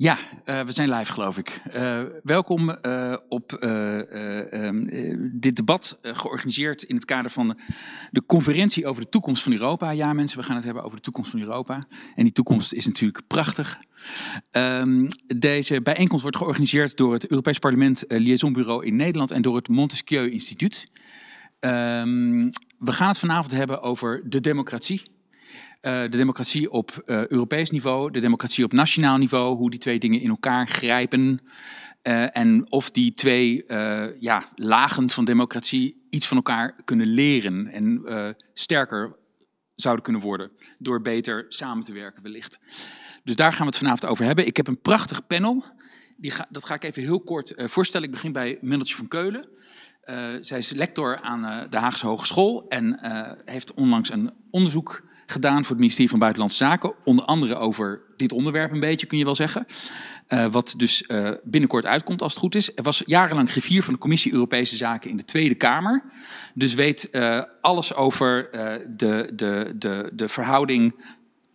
Ja, eh, we zijn live, geloof ik. Eh, welkom eh, op ehm, dit debat, georganiseerd in het kader van de, conferentie over de toekomst van Europa. Ja, mensen, we gaan het hebben over de toekomst van Europa. En die toekomst is natuurlijk prachtig. Ehm, deze bijeenkomst wordt georganiseerd door het Europees Parlement Liaison Bureau in Nederland en door het Montesquieu Instituut. Ehm, we gaan het vanavond hebben over de democratie eh, de democratie op eh, Europees niveau, de democratie op nationaal niveau, hoe die twee dingen in elkaar grijpen. Eh, en of die twee ja, lagen van democratie iets van elkaar kunnen leren en sterker zouden kunnen worden. Door beter samen te werken, wellicht. Dus daar gaan we het vanavond over hebben. Ik heb een prachtig panel. Die ga, dat ga ik even heel kort voorstellen. Ik begin bij Middeltje van Keulen. zij is lector aan de Haagse Hogeschool en heeft onlangs een onderzoek gedaan voor het ministerie van Buitenlandse Zaken. Onder andere over dit onderwerp een beetje, kun je wel zeggen. Eh, wat dus eh, binnenkort uitkomt als het goed is. Er was jarenlang griffier van de Commissie Europese Zaken in de Tweede Kamer. Dus weet eh, alles over de, de, de, de verhouding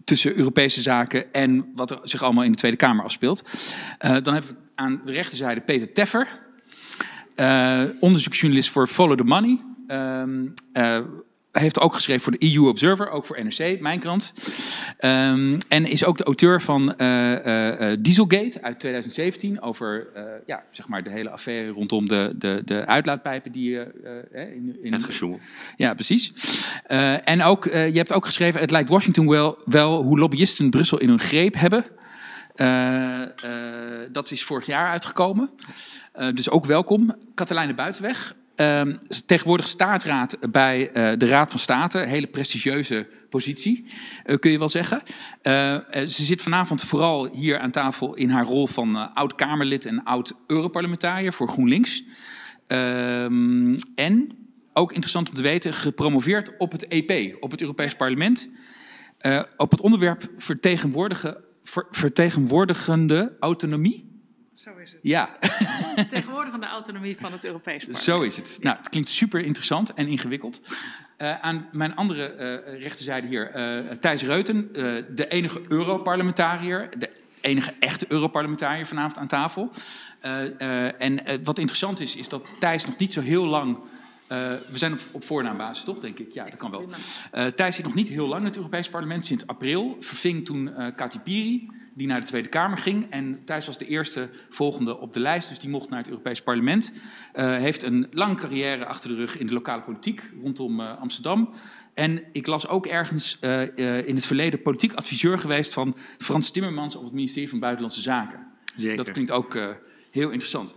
tussen Europese zaken en wat er zich allemaal in de Tweede Kamer afspeelt. dan hebben we aan de rechterzijde Peter Teffer, onderzoeksjournalist voor Follow the Money. Ehm, heeft ook geschreven voor de EU Observer, ook voor NRC, mijn krant. Ehm, en is ook de auteur van eh, eh, eh, Dieselgate uit 2017 over ja, zeg maar de hele affaire rondom de, de, de uitlaatpijpen die je... in, in, Het gesjoemel. Ja, precies. en ook, je hebt ook geschreven, het lijkt Washington wel, wel hoe lobbyisten Brussel in hun greep hebben. dat is vorig jaar uitgekomen. dus ook welkom. Katelijne Buitenweg, Um, tegenwoordig staatsraad bij uh, de Raad van State. Een hele prestigieuze positie, uh, kun je wel zeggen. Uh, ze zit vanavond vooral hier aan tafel in haar rol van oud-Kamerlid en oud-Europarlementariër voor GroenLinks. Um, en, ook interessant om te weten, gepromoveerd op het EP, op het Europees Parlement. op het onderwerp vertegenwoordigen, vertegenwoordigende autonomie. Ja. Tegenwoordig van de autonomie van het Europees Parlement. Zo is het. Nou, het klinkt super interessant en ingewikkeld. Eh, aan mijn andere eh, rechterzijde hier, eh, Thijs Reuten, de enige Europarlementariër, de enige echte Europarlementariër vanavond aan tafel. en wat interessant is, is dat Thijs nog niet zo heel lang we zijn op, op, voornaambasis, toch, denk ik? Ja, dat kan wel. Thijs zit nog niet heel lang in het Europees Parlement, sinds april. Verving toen uh, Piri die naar de Tweede Kamer ging. En Thijs was de eerste volgende op de lijst, dus die mocht naar het Europees Parlement. Uh, heeft een lange carrière achter de rug in de lokale politiek rondom eh, Amsterdam. En ik las ook ergens eh, in het verleden politiek adviseur geweest van Frans Timmermans op het ministerie van Buitenlandse Zaken. Zeker. Dat klinkt ook heel interessant.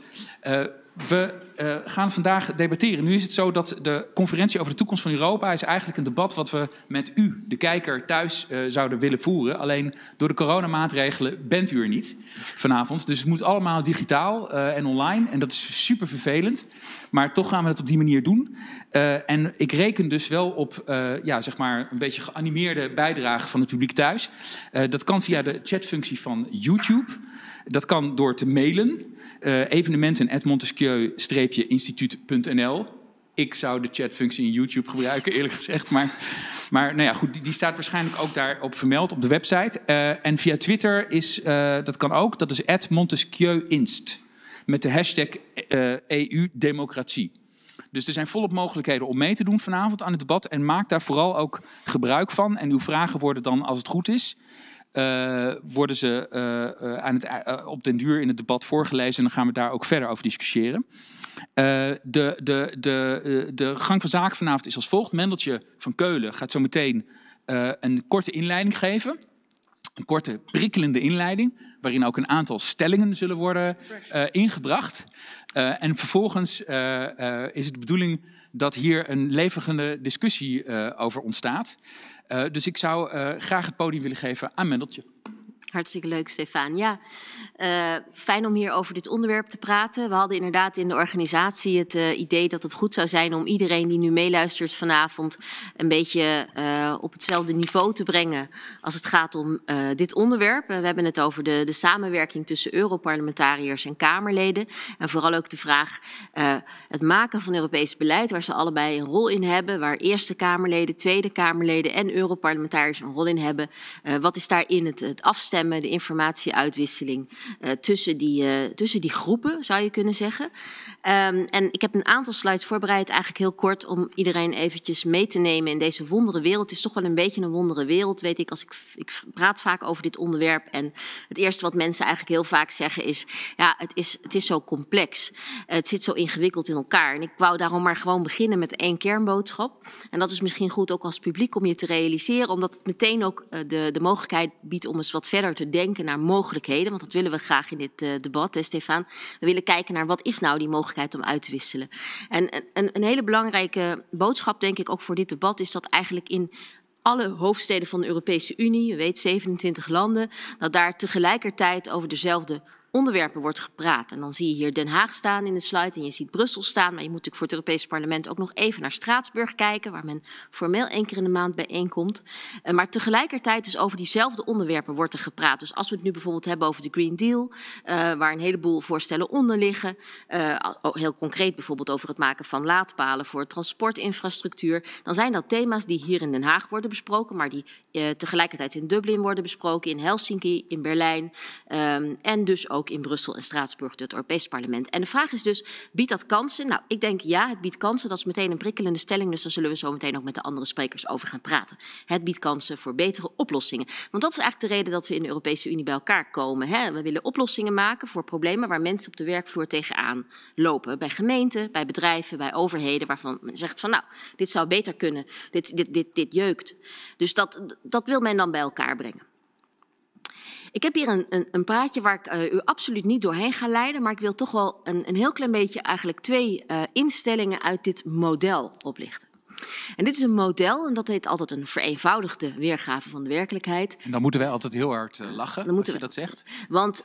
we uh, gaan vandaag debatteren. Nu is het zo dat de conferentie over de toekomst van Europa is eigenlijk een debat wat we met u, de kijker, thuis eh, zouden willen voeren. Alleen door de coronamaatregelen bent u er niet vanavond. Dus het moet allemaal digitaal eh, en online. En dat is super vervelend. Maar toch gaan we het op die manier doen. en ik reken dus wel op ja, zeg maar een beetje geanimeerde bijdrage van het publiek thuis. dat kan via de chatfunctie van YouTube. Dat kan door te mailen. Uh, eh, evenementen.montesquieu-instituut.nl ik zou de chatfunctie in YouTube gebruiken, eerlijk gezegd. Maar, maar nou ja, goed, die, die staat waarschijnlijk ook daarop vermeld op de website. Eh, en via Twitter is, eh, dat kan ook, dat is @montesquieuinst Met de hashtag uh, EU-democratie. Dus er zijn volop mogelijkheden om mee te doen vanavond aan het debat. En maak daar vooral ook gebruik van. En uw vragen worden dan, als het goed is, eh, worden ze eh, eh, aan het, op den duur in het debat voorgelezen. En dan gaan we daar ook verder over discussiëren. de, de, de, de gang van zaken vanavond is als volgt. Mendeltje van Keulen gaat zo meteen een korte inleiding geven een korte prikkelende inleiding, waarin ook een aantal stellingen zullen worden ingebracht. en vervolgens is het de bedoeling dat hier een levendige discussie over ontstaat. Eh, dus ik zou eh, graag het podium willen geven aan Mendeltje. Hartstikke leuk, Stefan. Ja, eh, fijn om hier over dit onderwerp te praten. We hadden inderdaad in de organisatie het eh, idee dat het goed zou zijn om iedereen die nu meeluistert vanavond een beetje eh, op hetzelfde niveau te brengen als het gaat om dit onderwerp. we hebben het over de, de samenwerking tussen Europarlementariërs en Kamerleden. En vooral ook de vraag het maken van Europees beleid, waar ze allebei een rol in hebben, waar Eerste Kamerleden, Tweede Kamerleden en Europarlementariërs een rol in hebben. wat is daarin het, het afstemmen? de informatieuitwisseling eh, tussen, die, eh, tussen die groepen, zou je kunnen zeggen. Ehm, en ik heb een aantal slides voorbereid, eigenlijk heel kort, om iedereen eventjes mee te nemen in deze wondere wereld. Het is toch wel een beetje een wondere wereld, weet ik. Als ik, ik praat vaak over dit onderwerp en het eerste wat mensen eigenlijk heel vaak zeggen is, ja, het is, het is zo complex. Het zit zo ingewikkeld in elkaar. En ik wou daarom maar gewoon beginnen met één kernboodschap. En dat is misschien goed ook als publiek om je te realiseren, omdat het meteen ook eh, de, de mogelijkheid biedt om eens wat verder te denken naar mogelijkheden. Want dat willen we graag in dit eh, debat, hè, Stefan. We willen kijken naar wat is nou die mogelijkheid om uit te wisselen. En een, een hele belangrijke boodschap, denk ik, ook voor dit debat, is dat eigenlijk in alle hoofdsteden van de Europese Unie, je weet 27 landen, dat daar tegelijkertijd over dezelfde onderwerpen wordt gepraat. En dan zie je hier Den Haag staan in de slide en je ziet Brussel staan. Maar je moet natuurlijk voor het Europese parlement ook nog even naar Straatsburg kijken, waar men formeel één keer in de maand bijeenkomt. Uh, maar tegelijkertijd dus over diezelfde onderwerpen wordt er gepraat. Dus als we het nu bijvoorbeeld hebben over de Green Deal, eh, waar een heleboel voorstellen onder liggen. Eh, oh, heel concreet bijvoorbeeld over het maken van laadpalen voor transportinfrastructuur. Dan zijn dat thema's die hier in Den Haag worden besproken, maar die tegelijkertijd in Dublin worden besproken, in Helsinki, in Berlijn. Ehm, en dus ook in Brussel en Straatsburg het Europees Parlement. En de vraag is dus, biedt dat kansen? Nou, ik denk ja, het biedt kansen. Dat is meteen een prikkelende stelling, dus daar zullen we zo meteen ook met de andere sprekers over gaan praten. Het biedt kansen voor betere oplossingen. Want dat is eigenlijk de reden dat we in de Europese Unie bij elkaar komen. Hè? We willen oplossingen maken voor problemen waar mensen op de werkvloer tegenaan lopen. Bij gemeenten, bij bedrijven, bij overheden, waarvan men zegt van nou, dit zou beter kunnen, dit, dit, dit, dit jeukt. Dus dat, dat wil men dan bij elkaar brengen. Ik heb hier een, een, een praatje waar ik eh, u absoluut niet doorheen ga leiden, maar ik wil toch wel een, een heel klein beetje eigenlijk twee eh, instellingen uit dit model oplichten. En dit is een model, en dat heet altijd een vereenvoudigde weergave van de werkelijkheid. En dan moeten wij altijd heel hard eh, lachen, dan moeten als je we, dat zegt. Want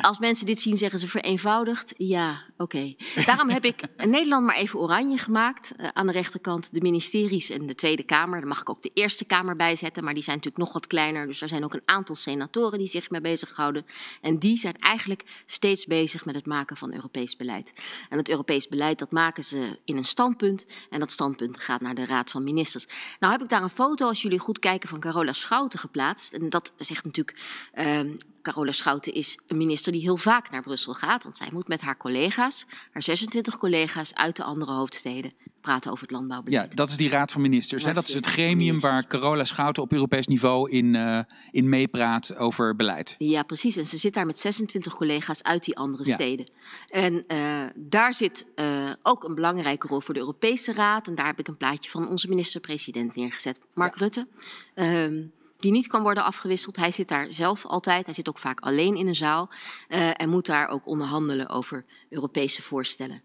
Als mensen dit zien, zeggen ze vereenvoudigd. Ja, oké. Daarom heb ik Nederland maar even oranje gemaakt. Eh, aan de rechterkant de ministeries en de Tweede Kamer. Daar mag ik ook de Eerste Kamer bij zetten, maar die zijn natuurlijk nog wat kleiner. Dus er zijn ook een aantal senatoren die zich mee bezighouden. En die zijn eigenlijk steeds bezig met het maken van Europees beleid. En het Europees beleid, dat maken ze in een standpunt. En dat standpunt gaat naar de Raad van Ministers. Nou heb ik daar een foto, als jullie goed kijken, van Carola Schouten geplaatst. En dat zegt natuurlijk... Ehm, Carola Schouten is een minister die heel vaak naar Brussel gaat, want zij moet met haar collega's, haar 26 collega's uit de andere hoofdsteden, praten over het landbouwbeleid. Ja, dat is die Raad van Ministers. Hè? Dat is het gremium waar Carola Schouten op Europees niveau in, eh, in meepraat over beleid. Ja, precies. En ze zit daar met 26 collega's uit die andere steden. En eh, daar zit eh, ook een belangrijke rol voor de Europese Raad. En daar heb ik een plaatje van onze minister-president neergezet, Mark Rutte. Ehm, die niet kan worden afgewisseld. Hij zit daar zelf altijd. Hij zit ook vaak alleen in een zaal uh, en moet daar ook onderhandelen over Europese voorstellen.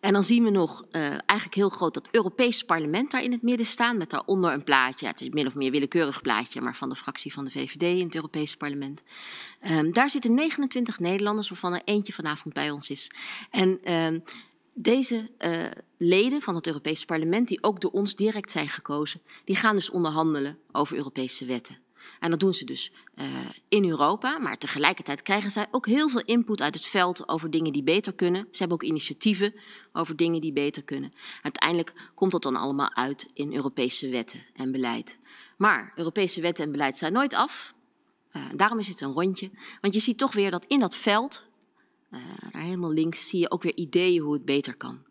En dan zien we nog uh, eigenlijk heel groot dat Europees parlement daar in het midden staan. Met daaronder een plaatje. het is min of meer willekeurig plaatje, maar van de fractie van de VVD in het Europees parlement. Um, daar zitten 29 Nederlanders, waarvan er eentje vanavond bij ons is. En um, deze eh, leden van het Europese parlement, die ook door ons direct zijn gekozen, die gaan dus onderhandelen over Europese wetten. En dat doen ze dus eh, in Europa, maar tegelijkertijd krijgen zij ook heel veel input uit het veld over dingen die beter kunnen. Ze hebben ook initiatieven over dingen die beter kunnen. Uiteindelijk komt dat dan allemaal uit in Europese wetten en beleid. Maar Europese wetten en beleid zijn nooit af. Eh, daarom is het een rondje. Want je ziet toch weer dat in dat veld eh, helemaal links zie je ook weer ideeën hoe het beter kan.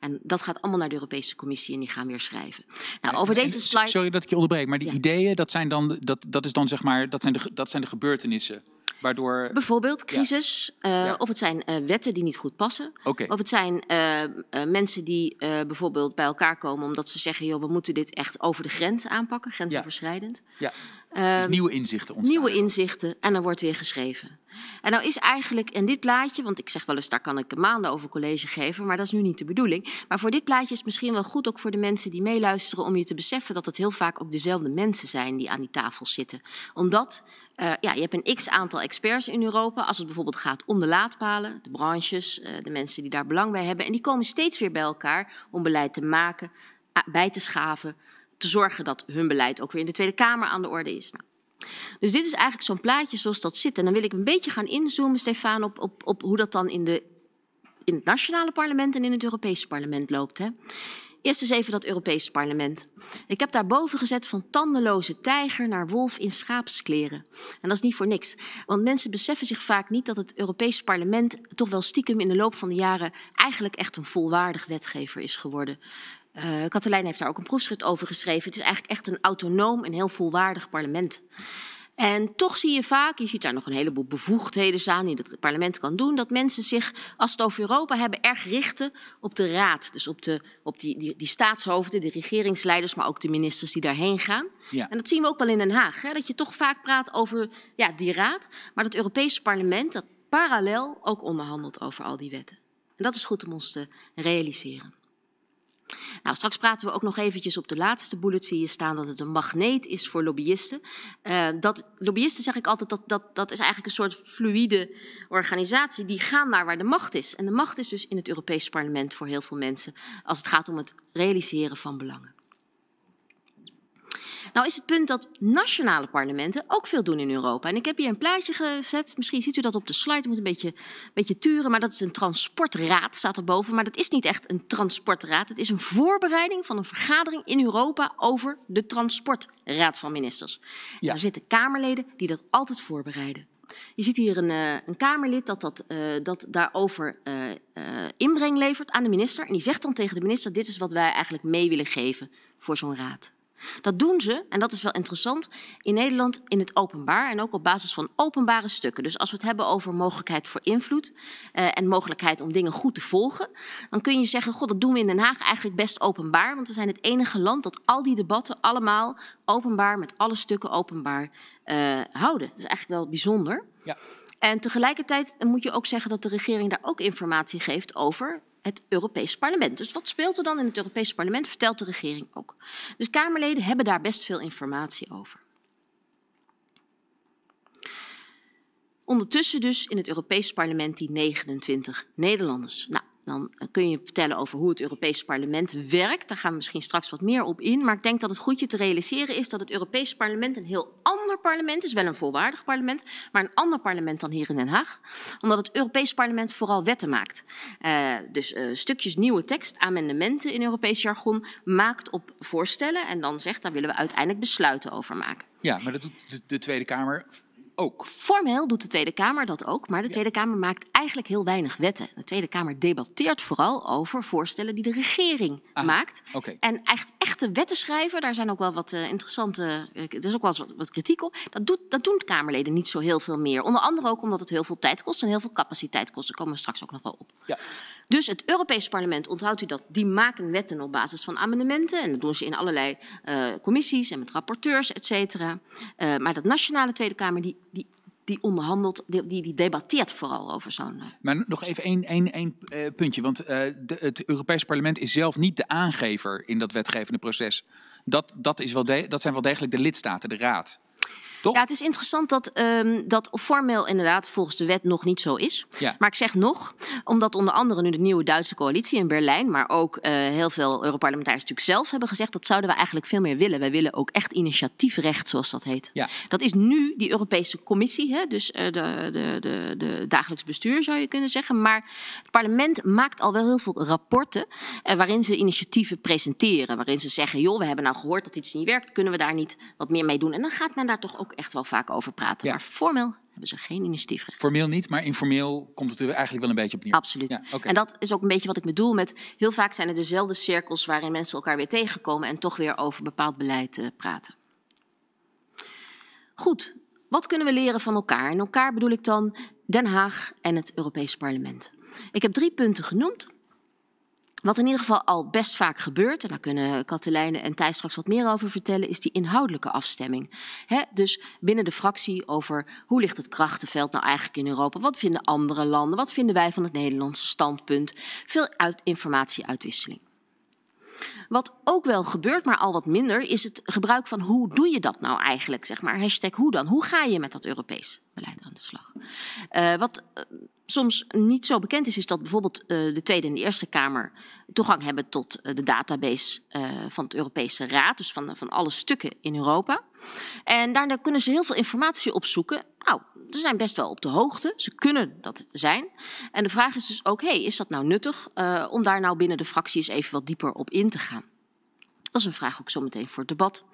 En dat gaat allemaal naar de Europese Commissie en die gaan weer schrijven. Nou, over deze slide. Sorry dat ik je onderbreek, maar die ideeën, dat zijn dan, dat, dat is dan zeg maar, dat zijn de, dat zijn de gebeurtenissen. Waardoor... Bijvoorbeeld crisis, eh, of het zijn eh, wetten die niet goed passen. Of het zijn eh, mensen die bijvoorbeeld bij elkaar komen omdat ze zeggen: joh, we moeten dit echt over de grens aanpakken, grensoverschrijdend. Ja. ja. Ehm, dus nieuwe inzichten ontstaan. Nieuwe inzichten en dan wordt weer geschreven. En nou is eigenlijk in dit plaatje, want ik zeg wel eens, daar kan ik maanden over college geven, maar dat is nu niet de bedoeling. Maar voor dit plaatje is het misschien wel goed, ook voor de mensen die meeluisteren, om je te beseffen dat het heel vaak ook dezelfde mensen zijn die aan die tafel zitten. Omdat eh, ja, je hebt een x aantal experts in Europa als het bijvoorbeeld gaat om de laadpalen, de branches, eh, de mensen die daar belang bij hebben. En die komen steeds weer bij elkaar om beleid te maken, bij te schaven, te zorgen dat hun beleid ook weer in de Tweede Kamer aan de orde is. Nou, dus dit is eigenlijk zo'n plaatje zoals dat zit. En dan wil ik een beetje gaan inzoomen, Stefan, op, op, op hoe dat dan in, de, in het nationale parlement en in het Europese parlement loopt. Hè. Eerst eens even dat Europese parlement. Ik heb daarboven gezet van tandeloze tijger naar wolf in schaapskleren. En dat is niet voor niks. Want mensen beseffen zich vaak niet dat het Europese parlement toch wel stiekem in de loop van de jaren eigenlijk echt een volwaardig wetgever is geworden. Uh, heeft daar ook een proefschrift over geschreven. Het is eigenlijk echt een autonoom en heel volwaardig parlement. En toch zie je vaak, je ziet daar nog een heleboel bevoegdheden staan die het parlement kan doen, dat mensen zich, als het over Europa hebben, erg richten op de raad. Dus op, de, op die, die, die staatshoofden, de regeringsleiders, maar ook de ministers die daarheen gaan. En dat zien we ook wel in Den Haag, hè, dat je toch vaak praat over ja, die raad, maar dat Europese parlement dat parallel ook onderhandelt over al die wetten. En dat is goed om ons te realiseren. Nou, straks praten we ook nog eventjes op de laatste bullet zie je staan dat het een magneet is voor lobbyisten. Eh, dat, lobbyisten zeg ik altijd, dat, dat, dat is eigenlijk een soort fluïde organisatie. Die gaan naar waar de macht is. En de macht is dus in het Europese parlement voor heel veel mensen als het gaat om het realiseren van belangen. Nou is het punt dat nationale parlementen ook veel doen in Europa. En ik heb hier een plaatje gezet. Misschien ziet u dat op de slide. Moet een beetje, beetje turen. Maar dat is een transportraad, staat erboven. Maar dat is niet echt een transportraad. Het is een voorbereiding van een vergadering in Europa over de transportraad van ministers. Ja. Daar zitten Kamerleden die dat altijd voorbereiden. Je ziet hier een, eh, een Kamerlid dat, dat, eh, dat daarover eh, inbreng levert aan de minister. En die zegt dan tegen de minister: Dit is wat wij eigenlijk mee willen geven voor zo'n raad. Dat doen ze, en dat is wel interessant, in Nederland in het openbaar en ook op basis van openbare stukken. Dus als we het hebben over mogelijkheid voor invloed eh, en mogelijkheid om dingen goed te volgen, dan kun je zeggen, god, dat doen we in Den Haag eigenlijk best openbaar, want we zijn het enige land dat al die debatten allemaal openbaar, met alle stukken openbaar eh, houden. Dat is eigenlijk wel bijzonder. Ja. En tegelijkertijd moet je ook zeggen dat de regering daar ook informatie geeft over het Europees Parlement. Dus wat speelt er dan in het Europees Parlement, vertelt de regering ook. Dus Kamerleden hebben daar best veel informatie over. Ondertussen dus in het Europees Parlement die 29 Nederlanders. Nou, dan kun je vertellen over hoe het Europees Parlement werkt. Daar gaan we misschien straks wat meer op in. Maar ik denk dat het goed je te realiseren is dat het Europees Parlement een heel ander parlement is. Wel een volwaardig parlement, maar een ander parlement dan hier in Den Haag. Omdat het Europees Parlement vooral wetten maakt. Eh, dus eh, stukjes nieuwe tekst, amendementen in Europees jargon, maakt op voorstellen. En dan zegt, daar willen we uiteindelijk besluiten over maken. Ja, maar dat doet de Tweede Kamer ook. Formeel doet de Tweede Kamer dat ook, maar de Tweede Kamer maakt eigenlijk heel weinig wetten. De Tweede Kamer debatteert vooral over voorstellen die de regering ah, maakt. En echt, echte wetten schrijven, daar zijn ook wel wat eh, interessante, eh, er is ook wel eens wat, kritiek op. Dat, doet, dat doen Kamerleden niet zo heel veel meer. Onder andere ook omdat het heel veel tijd kost en heel veel capaciteit kost. Daar komen we straks ook nog wel op. Ja. Dus het Europees Parlement, onthoudt u dat, die maken wetten op basis van amendementen. En dat doen ze in allerlei eh, commissies en met rapporteurs, et cetera. Eh, maar dat Nationale Tweede Kamer, die, die, die onderhandelt, die, die debatteert vooral over zo'n... Eh, maar nog even één, één, één puntje, want het Europees Parlement is zelf niet de aangever in dat wetgevende proces. Dat, dat, is wel dat zijn wel degelijk de lidstaten, de Raad. Ja, het is interessant dat ehm, dat formeel inderdaad volgens de wet nog niet zo is. Ja. Maar ik zeg nog, omdat onder andere nu de nieuwe Duitse coalitie in Berlijn, maar ook eh, heel veel Europarlementariërs natuurlijk zelf hebben gezegd, dat zouden we eigenlijk veel meer willen. Wij willen ook echt initiatiefrecht, zoals dat heet. Ja. Dat is nu die Europese Commissie, hè, dus uh, de, de, de, de, dagelijks bestuur zou je kunnen zeggen. Maar het parlement maakt al wel heel veel rapporten eh, waarin ze initiatieven presenteren. Waarin ze zeggen, joh, we hebben nou gehoord dat iets dus niet werkt, kunnen we daar niet wat meer mee doen? En dan gaat men daar toch ook echt wel vaak over praten. Maar formeel hebben ze geen initiatiefrecht. Formeel niet, maar informeel komt het er eigenlijk wel een beetje opnieuw. Absoluut. Ja, En dat is ook een beetje wat ik bedoel met... heel vaak zijn het dezelfde cirkels waarin mensen elkaar weer tegenkomen... en toch weer over bepaald beleid eh, praten. Goed, wat kunnen we leren van elkaar? En elkaar bedoel ik dan Den Haag en het Europese Parlement. Ik heb drie punten genoemd. Wat in ieder geval al best vaak gebeurt, en daar kunnen Katelijne en Thijs straks wat meer over vertellen, is die inhoudelijke afstemming. dus binnen de fractie over hoe ligt het krachtenveld nou eigenlijk in Europa? Wat vinden andere landen? Wat vinden wij van het Nederlandse standpunt? Veel informatieuitwisseling. Wat ook wel gebeurt, maar al wat minder, is het gebruik van hoe doe je dat nou eigenlijk? Zeg maar, hashtag hoe dan? Hoe ga je met dat Europees? beleid aan de slag. Uh, wat eh, soms niet zo bekend is, is dat bijvoorbeeld eh, de Tweede en de Eerste Kamer toegang hebben tot de database van het Europese Raad, dus van, van alle stukken in Europa. En daarna kunnen ze heel veel informatie opzoeken. Nou, ze zijn best wel op de hoogte, ze kunnen dat zijn. En de vraag is dus ook, hey, is dat nou nuttig uh, om daar nou binnen de fracties even wat dieper op in te gaan? Dat is een vraag ook zometeen voor debat.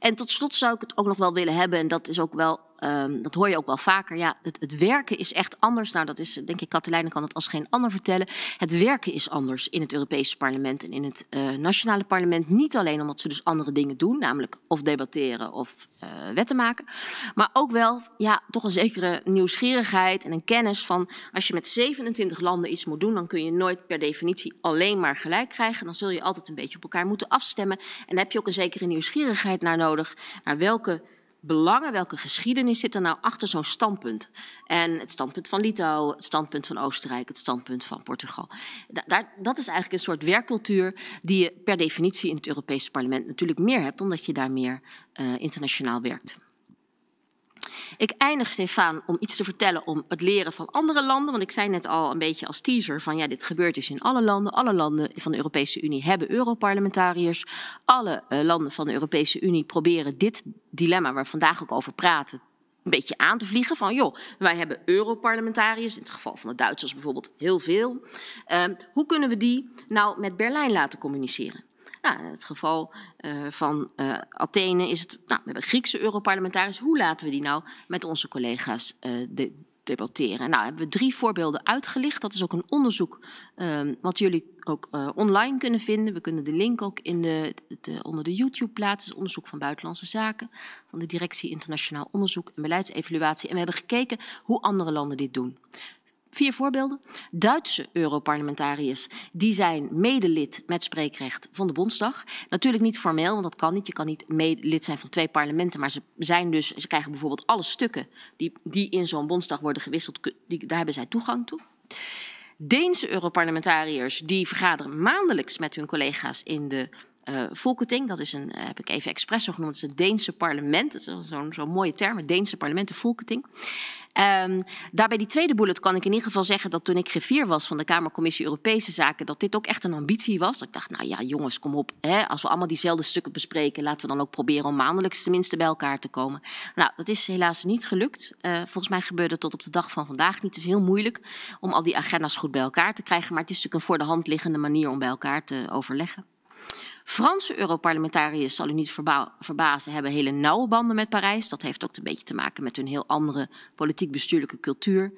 En tot slot zou ik het ook nog wel willen hebben, en dat is ook wel Ehm, dat hoor je ook wel vaker. Ja, het, het, werken is echt anders. Nou, dat is, denk ik, Katelijne kan het als geen ander vertellen. Het werken is anders in het Europese parlement en in het eh, nationale parlement. Niet alleen omdat ze dus andere dingen doen, namelijk of debatteren of eh, wetten maken. Maar ook wel, ja, toch een zekere nieuwsgierigheid en een kennis van als je met 27 landen iets moet doen, dan kun je nooit per definitie alleen maar gelijk krijgen. Dan zul je altijd een beetje op elkaar moeten afstemmen. En daar heb je ook een zekere nieuwsgierigheid naar nodig. Naar welke belangen, welke geschiedenis zit er nou achter zo'n standpunt? En het standpunt van Litouwen, het standpunt van Oostenrijk, het standpunt van Portugal. daar, dat is eigenlijk een soort werkcultuur die je per definitie in het Europese parlement natuurlijk meer hebt, omdat je daar meer eh, internationaal werkt. Ik eindig, Stefan, om iets te vertellen om het leren van andere landen. Want ik zei net al een beetje als teaser van ja, dit gebeurt dus in alle landen. Alle landen van de Europese Unie hebben Europarlementariërs. Alle eh, landen van de Europese Unie proberen dit dilemma waar we vandaag ook over praten een beetje aan te vliegen. Van joh, wij hebben Europarlementariërs, in het geval van de Duitsers bijvoorbeeld heel veel. Ehm, hoe kunnen we die nou met Berlijn laten communiceren? Nou, in het geval eh, van eh, Athene is het, nou, we hebben Griekse Europarlementariërs. Hoe laten we die nou met onze collega's uh, debatteren? Nou, hebben we drie voorbeelden uitgelicht. Dat is ook een onderzoek ehm, wat jullie ook online kunnen vinden. We kunnen de link ook in de, de onder de YouTube plaatsen. onderzoek van Buitenlandse Zaken, van de Directie Internationaal Onderzoek en Beleidsevaluatie. En we hebben gekeken hoe andere landen dit doen. Vier voorbeelden. Duitse Europarlementariërs, die zijn medelid met spreekrecht van de Bondsdag. Natuurlijk niet formeel, want dat kan niet. Je kan niet medelid zijn van twee parlementen, maar ze zijn dus, ze krijgen bijvoorbeeld alle stukken die, die in zo'n Bondsdag worden gewisseld, die, daar hebben zij toegang toe. Deense Europarlementariërs, die vergaderen maandelijks met hun collega's in de uh, Volketing. Dat is een, eh, heb ik even expres genoemd, het Deense parlement. Dat is zo'n mooie term, het Deense parlement, de Volketing. Um, daarbij die tweede bullet kan ik in ieder geval zeggen dat toen ik griffier was van de Kamercommissie Europese Zaken, dat dit ook echt een ambitie was. Dat ik dacht, nou ja, jongens, kom op. Hè? Als we allemaal diezelfde stukken bespreken, laten we dan ook proberen om maandelijks tenminste bij elkaar te komen. Nou, dat is helaas niet gelukt. Eh, volgens mij gebeurde het tot op de dag van vandaag niet. Het is heel moeilijk om al die agendas goed bij elkaar te krijgen, maar het is natuurlijk een voor de hand liggende manier om bij elkaar te overleggen. Franse Europarlementariërs, zal u niet verbazen, hebben hele nauwe banden met Parijs. Dat heeft ook een beetje te maken met hun heel andere politiek-bestuurlijke cultuur.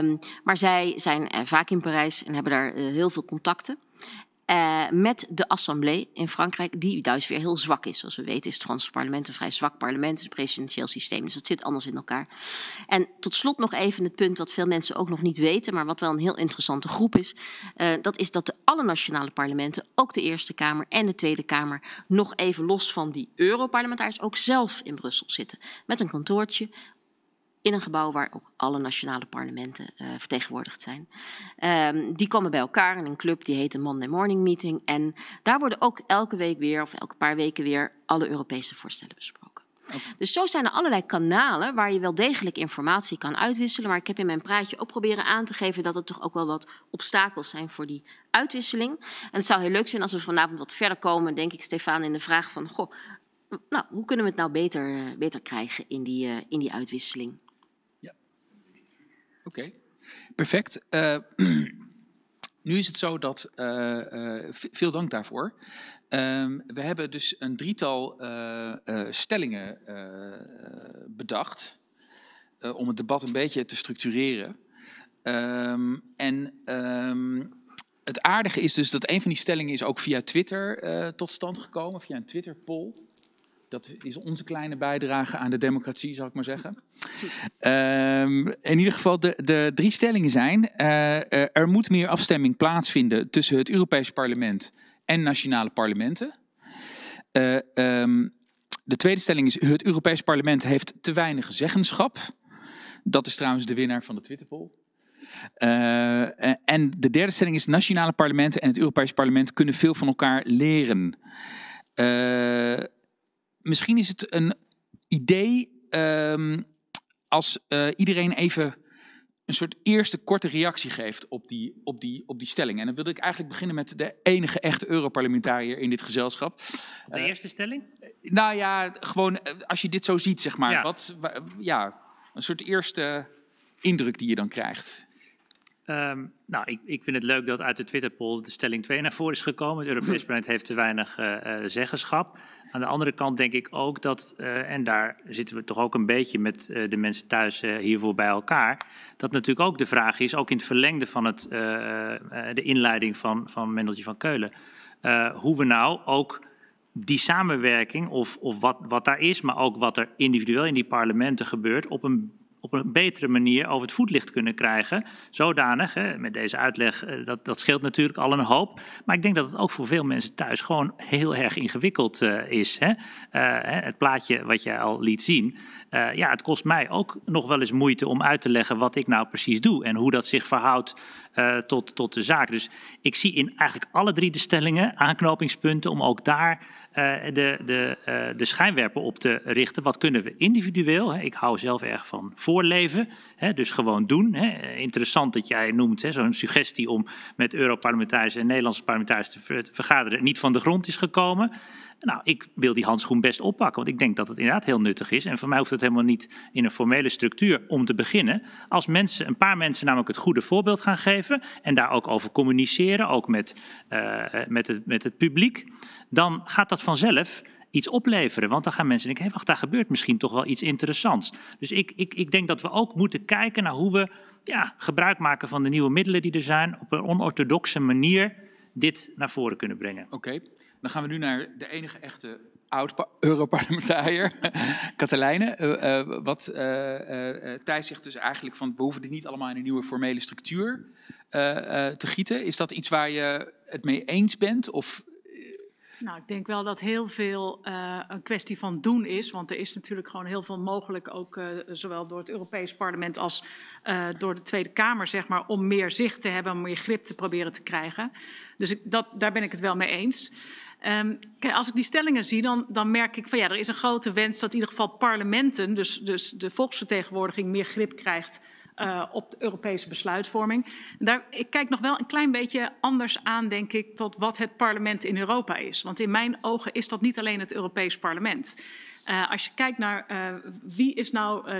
Um, maar zij zijn eh, vaak in Parijs en hebben daar eh, heel veel contacten. Eh, met de Assemblée in Frankrijk, die thuis weer heel zwak is. Zoals we weten is het Franse parlement een vrij zwak parlement, het presidentieel systeem, dus dat zit anders in elkaar. En tot slot nog even het punt wat veel mensen ook nog niet weten, maar wat wel een heel interessante groep is. Eh, dat is dat de alle nationale parlementen, ook de Eerste Kamer en de Tweede Kamer, nog even los van die Europarlementariërs ook zelf in Brussel zitten. Met een kantoortje, in een gebouw waar ook alle nationale parlementen eh, vertegenwoordigd zijn. Ehm, die komen bij elkaar in een club die heet de Monday Morning Meeting. En daar worden ook elke week weer, of elke paar weken weer, alle Europese voorstellen besproken. Dus zo zijn er allerlei kanalen waar je wel degelijk informatie kan uitwisselen. Maar ik heb in mijn praatje ook proberen aan te geven dat er toch ook wel wat obstakels zijn voor die uitwisseling. En het zou heel leuk zijn als we vanavond wat verder komen, denk ik, Stefan, in de vraag van: goh, nou, hoe kunnen we het nou beter, eh, beter krijgen in die, eh, in die uitwisseling? Oké, perfect. Eh, nu is het zo dat, eh, eh, veel dank daarvoor. Ehm, we hebben dus een drietal stellingen bedacht om het debat een beetje te structureren. Ehm, en ehm, het aardige is dus dat een van die stellingen is ook via Twitter tot stand gekomen, via een Twitter-poll. Dat is onze kleine bijdrage aan de democratie, zou ik maar zeggen. Um, in ieder geval, de, de drie stellingen zijn: eh, er moet meer afstemming plaatsvinden tussen het Europees Parlement en nationale parlementen. Eh, ehm, de tweede stelling is: het Europees Parlement heeft te weinig zeggenschap. Dat is trouwens de winnaar van de Twitterpoll. Eh, en de derde stelling is: nationale parlementen en het Europees Parlement kunnen veel van elkaar leren. Uh, misschien is het een idee ehm, als eh, iedereen even een soort eerste korte reactie geeft op die, op die, op die stelling. En dan wilde ik eigenlijk beginnen met de enige echte Europarlementariër in dit gezelschap. De eh, eerste stelling? Nou ja, gewoon eh, als je dit zo ziet, zeg maar. Wat, ja, een soort eerste indruk die je dan krijgt. Ehm, nou, ik, ik, vind het leuk dat uit de Twitter-poll de stelling 2 naar voren is gekomen. Het Europees parlement heeft te weinig zeggenschap. Aan de andere kant denk ik ook dat, eh, en daar zitten we toch ook een beetje met eh, de mensen thuis eh, hiervoor bij elkaar, dat natuurlijk ook de vraag is, ook in het verlengde van het, de inleiding van, van Mendeltje van Keulen, hoe we nou ook die samenwerking of, of wat, wat daar is, maar ook wat er individueel in die parlementen gebeurt, op een op een betere manier over het voetlicht kunnen krijgen. Zodanig, hè, met deze uitleg, eh, dat, dat scheelt natuurlijk al een hoop. Maar ik denk dat het ook voor veel mensen thuis gewoon heel erg ingewikkeld eh, is. Eh, hè. het plaatje wat jij al liet zien. ja, het kost mij ook nog wel eens moeite om uit te leggen wat ik nou precies doe. En hoe dat zich verhoudt tot, tot de zaak. Dus ik zie in eigenlijk alle drie de stellingen aanknopingspunten om ook daar eh, de, de, eh, de schijnwerper op te richten. Wat kunnen we individueel? Ik hou zelf erg van voorleven, dus gewoon doen. Interessant dat jij noemt zo'n suggestie om met Europarlementariërs en Nederlandse parlementariërs te vergaderen niet van de grond is gekomen. Nou, ik wil die handschoen best oppakken, want ik denk dat het inderdaad heel nuttig is. En voor mij hoeft het helemaal niet in een formele structuur om te beginnen. Als mensen, een paar mensen namelijk het goede voorbeeld gaan geven en daar ook over communiceren, ook met, eh, met, het, met het publiek dan gaat dat vanzelf iets opleveren. Want dan gaan mensen denken, hé, wacht, daar gebeurt misschien toch wel iets interessants. Dus ik, ik, ik denk dat we ook moeten kijken naar hoe we ja, gebruik maken van de nieuwe middelen die er zijn, op een onorthodoxe manier dit naar voren kunnen brengen. Oké, dan gaan we nu naar de enige echte oud-Europarlementariër, Katelijne. Eh, eh, wat uh, Thijs zegt dus eigenlijk van we hoeven dit niet allemaal in een nieuwe formele structuur te gieten. Is dat iets waar je het mee eens bent? Of nou, ik denk wel dat heel veel uh, een kwestie van doen is. Want er is natuurlijk gewoon heel veel mogelijk, ook uh, zowel door het Europees Parlement als uh, door de Tweede Kamer, zeg maar, om meer zicht te hebben, om meer grip te proberen te krijgen. Dus ik, dat, daar ben ik het wel mee eens. Um, kijk, als ik die stellingen zie, dan, dan, merk ik van ja, er is een grote wens dat in ieder geval parlementen, dus, dus de volksvertegenwoordiging, meer grip krijgt eh, op de Europese besluitvorming. Daar, ik kijk nog wel een klein beetje anders aan, denk ik, tot wat het parlement in Europa is. Want in mijn ogen is dat niet alleen het Europees parlement. Eh, als je kijkt naar eh, wie is nou,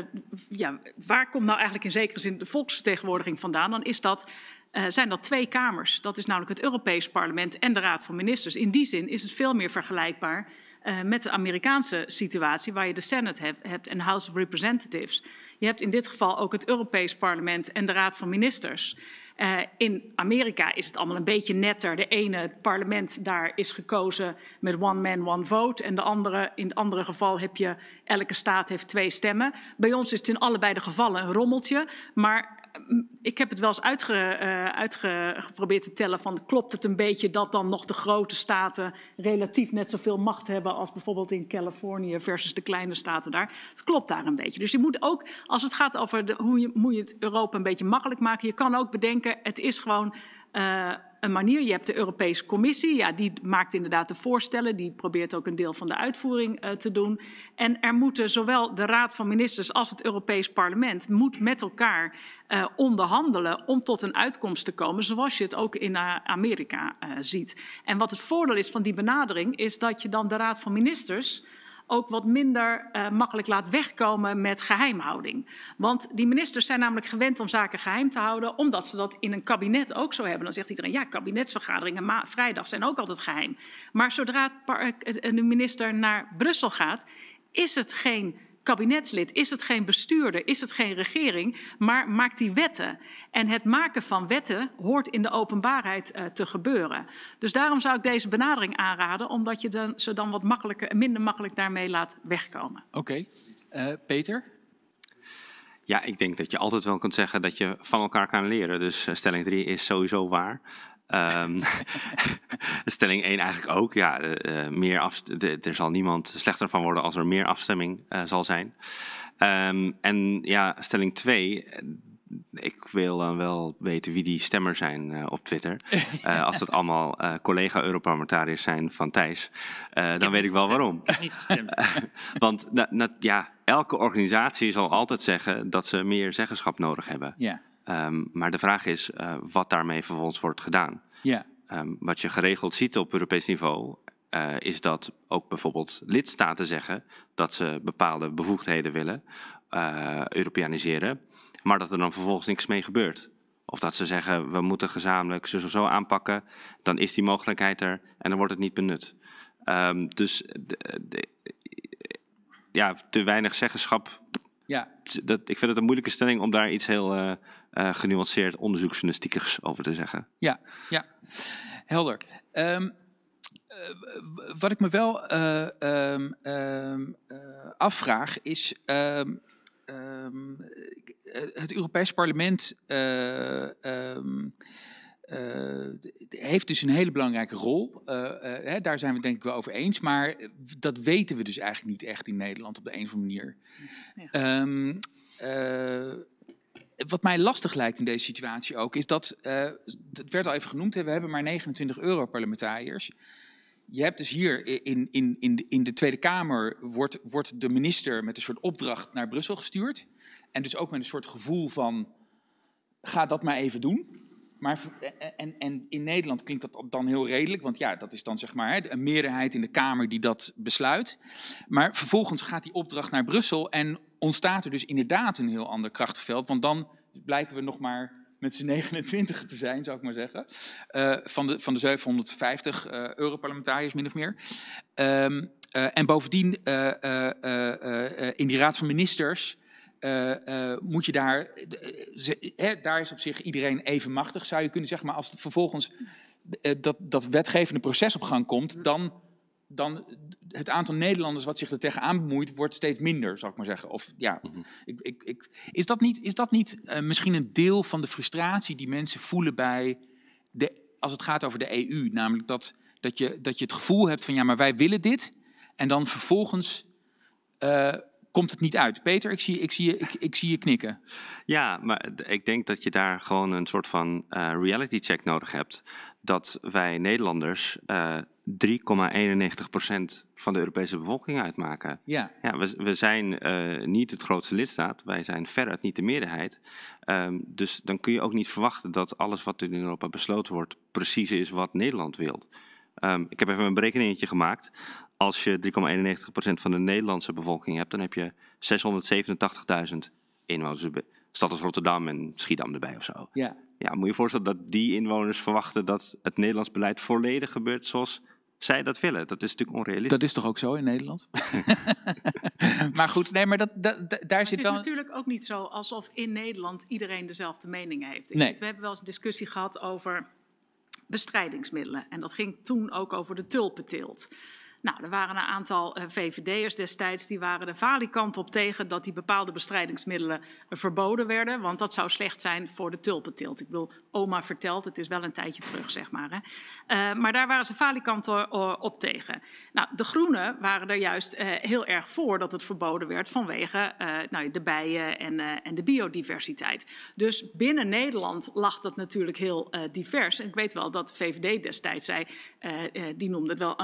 ja, waar komt nou eigenlijk in zekere zin de volksvertegenwoordiging vandaan, dan is dat zijn dat twee kamers. Dat is namelijk het Europees Parlement en de Raad van Ministers. In die zin is het veel meer vergelijkbaar eh, met de Amerikaanse situatie, waar je de Senate hebt en House of Representatives. Je hebt in dit geval ook het Europees Parlement en de Raad van Ministers. Eh, in Amerika is het allemaal een beetje netter. De ene, het parlement daar is gekozen met one man, one vote. En de andere, in het andere geval heb je, elke staat heeft twee stemmen. Bij ons is het in allebei de gevallen een rommeltje. Maar ik heb het wel eens uitge, uh, uitgeprobeerd te tellen van klopt het een beetje dat dan nog de grote staten relatief net zoveel macht hebben als bijvoorbeeld in Californië versus de kleine staten daar. Het klopt daar een beetje. Dus je moet ook, als het gaat over de, hoe je, moet je het Europa een beetje makkelijk maken, je kan ook bedenken, het is gewoon eh, een manier. Je hebt de Europese Commissie, ja, die maakt inderdaad de voorstellen, die probeert ook een deel van de uitvoering eh, te doen. En er moeten zowel de Raad van Ministers als het Europees Parlement moet met elkaar eh, onderhandelen om tot een uitkomst te komen, zoals je het ook in eh, Amerika ziet. En wat het voordeel is van die benadering, is dat je dan de Raad van Ministers ook wat minder eh, makkelijk laat wegkomen met geheimhouding. Want die ministers zijn namelijk gewend om zaken geheim te houden, omdat ze dat in een kabinet ook zo hebben. Dan zegt iedereen, ja, kabinetsvergaderingen vrijdag zijn ook altijd geheim. Maar zodra eh, de minister naar Brussel gaat, is het geen kabinetslid, is het geen bestuurder, is het geen regering, maar maakt die wetten. En het maken van wetten hoort in de openbaarheid eh, te gebeuren. Dus daarom zou ik deze benadering aanraden, omdat je dan, ze dan wat makkelijker, minder makkelijk daarmee laat wegkomen. Oké, eh, Peter? Ja, ik denk dat je altijd wel kunt zeggen dat je van elkaar kan leren. Dus eh, stelling 3 is sowieso waar. Ehm, stelling 1 eigenlijk ook. Ja, eh, eh, meer af, er zal niemand slechter van worden als er meer afstemming eh, zal zijn. Ehm, en ja, stelling 2. Ik wil dan wel weten wie die stemmer zijn op Twitter. als dat allemaal collega-Europarlementariërs zijn van Thijs, dan weet ik wel waarom. Ik heb niet gestemd. want ja, elke organisatie zal altijd zeggen dat ze meer zeggenschap nodig hebben. Ja. Ehm, maar de vraag is eh, wat daarmee vervolgens wordt gedaan. Ja. Ehm, wat je geregeld ziet op Europees niveau, eh, is dat ook bijvoorbeeld lidstaten zeggen dat ze bepaalde bevoegdheden willen eh, Europeaniseren, maar dat er dan vervolgens niks mee gebeurt. Of dat ze zeggen, we moeten gezamenlijk zo zo aanpakken, dan is die mogelijkheid er en dan wordt het niet benut. Ehm, dus de, ja, te weinig zeggenschap ja. Dat, ik vind het een moeilijke stelling om daar iets heel eh, eh, genuanceerd onderzoeksjournalistiekers over te zeggen. Ja, ja. helder. Ehm, eh, wat ik me wel ehm, ehm, afvraag is. het Europees Parlement eh, heeft dus een hele belangrijke rol. Eh, eh, hè, daar zijn we denk ik wel over eens. Maar dat weten we dus eigenlijk niet echt in Nederland op de een of andere manier. Ja. Ehm, wat mij lastig lijkt in deze situatie ook, is dat, het werd al even genoemd, hè, we hebben maar 29 europarlementariërs. Je hebt dus hier in, in, in, de, in de Tweede Kamer wordt, wordt de minister met een soort opdracht naar Brussel gestuurd. En dus ook met een soort gevoel van, ga dat maar even doen. Maar, eh, eh, en, en, in Nederland klinkt dat dan heel redelijk, want ja, dat is dan zeg maar een meerderheid in de Kamer die dat besluit. Maar vervolgens gaat die opdracht naar Brussel en ontstaat er dus inderdaad een heel ander krachtenveld, want dan blijken we nog maar met z'n 29 te zijn, zou ik maar zeggen, eh, van, de, van de 750 uh, Europarlementariërs min of meer. Ehm, en bovendien in die Raad van Ministers uh, moet je daar, eh, hè, daar is op zich iedereen even machtig, zou je kunnen zeggen. Maar als het vervolgens dat, dat wetgevende proces op gang komt, dan, dan het aantal Nederlanders wat zich er tegenaan bemoeit, wordt steeds minder, zou ik maar zeggen. Of, ja, mhm. ik, ik, is dat niet, is dat niet misschien een deel van de frustratie die mensen voelen bij de, als het gaat over de EU? Namelijk dat, dat, je, dat je het gevoel hebt van ja, maar wij willen dit. En dan vervolgens komt het niet uit. Peter, ik zie, ik zie, ik, ik zie je knikken. Ja, maar ik denk dat je daar gewoon een soort van eh, reality check nodig hebt. Dat wij Nederlanders uh, eh, 3,91% van de Europese bevolking uitmaken. Ja. ja we, we zijn eh, niet het grootste lidstaat, wij zijn veruit niet de meerderheid. Ehm, dus dan kun je ook niet verwachten dat alles wat in Europa besloten wordt precies is wat Nederland wil. Ehm, ik heb even een berekeningetje gemaakt als je 3,91% van de Nederlandse bevolking hebt, dan heb je 687.000 inwoners. Dus stad als Rotterdam en Schiedam erbij of zo. Ja. ja, moet je je voorstellen dat die inwoners verwachten dat het Nederlands beleid volledig gebeurt zoals zij dat willen. Dat is natuurlijk onrealistisch. Dat is toch ook zo in Nederland? maar goed, nee, maar dat, daar zit dan. het is natuurlijk ook niet zo alsof in Nederland iedereen dezelfde mening heeft. Nee. Weet, we hebben wel eens een discussie gehad over bestrijdingsmiddelen. En dat ging toen ook over de tulpenteelt. Nou, er waren een aantal eh, VVD'ers destijds die waren de valikant op tegen dat die bepaalde bestrijdingsmiddelen eh, verboden werden, want dat zou slecht zijn voor de tulpenteelt. Ik bedoel, oma vertelt, het is wel een tijdje terug, zeg maar. Hè. Eh, maar daar waren ze valikant op tegen. Nou, de groenen waren er juist heel erg voor dat het verboden werd vanwege nou, de bijen en, en, de biodiversiteit. Dus binnen Nederland lag dat natuurlijk heel divers. En ik weet wel dat de VVD destijds zei, die noemde het wel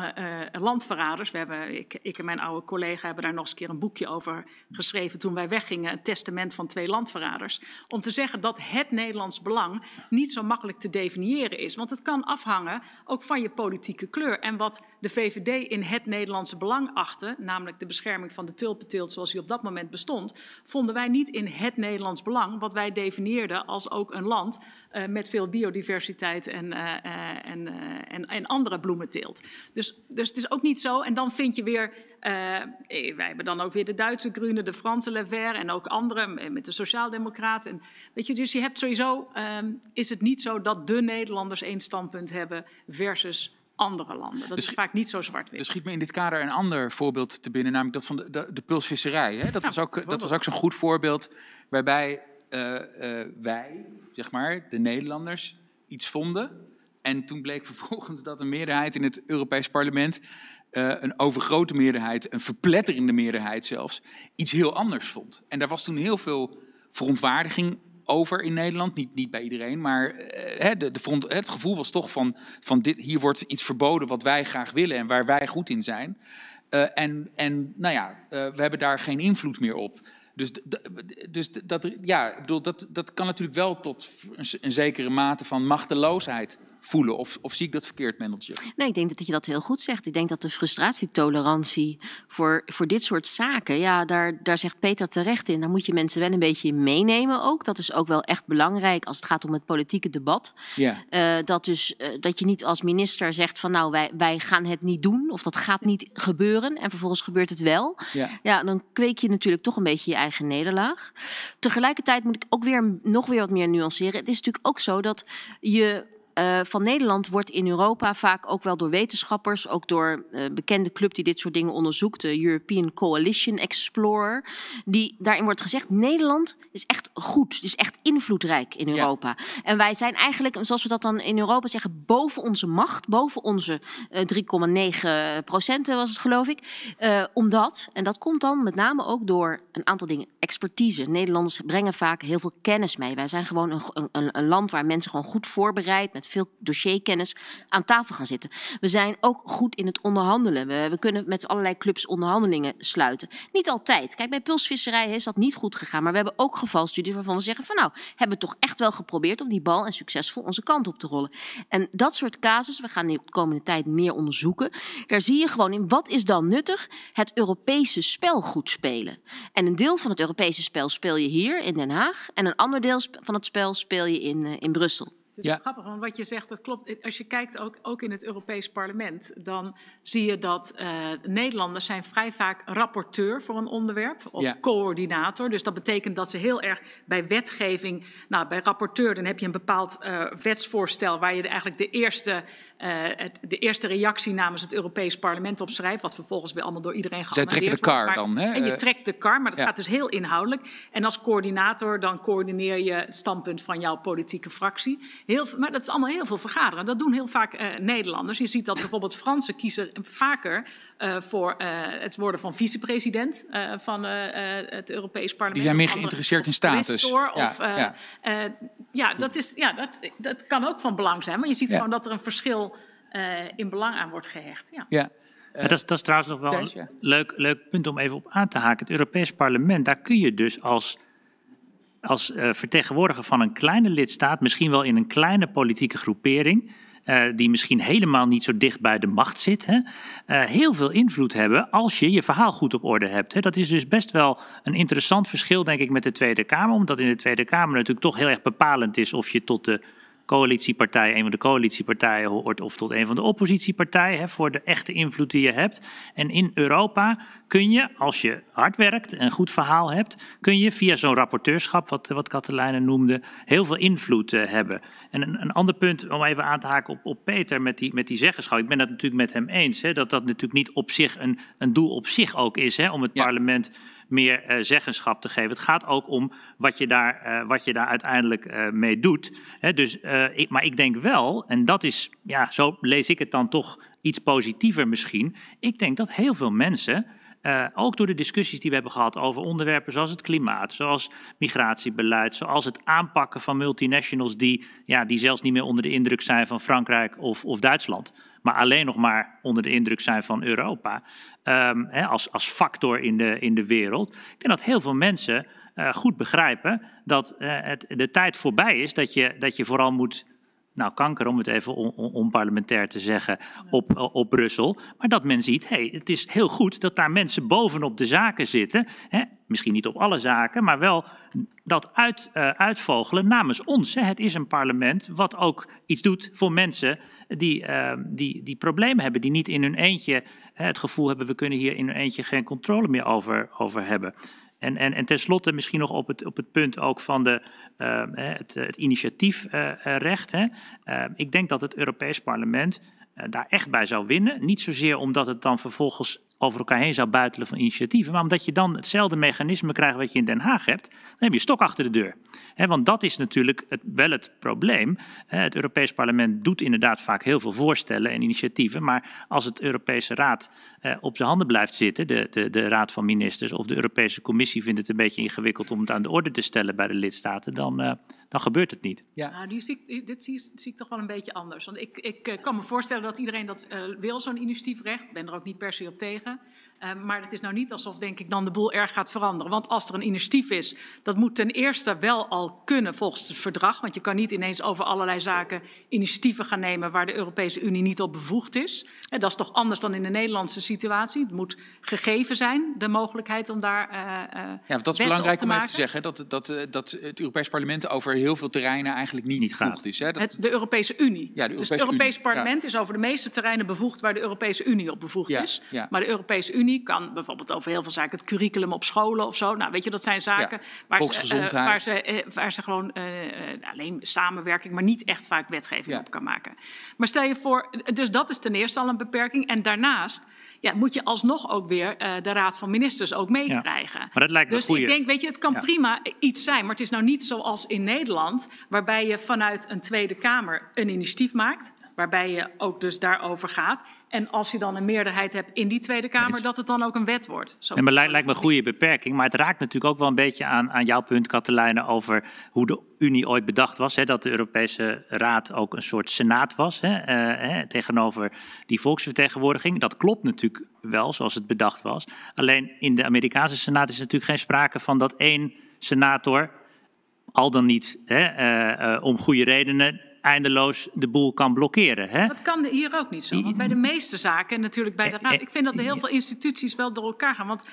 land landverraders. We hebben, ik, ik, en mijn oude collega hebben daar nog eens een keer een boekje over geschreven toen wij weggingen. Een testament van twee landverraders. Om te zeggen dat het Nederlands belang niet zo makkelijk te definiëren is. Want het kan afhangen ook van je politieke kleur. En wat de VVD in het Nederlandse belang achtte, namelijk de bescherming van de tulpenteelt zoals die op dat moment bestond, vonden wij niet in het Nederlands belang wat wij definieerden als ook een land eh, met veel biodiversiteit en, eh, eh, en, en, en, andere teelt. Dus, dus het is ook niet zo. En dan vind je weer, wij hebben dan ook weer de Duitse Grune, de Franse Lever en ook andere met de Sociaaldemocraten. Weet je, dus je hebt sowieso, ehm, is het niet zo dat de Nederlanders één standpunt hebben versus andere landen. Dat is vaak niet zo zwart-wit. Er schiet me in dit kader een ander voorbeeld te binnen, namelijk dat van de, de, pulsvisserij. Hè? Dat, nou, was ook, dat was ook zo'n goed voorbeeld waarbij wij zeg maar, de Nederlanders, iets vonden. En toen bleek vervolgens dat een meerderheid in het Europees Parlement, eh, een overgrote meerderheid, een verpletterende meerderheid zelfs, iets heel anders vond. En daar was toen heel veel verontwaardiging over in Nederland. Niet, niet bij iedereen, maar eh, de, de het gevoel was toch van, van dit, hier wordt iets verboden wat wij graag willen en waar wij goed in zijn. Eh, en, en nou ja, we hebben daar geen invloed meer op. Dus, dus dat, ja, ik bedoel, dat, dat kan natuurlijk wel tot een zekere mate van machteloosheid voelen? Of, of zie ik dat verkeerd, Mendeltje? Nee, ik denk dat je dat heel goed zegt. Ik denk dat de frustratietolerantie voor, voor dit soort zaken, ja, daar, daar zegt Peter terecht in. Daar moet je mensen wel een beetje meenemen ook. Dat is ook wel echt belangrijk als het gaat om het politieke debat. Ja. Eh, dat, dus, eh, dat je niet als minister zegt van nou, wij, wij gaan het niet doen of dat gaat niet gebeuren en vervolgens gebeurt het wel. Ja. ja, dan kweek je natuurlijk toch een beetje je eigen nederlaag. Tegelijkertijd moet ik ook weer nog weer wat meer nuanceren. Het is natuurlijk ook zo dat je eh, van Nederland wordt in Europa vaak ook wel door wetenschappers, ook door eh, bekende club die dit soort dingen onderzoekt, de European Coalition Explorer, die daarin wordt gezegd: Nederland is echt goed, is echt invloedrijk in Europa. En wij zijn eigenlijk, zoals we dat dan in Europa zeggen, boven onze macht, boven onze 3,9 eh, procenten was het, geloof ik. omdat, en dat komt dan met name ook door een aantal dingen, expertise. Nederlanders brengen vaak heel veel kennis mee. Wij zijn gewoon een, een, een land waar mensen gewoon goed voorbereid met veel dossierkennis aan tafel gaan zitten. We zijn ook goed in het onderhandelen. We, kunnen met allerlei clubs onderhandelingen sluiten. Niet altijd. Kijk, bij pulsvisserij is dat niet goed gegaan. Maar we hebben ook gevalstudies waarvan we zeggen van nou, hebben we toch echt wel geprobeerd om die bal en succesvol onze kant op te rollen. En dat soort casussen, we gaan de komende tijd meer onderzoeken. Daar zie je gewoon in wat is dan nuttig het Europese spel goed spelen. En een deel van het Europese spel speel je hier in Den Haag. En een ander deel van het spel speel je in, eh, in Brussel. Dus ja. grappig, want wat je zegt, dat klopt. Als je kijkt ook, ook in het Europees Parlement, dan zie je dat eh, Nederlanders zijn vrij vaak rapporteur voor een onderwerp of coördinator. Dus dat betekent dat ze heel erg bij wetgeving, nou bij rapporteur, dan heb je een bepaald eh, wetsvoorstel waar je eigenlijk de eerste eh, het, de eerste reactie namens het Europees Parlement opschrijft, wat vervolgens weer allemaal door iedereen gaat. wordt. Zij trekken de kar dan, hè? En je eh, trekt de kar, maar dat gaat dus heel inhoudelijk. En als coördinator dan coördineer je het standpunt van jouw politieke fractie. Heel, maar dat is allemaal heel veel vergaderen. Dat doen heel vaak eh, Nederlanders. Je ziet dat bijvoorbeeld Fransen kiezen vaker eh, voor eh, het worden van vicepresident eh, van het Europees Parlement. Die zijn meer geïnteresseerd in status. ja, of, ja. dat, is, ja dat, dat kan ook van belang zijn, maar je ziet gewoon dat er een verschil in belang aan wordt gehecht. Ja. Dat is, dat, is, trouwens nog wel een leuk, leuk punt om even op aan te haken. Het Europees Parlement, daar kun je dus als als vertegenwoordiger van een kleine lidstaat, misschien wel in een kleine politieke groepering, eh, die misschien helemaal niet zo dicht bij de macht zit, hè, eh, heel veel invloed hebben als je je verhaal goed op orde hebt. Hè. Dat is dus best wel een interessant verschil, denk ik, met de Tweede Kamer, omdat in de Tweede Kamer natuurlijk toch heel erg bepalend is of je tot de coalitiepartij, een van de coalitiepartijen hoort of tot een van de oppositiepartijen, hè, voor de echte invloed die je hebt. En in Europa kun je, als je hard werkt en een goed verhaal hebt, kun je via zo'n rapporteurschap, wat, wat Katelijne noemde, heel veel invloed eh, hebben. En een, een, ander punt, om even aan te haken op, op Peter met die, met die zeggenschap. Ik ben dat natuurlijk met hem eens, hè, dat dat natuurlijk niet op zich een, een doel op zich ook is, hè, om het parlement meer eh, zeggenschap te geven. Het gaat ook om wat je daar, eh, wat je daar uiteindelijk eh, mee doet. dus, ik, maar ik denk wel, en dat is, ja, zo lees ik het dan toch iets positiever misschien. Ik denk dat heel veel mensen. ook door de discussies die we hebben gehad over onderwerpen zoals het klimaat, zoals migratiebeleid, zoals het aanpakken van multinationals die, ja, die zelfs niet meer onder de indruk zijn van Frankrijk of, of Duitsland maar alleen nog maar onder de indruk zijn van Europa ehm, als, als factor in de, in de wereld. Ik denk dat heel veel mensen eh, goed begrijpen dat eh, het, de tijd voorbij is dat je, dat je vooral moet nou kanker om het even onparlementair te zeggen, op, op Brussel. Maar dat men ziet, hey, het is heel goed dat daar mensen bovenop de zaken zitten. Hè? Misschien niet op alle zaken, maar wel dat uit, uh, uitvogelen namens ons. Hè? Het is een parlement wat ook iets doet voor mensen die, ehm, die, die problemen hebben, die niet in hun eentje het gevoel hebben, we kunnen hier in hun eentje geen controle meer over, over hebben. En, en, en tenslotte misschien nog op het, op het punt ook van de, eh, eh, het, eh, het initiatiefrecht. ik denk dat het Europees Parlement eh, daar echt bij zou winnen. Niet zozeer omdat het dan vervolgens over elkaar heen zou buitelen van initiatieven, maar omdat je dan hetzelfde mechanisme krijgt wat je in Den Haag hebt, dan heb je stok achter de deur. want dat is natuurlijk wel het probleem. Het Europees Parlement doet inderdaad vaak heel veel voorstellen en initiatieven, maar als het Europese Raad eh, op zijn handen blijft zitten, de, de, de Raad van Ministers of de Europese Commissie vindt het een beetje ingewikkeld om het aan de orde te stellen bij de lidstaten, dan eh, dan gebeurt het niet. Ja. Nou, die zie ik, dit zie, ik toch wel een beetje anders. Want ik, ik eh, kan me voorstellen dat iedereen dat eh, wil, zo'n initiatiefrecht. Ik ben er ook niet per se op tegen. Ehm, maar het is nou niet alsof, denk ik, dan de boel erg gaat veranderen. Want als er een initiatief is, dat moet ten eerste wel al kunnen volgens het verdrag. Want je kan niet ineens over allerlei zaken initiatieven gaan nemen waar de Europese Unie niet op bevoegd is. En dat is toch anders dan in de Nederlandse situatie. Het moet gegeven zijn, de mogelijkheid om daar. Uh, ja, dat is belangrijk om even te zeggen: dat, dat, eh, dat het Europees Parlement over heel veel terreinen eigenlijk niet, niet bevoegd Is, hè? Dat... de Europese Unie. Ja, de Europese dus het Europees Parlement is over de meeste terreinen bevoegd waar de Europese Unie op bevoegd is. Maar de Europese Unie kan bijvoorbeeld over heel veel zaken het curriculum op scholen of zo. Nou, weet je, dat zijn zaken waar, ze, eh, waar, ze, eh, waar ze gewoon eh, alleen samenwerking, maar niet echt vaak wetgeving op kan maken. Maar stel je voor, dus dat is ten eerste al een beperking. En daarnaast ja, moet je alsnog ook weer de Raad van Ministers ook meekrijgen. maar dat lijkt me Dus goeie. ik denk, weet je, het kan prima iets zijn. Maar het is nou niet zoals in Nederland, waarbij je vanuit een Tweede Kamer een initiatief maakt. Waarbij je ook dus daarover gaat. En als je dan een meerderheid hebt in die Tweede Kamer, dat het dan ook een wet wordt. Zo. En lijkt, lijkt me een goede beperking. Maar het raakt natuurlijk ook wel een beetje aan, aan jouw punt, Katelijne, over hoe de Unie ooit bedacht was. Hè, dat de Europese Raad ook een soort senaat was hè, eh, tegenover die volksvertegenwoordiging. Dat klopt natuurlijk wel, zoals het bedacht was. Alleen in de Amerikaanse senaat is natuurlijk geen sprake van dat één senator, al dan niet eh, eh, om goede redenen, eindeloos de boel kan blokkeren. Hè? Dat kan hier ook niet zo. Want bij de meeste zaken, natuurlijk bij de eh, Raad. Ik vind dat eh, heel veel instituties wel door elkaar gaan. Want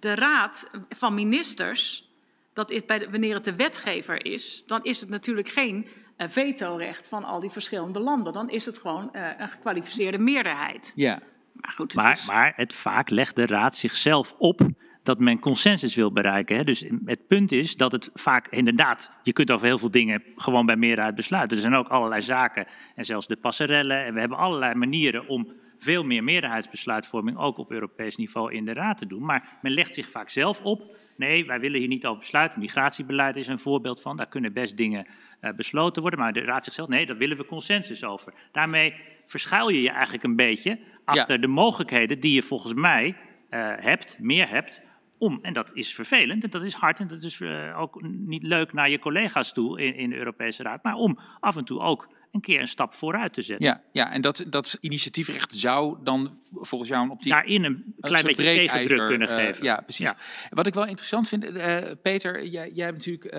de Raad van Ministers, dat is bij wanneer het de wetgever is, dan is het natuurlijk geen eh, vetorecht van al die verschillende landen. Dan is het gewoon een gekwalificeerde meerderheid. Ja. Maar, goed, maar, maar het vaak legt de Raad zichzelf op dat men consensus wil bereiken. Hè. Dus het punt is dat het vaak inderdaad, je kunt over heel veel dingen gewoon bij meerderheid besluiten. Er zijn ook allerlei zaken en zelfs de passerellen. En we hebben allerlei manieren om veel meer meerderheidsbesluitvorming ook op Europees niveau in de Raad te doen. Maar men legt zich vaak zelf op. Nee, wij willen hier niet over besluiten. Migratiebeleid is een voorbeeld van. Daar kunnen best dingen eh, besloten worden. Maar de Raad zichzelf, nee, daar willen we consensus over. Daarmee verschuil je je eigenlijk een beetje achter de mogelijkheden die je volgens mij eh, hebt, meer hebt om. En dat is vervelend en dat is hard en dat is eh, ook niet leuk naar je collega's toe in, in de Europese Raad. Maar om af en toe ook een keer een stap vooruit te zetten. Ja, ja en dat, dat initiatiefrecht zou dan volgens jou een optiek... Daarin een klein een beetje tegendruk kunnen eh, geven. ja, precies. Wat ik wel interessant vind, eh, Peter, jij, jij hebt natuurlijk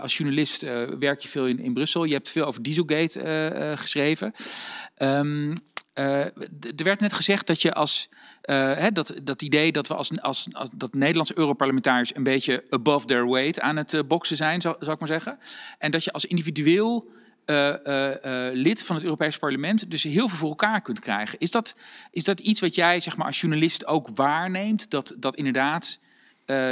als journalist werk je veel in, in Brussel. Je hebt veel over Dieselgate geschreven. Ehm, er werd net gezegd dat je als eh, hè, dat, dat idee dat we als, als, als dat Nederlandse Europarlementariërs een beetje above their weight aan het eh, boksen zijn, zou, zou ik maar zeggen. En dat je als individueel eh, lid van het Europees Parlement dus heel veel voor elkaar kunt krijgen. Is dat, is dat iets wat jij zeg maar, als journalist ook waarneemt? Dat, dat inderdaad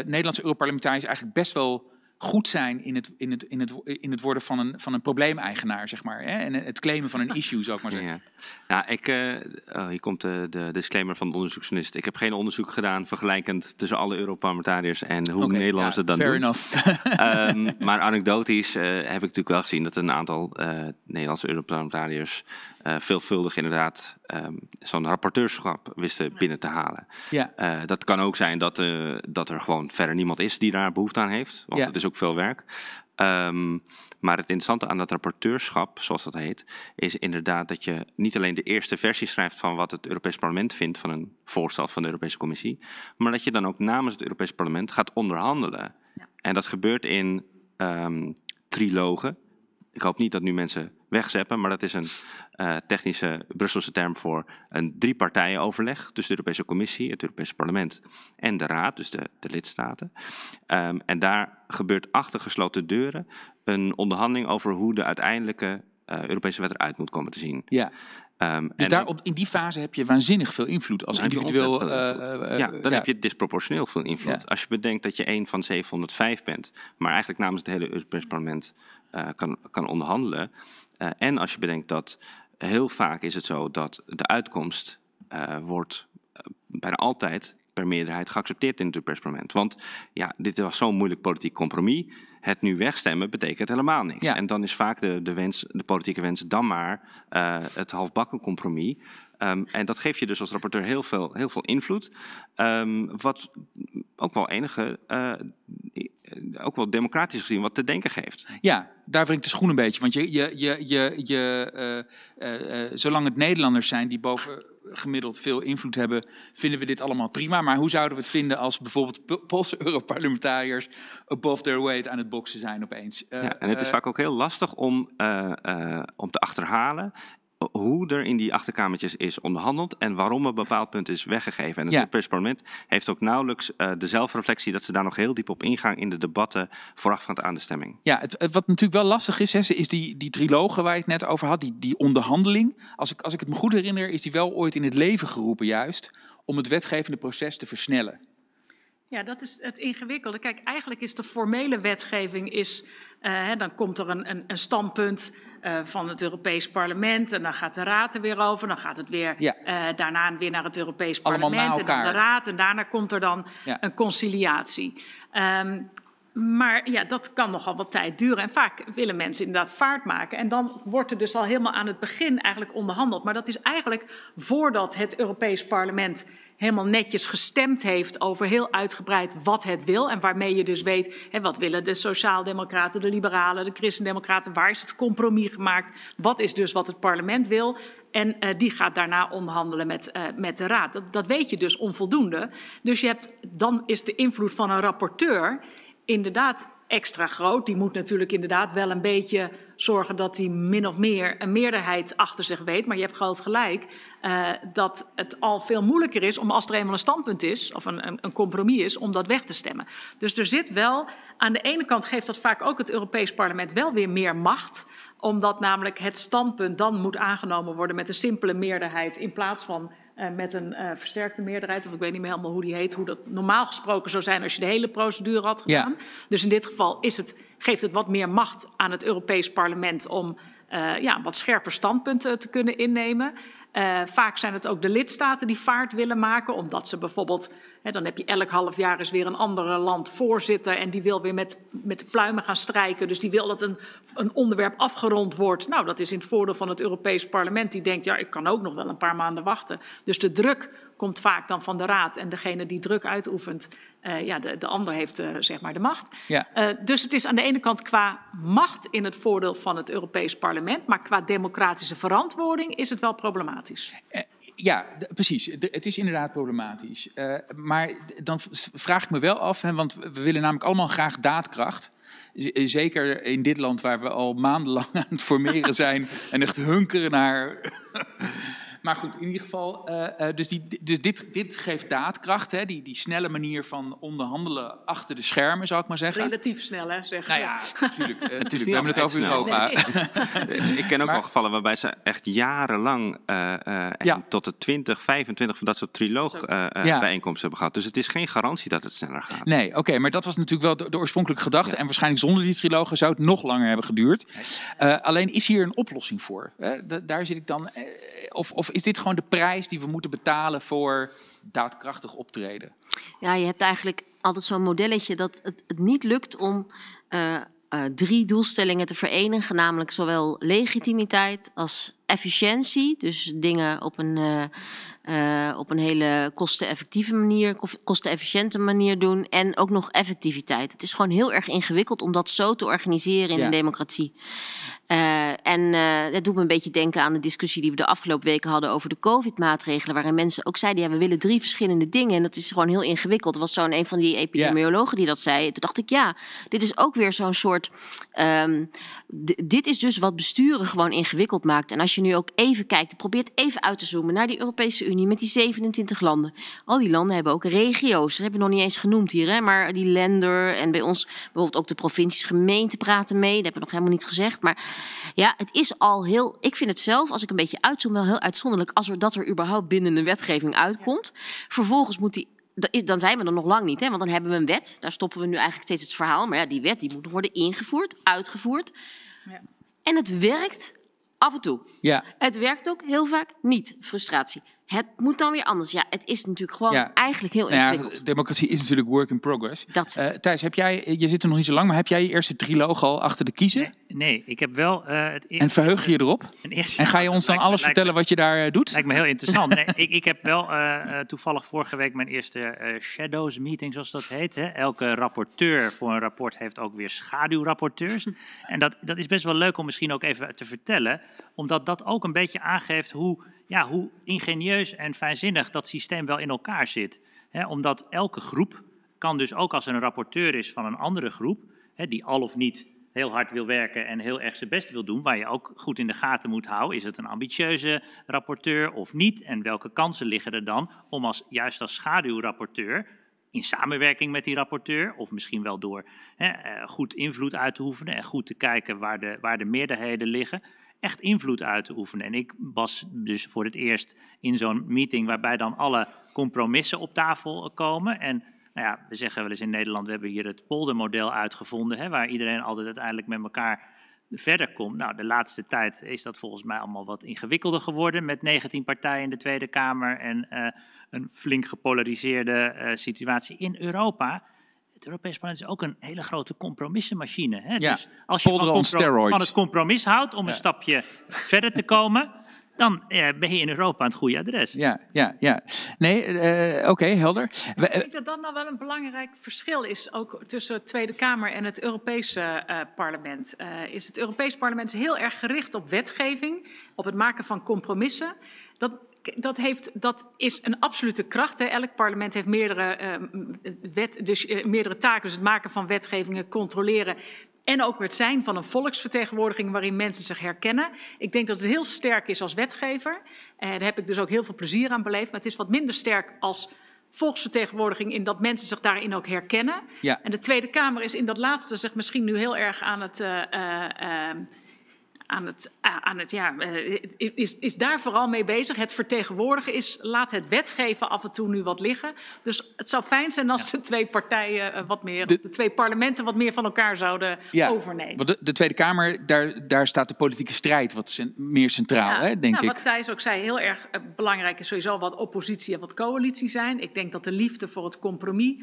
Nederlandse Europarlementariërs eigenlijk best wel goed zijn in het, in het, in het, in het worden van een, van een probleemeigenaar, zeg maar. Hè? En het claimen van een issue, zou ik maar zeggen. Ja. Nou, ik, eh, oh, hier komt de, de, disclaimer van de onderzoeksjournalist. Ik heb geen onderzoek gedaan vergelijkend tussen alle Europarlementariërs en hoe okay, Nederlanders het dan fair doen. Enough. Ehm, maar anekdotisch eh, heb ik natuurlijk wel gezien dat een aantal eh, Nederlandse Europarlementariërs eh, veelvuldig inderdaad ehm, zo'n rapporteurschap wisten binnen te halen. Ja. Eh, dat kan ook zijn dat, eh, dat er gewoon verder niemand is die daar behoefte aan heeft, want het is ook veel werk. Ehm, maar het interessante aan dat rapporteurschap, zoals dat heet, is inderdaad dat je niet alleen de eerste versie schrijft van wat het Europees Parlement vindt van een voorstel van de Europese Commissie, maar dat je dan ook namens het Europees Parlement gaat onderhandelen. Ja. En dat gebeurt in ehm, trilogen ik hoop niet dat nu mensen wegzeppen, maar dat is een eh, technische Brusselse term voor een drie partijen overleg tussen de Europese Commissie, het Europese Parlement en de Raad, dus de, de lidstaten. Ehm, en daar gebeurt achter gesloten deuren een onderhandeling over hoe de uiteindelijke eh, Europese wet eruit moet komen te zien. Ja. Ehm, dus daar, in die fase heb je waanzinnig veel invloed als nou, individueel. Eh, ja, dan heb je disproportioneel veel invloed. Als je bedenkt dat je één van 705 bent, maar eigenlijk namens het hele Europees Parlement eh, kan, kan onderhandelen. Eh, en als je bedenkt dat heel vaak is het zo dat de uitkomst eh, wordt bijna altijd per meerderheid geaccepteerd in het parlement. Want ja, dit was zo'n moeilijk politiek compromis. Het nu wegstemmen betekent helemaal niks. En dan is vaak de, de, wens, de politieke wens dan maar uh, het halfbakken compromis. Ehm, en dat geeft je dus als rapporteur heel veel, heel veel invloed. Ehm, wat ook wel enige eh, ook wel democratisch gezien wat te denken geeft. Ja, daar brengt de schoen een beetje. Want je, je, je, je, je eh, eh, zolang het Nederlanders zijn die boven gemiddeld veel invloed hebben, vinden we dit allemaal prima. Maar hoe zouden we het vinden als bijvoorbeeld Poolse Europarlementariërs above their weight aan het boksen zijn opeens? ja, en het is vaak ook heel lastig om, om te achterhalen hoe er in die achterkamertjes is onderhandeld en waarom een bepaald punt is weggegeven. En het Parlement heeft ook nauwelijks uh, de zelfreflectie dat ze daar nog heel diep op ingaan in de debatten voorafgaand aan de stemming. Ja, het, wat natuurlijk wel lastig is, hè, is die, die trilogen waar je het net over had, die, die onderhandeling. Als ik, als ik het me goed herinner, is die wel ooit in het leven geroepen juist om het wetgevende proces te versnellen. Ja, dat is het ingewikkelde. Kijk, eigenlijk is de formele wetgeving, is, eh, hè, dan komt er een, een, een standpunt eh, van het Europees Parlement. En dan gaat de Raad er weer over. Dan gaat het weer eh, daarna weer naar het Europees Parlement en dan de Raad. En daarna komt er dan een conciliatie. Ehm, maar ja, dat kan nogal wat tijd duren. En vaak willen mensen inderdaad vaart maken. En dan wordt er dus al helemaal aan het begin eigenlijk onderhandeld. Maar dat is eigenlijk voordat het Europees Parlement helemaal netjes gestemd heeft over heel uitgebreid wat het wil. En waarmee je dus weet, hè, wat willen de sociaaldemocraten, de liberalen, de christendemocraten, waar is het compromis gemaakt, wat is dus wat het parlement wil. En eh, die gaat daarna onderhandelen met, eh, met de raad. Dat, dat weet je dus onvoldoende. Dus je hebt, dan is de invloed van een rapporteur inderdaad extra groot. Die moet natuurlijk inderdaad wel een beetje zorgen dat hij min of meer een meerderheid achter zich weet. Maar je hebt groot gelijk eh, dat het al veel moeilijker is om als er eenmaal een standpunt is of een, een, een, compromis is, om dat weg te stemmen. Dus er zit wel, aan de ene kant geeft dat vaak ook het Europees Parlement wel weer meer macht omdat namelijk het standpunt dan moet aangenomen worden met een simpele meerderheid in plaats van eh, met een eh, versterkte meerderheid. Of ik weet niet meer helemaal hoe die heet, hoe dat normaal gesproken zou zijn als je de hele procedure had gedaan. Dus in dit geval is het, geeft het wat meer macht aan het Europees Parlement om eh, ja, wat scherper standpunten te kunnen innemen. Eh, vaak zijn het ook de lidstaten die vaart willen maken, omdat ze bijvoorbeeld, hè, dan heb je elk half jaar eens weer een ander land voorzitter en die wil weer met, met de pluimen gaan strijken. Dus die wil dat een, een onderwerp afgerond wordt. Nou, dat is in het voordeel van het Europees Parlement. Die denkt, ja, ik kan ook nog wel een paar maanden wachten. Dus de druk komt vaak dan van de raad. En degene die druk uitoefent, eh, ja, de, de ander heeft eh, zeg maar de macht. Ja. Eh, dus het is aan de ene kant qua macht in het voordeel van het Europees Parlement, maar qua democratische verantwoording is het wel problematisch. ja, precies. het is inderdaad problematisch. maar dan vraag ik me wel af, hè, want we willen namelijk allemaal graag daadkracht. Zeker in dit land waar we al maandenlang aan het formeren zijn en echt hunkeren naar maar goed, in ieder geval, eh, eh, dus, die, dus dit, dit geeft daadkracht, hè, die, die snelle manier van onderhandelen achter de schermen, zou ik maar zeggen. Relatief snel, hè, zeg Nou ja, eh, natuurlijk. we hebben het over snel. Europa. ik ken ook maar, wel gevallen waarbij ze echt jarenlang tot de 20, 25 van dat soort triloog-bijeenkomsten hebben gehad. Dus het is geen garantie dat het sneller gaat. Nee, oké, maar dat was natuurlijk wel de, de oorspronkelijke gedachte. En waarschijnlijk zonder die trilogen zou het nog langer hebben geduurd. alleen is hier een oplossing voor. daar zit ik dan. of, of is dit gewoon de prijs die we moeten betalen voor daadkrachtig optreden? Ja, je hebt eigenlijk altijd zo'n modelletje dat het, niet lukt om eh, eh, drie doelstellingen te verenigen, namelijk zowel legitimiteit als efficiëntie, dus dingen op een, eh, eh, op een hele kosteneffectieve manier, kostenefficiënte manier doen. En ook nog effectiviteit. Het is gewoon heel erg ingewikkeld om dat zo te organiseren in een democratie. Eh, en uh, het doet me een beetje denken aan de discussie die we de afgelopen weken hadden over de COVID-maatregelen. Waarin mensen ook zeiden: ja, we willen drie verschillende dingen. En dat is gewoon heel ingewikkeld. Er was zo'n een van die epidemiologen die dat zei. Toen dacht ik: ja, dit is ook weer zo'n soort. Ehm, dit is dus wat besturen gewoon ingewikkeld maakt. En als je nu ook even kijkt, probeert even uit te zoomen naar die Europese Unie met die 27 landen. Al die landen hebben ook regio's. Dat hebben we nog niet eens genoemd hier, hè? maar die lender en bij ons bijvoorbeeld ook de provincies, gemeenten praten mee. Dat hebben we nog helemaal niet gezegd. Maar ja, het is al heel. Ik vind het zelf, als ik een beetje uitzoom, wel heel uitzonderlijk als er dat er überhaupt binnen de wetgeving uitkomt. Vervolgens moet die dan zijn we er nog lang niet, hè? want dan hebben we een wet. Daar stoppen we nu eigenlijk steeds het verhaal. Maar ja, die wet die moet worden ingevoerd, uitgevoerd. Ja. En het werkt Af en toe. Ja. Het werkt ook heel vaak niet, frustratie het moet dan weer anders. Ja, het is natuurlijk gewoon eigenlijk heel nou ingewikkeld. Ja, democratie is natuurlijk work in progress. Dat. Eh, Thijs, heb jij, je zit er nog niet zo lang, maar heb jij je eerste triloog al achter de kiezen? Nee, ik heb wel... Eh, het en verheug je erop? en ga je ons dan alles vertellen wat je daar uh, doet? Lijkt me heel interessant. nee, ik, ik, heb wel toevallig vorige week mijn eerste shadows meeting, zoals dat heet. Hè. Elke rapporteur voor een rapport heeft ook weer schaduwrapporteurs. en dat, dat is best wel leuk om misschien ook even te vertellen. Omdat dat ook een beetje aangeeft hoe ja, hoe ingenieus en fijnzinnig dat systeem wel in elkaar zit. omdat elke groep kan dus ook als er een rapporteur is van een andere groep, die al of niet heel hard wil werken en heel erg zijn best wil doen, waar je ook goed in de gaten moet houden, is het een ambitieuze rapporteur of niet? En welke kansen liggen er dan om als, juist als schaduwrapporteur, in samenwerking met die rapporteur, of misschien wel door eh, goed invloed uit te oefenen en goed te kijken waar de, waar de meerderheden liggen, echt invloed uit te oefenen. En ik was dus voor het eerst in zo'n meeting waarbij dan alle compromissen op tafel komen. En nou ja, we zeggen wel eens in Nederland, we hebben hier het poldermodel uitgevonden, hè, waar iedereen altijd uiteindelijk met elkaar verder komt. Nou, de laatste tijd is dat volgens mij allemaal wat ingewikkelder geworden met 19 partijen in de Tweede Kamer en eh, een flink gepolariseerde eh, situatie in Europa het Europees Parlement is ook een hele grote compromissenmachine. Hè? dus als je van, het compromis houdt om een stapje verder te komen, dan eh, ben je in Europa aan het goede adres. Ja, ja, ja. Nee, eh, oké, helder. Ik denk eh, dat dan nou wel een belangrijk verschil is, ook tussen de Tweede Kamer en het Europese eh, parlement. is het Europees parlement is heel erg gericht op wetgeving, op het maken van compromissen. Dat dat, heeft, dat is een absolute kracht. Hè. Elk parlement heeft meerdere, uh, wet, dus, eh, meerdere taken. Dus het maken van wetgevingen, controleren. En ook het zijn van een volksvertegenwoordiging waarin mensen zich herkennen. Ik denk dat het heel sterk is als wetgever. Uh, daar heb ik dus ook heel veel plezier aan beleefd. Maar het is wat minder sterk als volksvertegenwoordiging in dat mensen zich daarin ook herkennen. En de Tweede Kamer is in dat laatste zich misschien nu heel erg aan het eh, ehm, aan het, eh, aan het ja, eh, is, is daar vooral mee bezig. Het vertegenwoordigen is, laat het wetgeven af en toe nu wat liggen. Dus het zou fijn zijn als de twee partijen eh, wat meer, de, de, twee parlementen wat meer van elkaar zouden ja, overnemen. de, Tweede Kamer, daar, daar staat de politieke strijd wat meer centraal, hè, denk nou, ik. Wat Thijs ook zei, heel erg belangrijk is sowieso wat oppositie en wat coalitie zijn. Ik denk dat de liefde voor het compromis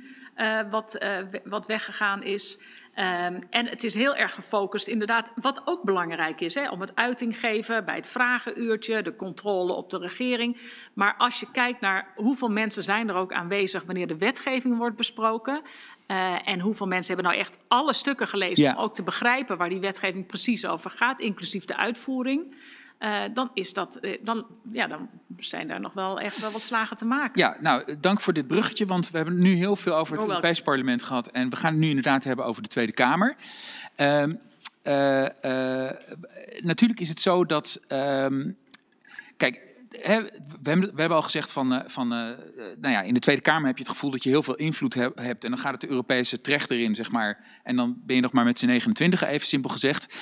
wat, wat weggegaan is. Ehm, en het is heel erg gefocust, inderdaad, wat ook belangrijk is, hè, om het uiting geven bij het vragenuurtje, de controle op de regering. Maar als je kijkt naar hoeveel mensen zijn er ook aanwezig wanneer de wetgeving wordt besproken, eh, en hoeveel mensen hebben nou echt alle stukken gelezen om ook te begrijpen waar die wetgeving precies over gaat, inclusief de uitvoering. Eh, dan, is dat, eh, dan, ja, dan zijn daar nog wel echt wel wat slagen te maken. Ja, nou, eh, dank voor dit bruggetje, want we hebben nu heel veel over het oh, Parlement gehad. En we gaan het nu inderdaad hebben over de Tweede Kamer. Ehm, natuurlijk is het zo dat. Ehm, kijk, we, hebben, we hebben al gezegd van, eh, van eh, eh, nou ja, in de Tweede Kamer heb je het gevoel dat je heel veel invloed hebt. En dan gaat het de Europese trechter in, zeg maar. En dan ben je nog maar met z'n 29, even simpel gezegd.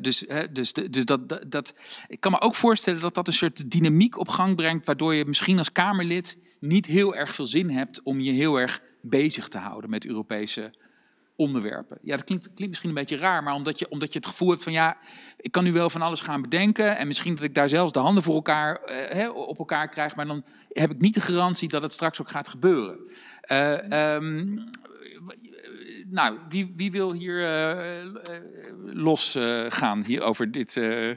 dus dus, dus dat, dat, dat, ik kan me ook voorstellen dat dat een soort dynamiek op gang brengt, waardoor je misschien als Kamerlid niet heel erg veel zin hebt om je heel erg bezig te houden met Europese onderwerpen. Ja, dat klinkt, misschien een beetje raar, maar omdat je, omdat je het gevoel hebt van ja, ik kan nu wel van alles gaan bedenken en misschien dat ik daar zelfs de handen voor elkaar, eh, op elkaar krijg, maar dan heb ik niet de garantie dat het straks ook gaat gebeuren. Uh, nou, wie, wie, wil hier uh, los eh, gaan hier over dit? Uh,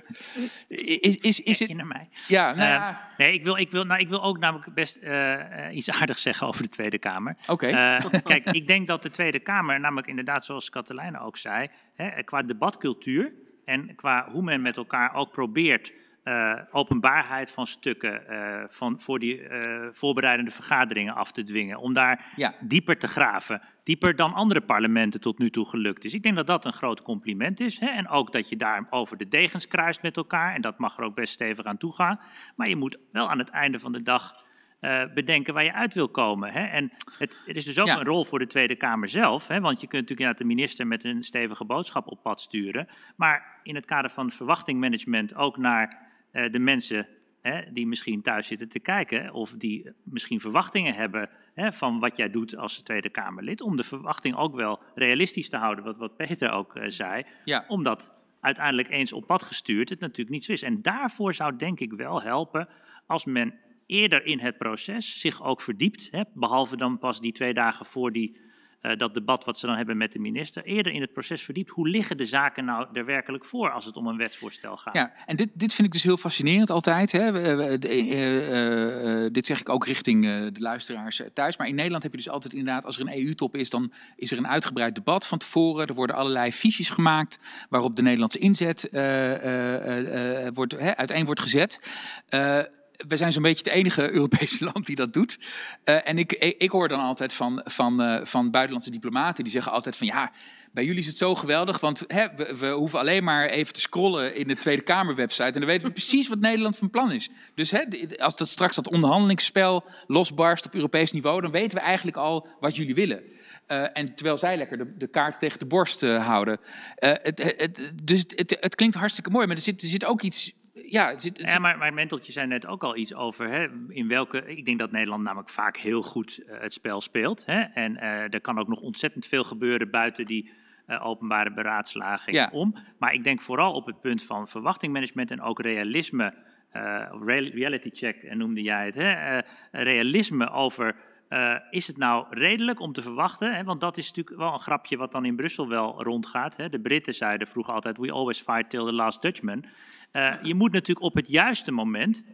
is, is, is het? naar mij. Ja. Ehm, nou, nee, ik wil, ik wil, nou, ik wil ook namelijk best iets aardigs zeggen over de Tweede Kamer. Oké. kijk, ik denk dat de Tweede Kamer, namelijk inderdaad, zoals Katelijne ook zei, hè, qua debatcultuur en qua hoe men met elkaar ook probeert eh, openbaarheid van stukken eh, van, voor die eh, voorbereidende vergaderingen af te dwingen. Om daar dieper te graven. Dieper dan andere parlementen tot nu toe gelukt is. Ik denk dat dat een groot compliment is. Hè? En ook dat je daar over de degens kruist met elkaar. En dat mag er ook best stevig aan toe gaan. Maar je moet wel aan het einde van de dag bedenken waar je uit wil komen. Hè? En het, is dus ook een rol voor de Tweede Kamer zelf. Hè? Want je kunt natuurlijk inderdaad de minister met een stevige boodschap op pad sturen. Maar in het kader van verwachtingmanagement ook naar eh, de mensen hè, die misschien thuis zitten te kijken of die misschien verwachtingen hebben hè, van wat jij doet als Tweede Kamerlid, om de verwachting ook wel realistisch te houden, wat, wat Peter ook eh, zei, omdat uiteindelijk eens op pad gestuurd het natuurlijk niet zo is. En daarvoor zou denk ik wel helpen als men eerder in het proces zich ook verdiept, hè, behalve dan pas die twee dagen voor die eh, dat debat wat ze dan hebben met de minister, eerder in het proces verdiept. Hoe liggen de zaken nou er werkelijk voor als het om een wetsvoorstel gaat? Ja, en dit, dit vind ik dus heel fascinerend altijd. Hè. Eh, eh, dit zeg ik ook richting de luisteraars thuis. Maar in Nederland heb je dus altijd inderdaad, als er een EU-top is, dan is er een uitgebreid debat van tevoren. Er worden allerlei fiches gemaakt waarop de Nederlandse inzet wordt, hè, uiteen wordt gezet we zijn zo'n beetje het enige Europese land die dat doet. Eh, en ik, ik, hoor dan altijd van, van, eh, van buitenlandse diplomaten, die zeggen altijd van ja, bij jullie is het zo geweldig, want hè, we, hoeven alleen maar even te scrollen in de Tweede Kamer website en dan weten we precies wat Nederland van plan is. Dus hè, als dat straks dat onderhandelingsspel losbarst op Europees niveau, dan weten we eigenlijk al wat jullie willen. Eh, en terwijl zij lekker de, kaart tegen de borst houden. Het, het, dus het, het, klinkt hartstikke mooi, maar er zit, er zit ook iets ja, maar, Menteltje zei net ook al iets over hè, in welke. Ik denk dat Nederland namelijk vaak heel goed eh, het spel speelt. Hè, en eh, er kan ook nog ontzettend veel gebeuren buiten die eh, openbare beraadslaging om. Maar ik denk vooral op het punt van verwachtingmanagement en ook realisme, reality check noemde jij het, hè? realisme over. is het nou redelijk om te verwachten? Hè? Want dat is natuurlijk wel een grapje wat dan in Brussel wel rondgaat. Hè? De Britten zeiden vroeger altijd: We always fight till the last Dutchman. Eh, je moet natuurlijk op het juiste moment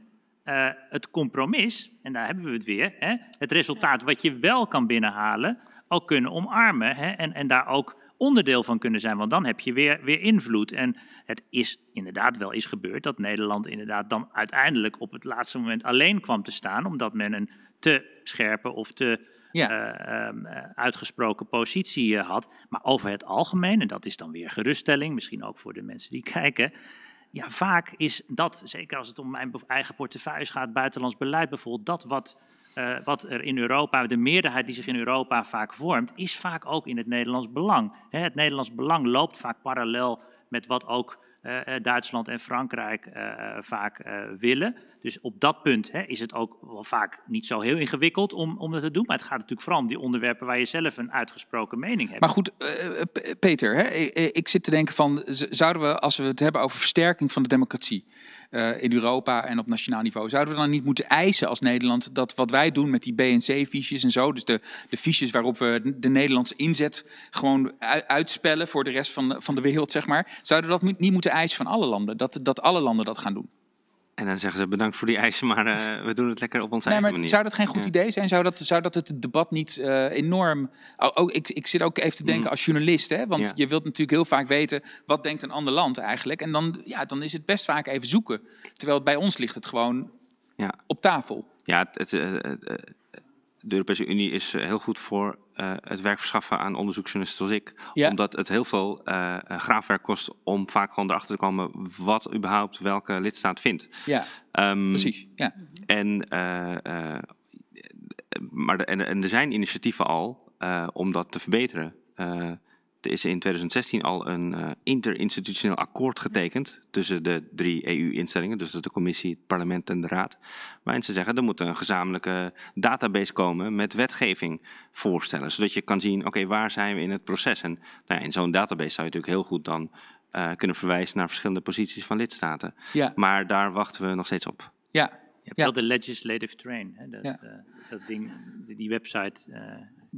eh, het compromis, en daar hebben we het weer, hè, het resultaat wat je wel kan binnenhalen, ook kunnen omarmen hè, en, en daar ook onderdeel van kunnen zijn, want dan heb je weer, weer invloed. En het is inderdaad wel eens gebeurd dat Nederland inderdaad dan uiteindelijk op het laatste moment alleen kwam te staan, omdat men een te scherpe of te eh, ehm, uitgesproken positie had. Maar over het algemeen, en dat is dan weer geruststelling, misschien ook voor de mensen die kijken, ja, vaak is dat, zeker als het om mijn eigen portefeuille gaat, buitenlands beleid bijvoorbeeld, dat wat, eh, wat er in Europa, de meerderheid die zich in Europa vaak vormt, is vaak ook in het Nederlands belang. het Nederlands belang loopt vaak parallel met wat ook eh, eh, Duitsland en Frankrijk eh, vaak willen. Dus op dat punt hè, is het ook wel vaak niet zo heel ingewikkeld om, om dat te doen. Maar het gaat natuurlijk vooral om die onderwerpen waar je zelf een uitgesproken mening hebt. Maar goed, Peter, hè, ik zit te denken van, zouden we, als we het hebben over versterking van de democratie eh, in Europa en op nationaal niveau. Zouden we dan niet moeten eisen als Nederland dat wat wij doen met die BNC-fiches en zo, dus de, de fiches waarop we de Nederlandse inzet gewoon uitspellen voor de rest van, van de wereld, zeg maar. Zouden we dat niet moeten eisen van alle landen? Dat, dat alle landen dat gaan doen? En dan zeggen ze bedankt voor die eisen, maar eh, we doen het lekker op onze nee, maar Zou dat geen goed idee zijn? Zou dat, zou dat het debat niet eh, enorm... Oh, oh, ik, ik zit ook even te denken mm. als journalist, hè? want je wilt natuurlijk heel vaak weten... wat denkt een ander land eigenlijk? En dan, ja, dan is het best vaak even zoeken. Terwijl bij ons ligt het gewoon ja. op tafel. Ja, het, het, eh, de Europese Unie is eh, heel goed voor eh, het werk verschaffen aan onderzoeksjournalisten zoals ik. Omdat het heel veel eh, graafwerk kost om vaak gewoon erachter te komen wat überhaupt welke lidstaat vindt. Ja, ehm, precies. Ja. En, maar en, en, er zijn initiatieven al om dat te verbeteren. Er is in 2016 al een eh, interinstitutioneel akkoord getekend tussen de drie EU-instellingen, dus de commissie, het parlement en de raad. Maar ze zeggen, er moet een gezamenlijke database komen met wetgeving voorstellen, zodat je kan zien, oké, waar zijn we in het proces? En nou in zo'n database zou je natuurlijk heel goed dan eh, kunnen verwijzen naar verschillende posities van lidstaten. Maar daar wachten we nog steeds op. Ja. Je hebt wel de legislative train, hè? Dat, eh, dat, ding, die website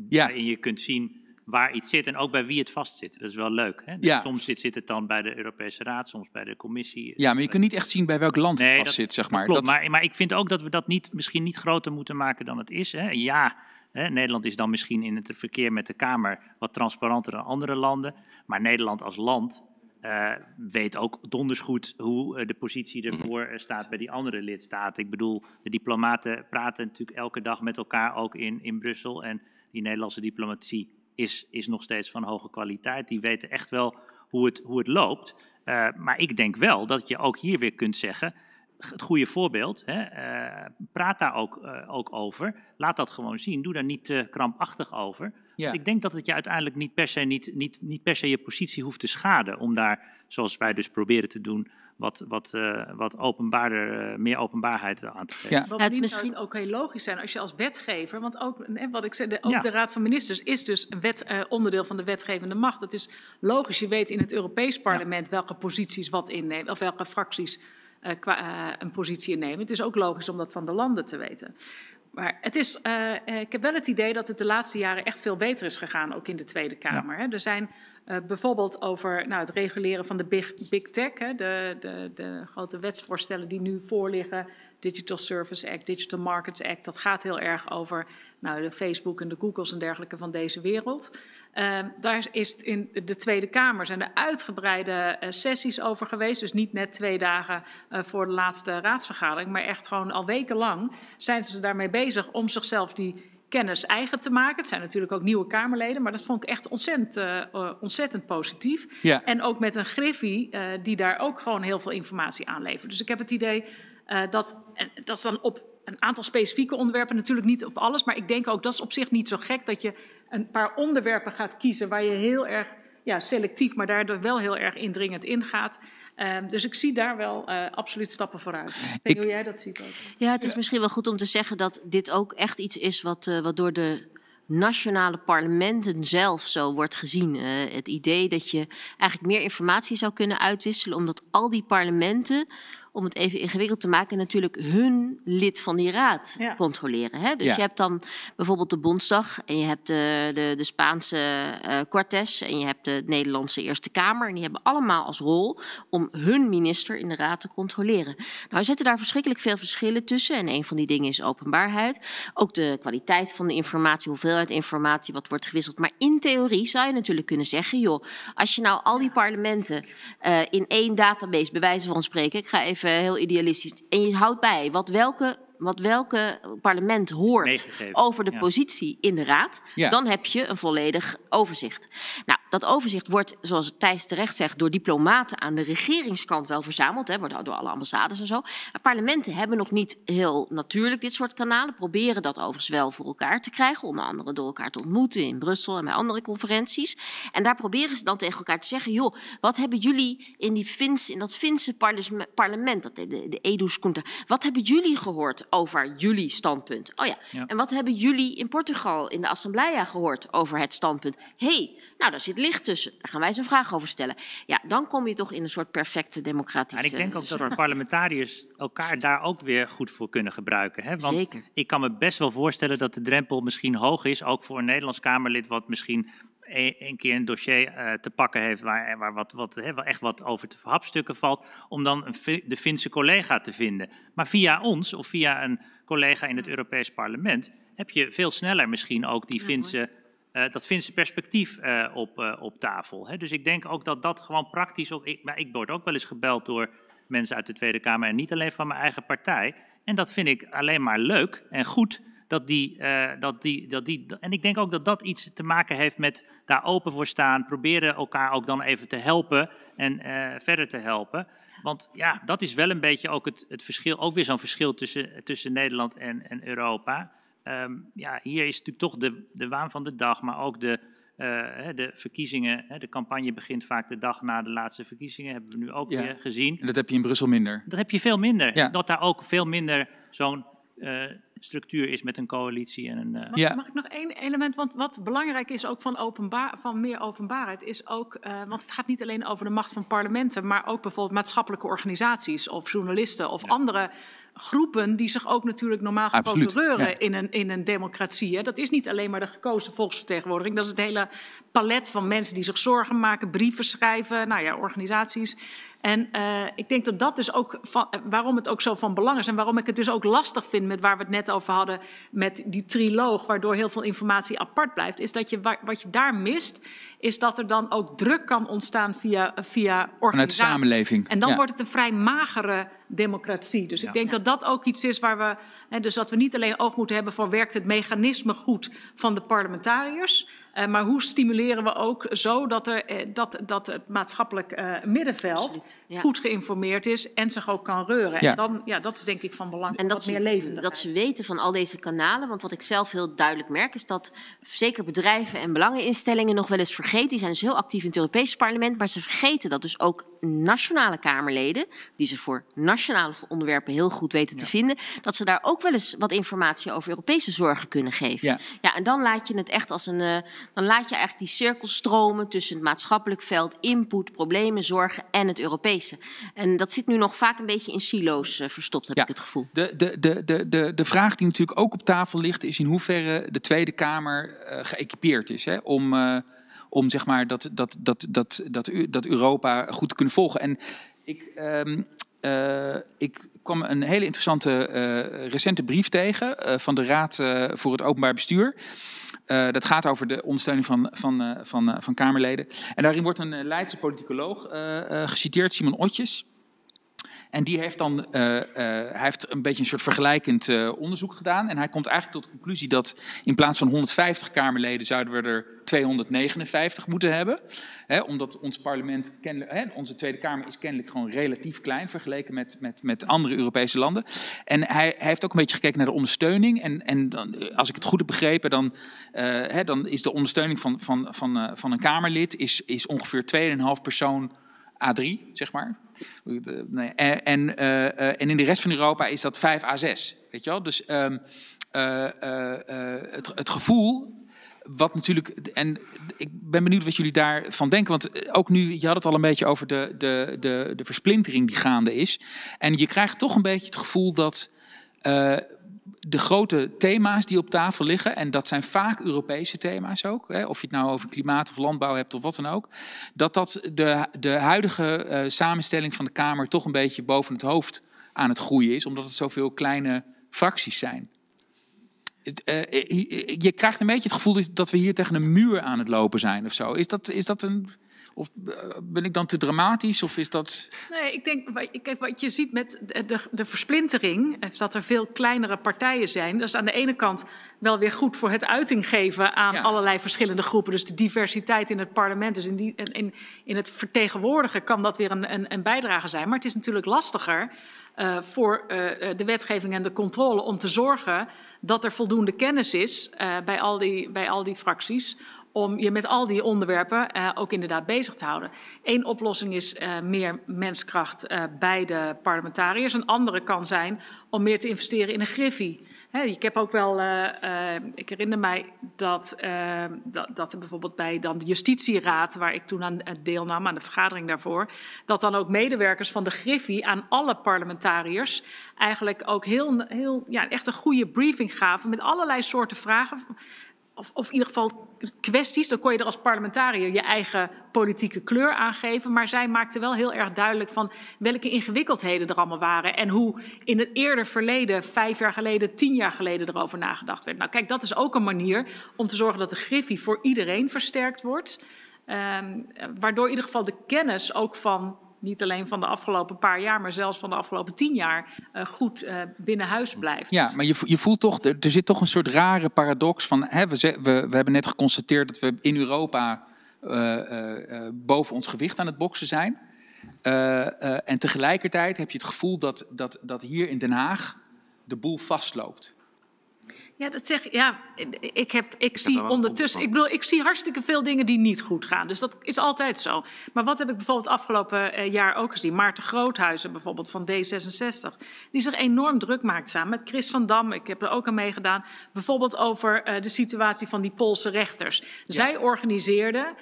waarin je kunt zien waar iets zit en ook bij wie het vastzit. Dat is wel leuk. Hè? Soms zit, zit, het dan bij de Europese Raad, soms bij de Commissie. Ja, maar je kunt niet echt zien bij welk land het vastzit, dat, zeg maar. Dat klopt, dat... Maar, maar, ik vind ook dat we dat niet, misschien niet groter moeten maken dan het is. Hè? Ja, hè? Nederland is dan misschien in het verkeer met de Kamer wat transparanter dan andere landen. Maar Nederland als land eh, weet ook donders goed hoe eh, de positie mhm. ervoor eh, staat bij die andere lidstaten. Ik bedoel, de diplomaten praten natuurlijk elke dag met elkaar ook in, in Brussel. En die Nederlandse diplomatie is, is nog steeds van hoge kwaliteit. Die weten echt wel hoe het, hoe het loopt. Eh, maar ik denk wel dat je ook hier weer kunt zeggen. Het goede voorbeeld, hè, eh, praat daar ook, eh, ook over. Laat dat gewoon zien. Doe daar niet krampachtig over. Ik denk dat het je uiteindelijk niet per, se, niet, niet, niet per se je positie hoeft te schaden. Om daar, zoals wij dus proberen te doen, wat, wat, eh, wat openbaarder, eh, meer openbaarheid aan te geven. Ja. het misschien... ook heel logisch zijn als je als wetgever, want ook wat ik zei, de, ook de Raad van Ministers is dus een wet, eh, onderdeel van de wetgevende macht. Dat is logisch. Je weet in het Europees Parlement welke posities wat innemen, of welke fracties een positie innemen. Het is ook logisch om dat van de landen te weten. Maar het is, ik heb wel het idee dat het de laatste jaren echt veel beter is gegaan, ook in de Tweede Kamer. Hè. Er zijn eh, bijvoorbeeld over nou, het reguleren van de big, tech, hè, de, de, de, grote wetsvoorstellen die nu voorliggen. Digital Service Act, Digital Markets Act, dat gaat heel erg over nou, de Facebook en de Googles en dergelijke van deze wereld. Ehm, daar is het in de Tweede Kamer zijn de uitgebreide eh, sessies over geweest. Dus niet net twee dagen eh, voor de laatste raadsvergadering, maar echt gewoon al wekenlang zijn ze daarmee bezig om zichzelf die kennis eigen te maken. Het zijn natuurlijk ook nieuwe Kamerleden, maar dat vond ik echt ontzettend, eh, eh, ontzettend positief. Ja. En ook met een Griffie eh, die daar ook gewoon heel veel informatie aan levert. Dus ik heb het idee dat, dat is dan op een aantal specifieke onderwerpen, natuurlijk niet op alles, maar ik denk ook dat is op zich niet zo gek dat je een paar onderwerpen gaat kiezen waar je heel erg ja, selectief, maar daardoor wel heel erg indringend ingaat. Ehm, dus ik zie daar wel uh, absoluut stappen vooruit. Ik denk hoe jij dat ziet ook. Ja, het is misschien wel goed om te zeggen dat dit ook echt iets is wat, eh, wat door de nationale parlementen zelf zo wordt gezien. Eh, het idee dat je eigenlijk meer informatie zou kunnen uitwisselen, omdat al die parlementen om het even ingewikkeld te maken, natuurlijk hun lid van die raad controleren. Hè? Dus je hebt dan bijvoorbeeld de Bondsdag en je hebt de, de, de Spaanse uh, Cortes en je hebt de Nederlandse Eerste Kamer. En die hebben allemaal als rol om hun minister in de raad te controleren. Nou, zitten daar verschrikkelijk veel verschillen tussen. En een van die dingen is openbaarheid. Ook de kwaliteit van de informatie, hoeveelheid informatie, wat wordt gewisseld. Maar in theorie zou je natuurlijk kunnen zeggen, joh, als je nou al die parlementen eh, in één database, bij wijze van spreken, ik ga even heel idealistisch. En je houdt bij wat welke, wat welke parlement hoort over de positie in de raad. Dan heb je een volledig overzicht. Nou, dat overzicht wordt, zoals Thijs terecht zegt, door diplomaten aan de regeringskant wel verzameld. Hè, door alle ambassades en zo. Maar parlementen hebben nog niet heel natuurlijk dit soort kanalen. Proberen dat overigens wel voor elkaar te krijgen. Onder andere door elkaar te ontmoeten in Brussel en bij andere conferenties. En daar proberen ze dan tegen elkaar te zeggen: joh, wat hebben jullie in, die Fins, in dat Finse parlement, dat de, de, wat hebben jullie gehoord over jullie standpunt? Oh ja. ja. En wat hebben jullie in Portugal in de Assembleia gehoord over het standpunt? hey, nou daar zit ligt tussen. Daar gaan wij eens een vraag over stellen. Ja, dan kom je toch in een soort perfecte democratische... Maar ik denk ook dat parlementariërs elkaar daar ook weer goed voor kunnen gebruiken. Hè? Want Zeker. ik kan me best wel voorstellen dat de drempel misschien hoog is, ook voor een Nederlands Kamerlid wat misschien e-, een keer een dossier eh, te pakken heeft waar, eh, waar wat, wat, echt wat over te verhapstukken valt, om dan een, de Finse collega te vinden. Maar via ons of via een collega in het Europees Parlement heb je veel sneller misschien ook die Finse eh, dat dat ze perspectief eh, op, eh, op tafel. Hè? Dus ik denk ook dat dat gewoon praktisch. Ook, ik, maar ik word ook wel eens gebeld door mensen uit de Tweede Kamer en niet alleen van mijn eigen partij. En dat vind ik alleen maar leuk en goed. Dat die, dat die, dat die, en ik denk ook dat dat iets te maken heeft met daar open voor staan, proberen elkaar ook dan even te helpen en verder te helpen. Want ja, dat is wel een beetje ook het, het verschil, ook weer zo'n verschil tussen, tussen Nederland en, en Europa Ehm, ja, hier is natuurlijk toch de, de waan van de dag, maar ook de, eh, de verkiezingen. de campagne begint vaak de dag na de laatste verkiezingen, hebben we nu ook weer gezien. En dat heb je in Brussel minder. Dat heb je veel minder. Dat daar ook veel minder zo'n eh, structuur is met een coalitie. En een, eh, mag, ik nog één element? Want wat belangrijk is ook van, openbaar, van meer openbaarheid, is ook. want het gaat niet alleen over de macht van parlementen, maar ook bijvoorbeeld maatschappelijke organisaties of journalisten of andere groepen die zich ook natuurlijk normaal procureuren ja. in, een, in een democratie. Hè. Dat is niet alleen maar de gekozen volksvertegenwoordiging. Dat is het hele palet van mensen die zich zorgen maken, brieven schrijven, nou ja, organisaties. En eh, ik denk dat dat dus ook van, eh, waarom het ook zo van belang is en waarom ik het dus ook lastig vind met waar we het net over hadden met die triloog, waardoor heel veel informatie apart blijft, is dat je wat je daar mist, is dat er dan ook druk kan ontstaan via, via organisaties. Vanuit de samenleving. En dan wordt het een vrij magere democratie. Dus ik denk dat dat ook iets is waar we, hè, dus dat we niet alleen oog moeten hebben voor werkt het mechanisme goed van de parlementariërs eh, maar hoe stimuleren we ook zo dat, er, eh, dat, dat het maatschappelijk eh, middenveld goed geïnformeerd is en zich ook kan reuren? En dan, ja, dat is denk ik van belang. En dat, ze, meer levendig. dat ze weten van al deze kanalen. Want wat ik zelf heel duidelijk merk is dat zeker bedrijven en belangeninstellingen nog wel eens vergeten. Die zijn dus heel actief in het Europese parlement. Maar ze vergeten dat dus ook nationale Kamerleden, die ze voor nationale onderwerpen heel goed weten te vinden, dat ze daar ook wel eens wat informatie over Europese zorgen kunnen geven. Ja, ja en dan laat je het echt als een dan laat je eigenlijk die cirkel stromen tussen het maatschappelijk veld, input, problemen, zorgen en het Europese. En dat zit nu nog vaak een beetje in silo's eh, verstopt, heb ik het gevoel. De, de, de, de, de, de vraag die natuurlijk ook op tafel ligt, is in hoeverre de Tweede Kamer eh, geëquipeerd is hè, om. Eh, om zeg maar dat, dat, dat, dat, dat, dat Europa goed te kunnen volgen. En ik, ehm, ik kwam een hele interessante recente brief tegen van de Raad voor het Openbaar Bestuur. Eh, dat gaat over de ondersteuning van, van, eh, van, eh, van Kamerleden. En daarin wordt een Leidse politicoloog geciteerd, Simon Otjes. En die heeft dan eh, eh, hij heeft een beetje een soort vergelijkend eh, onderzoek gedaan. En hij komt eigenlijk tot de conclusie dat in plaats van 150 Kamerleden zouden we er 259 moeten hebben. Hè, omdat ons parlement, hè, onze Tweede Kamer is kennelijk gewoon relatief klein vergeleken met, met, met andere Europese landen. En hij, heeft ook een beetje gekeken naar de ondersteuning. En, en dan, als ik het goed heb begrepen, dan, hè, dan is de ondersteuning van, van, van, van een Kamerlid is, is ongeveer 2,5 persoon A3, zeg maar. En, en, eh, eh, en in de rest van Europa is dat 5 A6, weet je wel. Dus ehm, eh, het, het gevoel wat natuurlijk, en ik ben benieuwd wat jullie daarvan denken. Want ook nu, je had het al een beetje over de, de, de, de versplintering die gaande is. En je krijgt toch een beetje het gevoel dat de grote thema's die op tafel liggen, en dat zijn vaak Europese thema's ook, hè, of je het nou over klimaat of landbouw hebt of wat dan ook, dat dat de, de huidige eh, samenstelling van de Kamer toch een beetje boven het hoofd aan het groeien is, omdat het zoveel kleine fracties zijn. je, eh, je krijgt een beetje het gevoel dat we hier tegen een muur aan het lopen zijn of zo. Is dat, is dat een of eh, ben ik dan te dramatisch? Of is dat... Nee, ik denk, kijk, wat je ziet met de, de versplintering, eh, dat er veel kleinere partijen zijn. Dat is aan de ene kant wel weer goed voor het uiting geven aan allerlei verschillende groepen. Dus de diversiteit in het parlement, dus in, in, in het vertegenwoordigen kan dat weer een, een, een bijdrage zijn. Maar het is natuurlijk lastiger eh, voor de wetgeving en de controle om te zorgen dat er voldoende kennis is bij, al die, bij al die fracties om je met al die onderwerpen uh, ook inderdaad bezig te houden. Eén oplossing is eh, meer menskracht eh, bij de parlementariërs. Een andere kan zijn om meer te investeren in een griffie. ik heb ook wel, ik herinner mij dat, dat, dat, er bijvoorbeeld bij dan de justitieraad, waar ik toen aan deelnam, aan de vergadering daarvoor, dat dan ook medewerkers van de Griffie aan alle parlementariërs eigenlijk ook heel, heel ja, echt een goede briefing gaven met allerlei soorten vragen of, in ieder geval kwesties, dan kon je er als parlementariër je eigen politieke kleur aangeven. Maar zij maakte wel heel erg duidelijk van welke ingewikkeldheden er allemaal waren. En hoe in het eerder verleden, vijf jaar geleden, tien jaar geleden, erover nagedacht werd. Nou, kijk, dat is ook een manier om te zorgen dat de griffie voor iedereen versterkt wordt. Um, waardoor in ieder geval de kennis ook van niet alleen van de afgelopen paar jaar, maar zelfs van de afgelopen tien jaar eh, goed uh, binnen huis blijft. Ja, maar je, je voelt toch, er, er, zit toch een soort rare paradox van, hè, we, we, we hebben net geconstateerd dat we in Europa eh, boven ons gewicht aan het boksen zijn. en tegelijkertijd heb je het gevoel dat, dat, dat hier in Den Haag de boel vastloopt. Ja, dat zeg ja, ik. Heb, ik, zie ondertussen. Ik bedoel, ik zie hartstikke veel dingen die niet goed gaan. Dus dat is altijd zo. Maar wat heb ik bijvoorbeeld afgelopen eh, jaar ook gezien? Maarten Groothuizen bijvoorbeeld van D66. Die zich enorm druk maakt samen met Chris van Dam. Ik heb er ook aan meegedaan. Bijvoorbeeld over eh, de situatie van die Poolse rechters. Zij organiseerden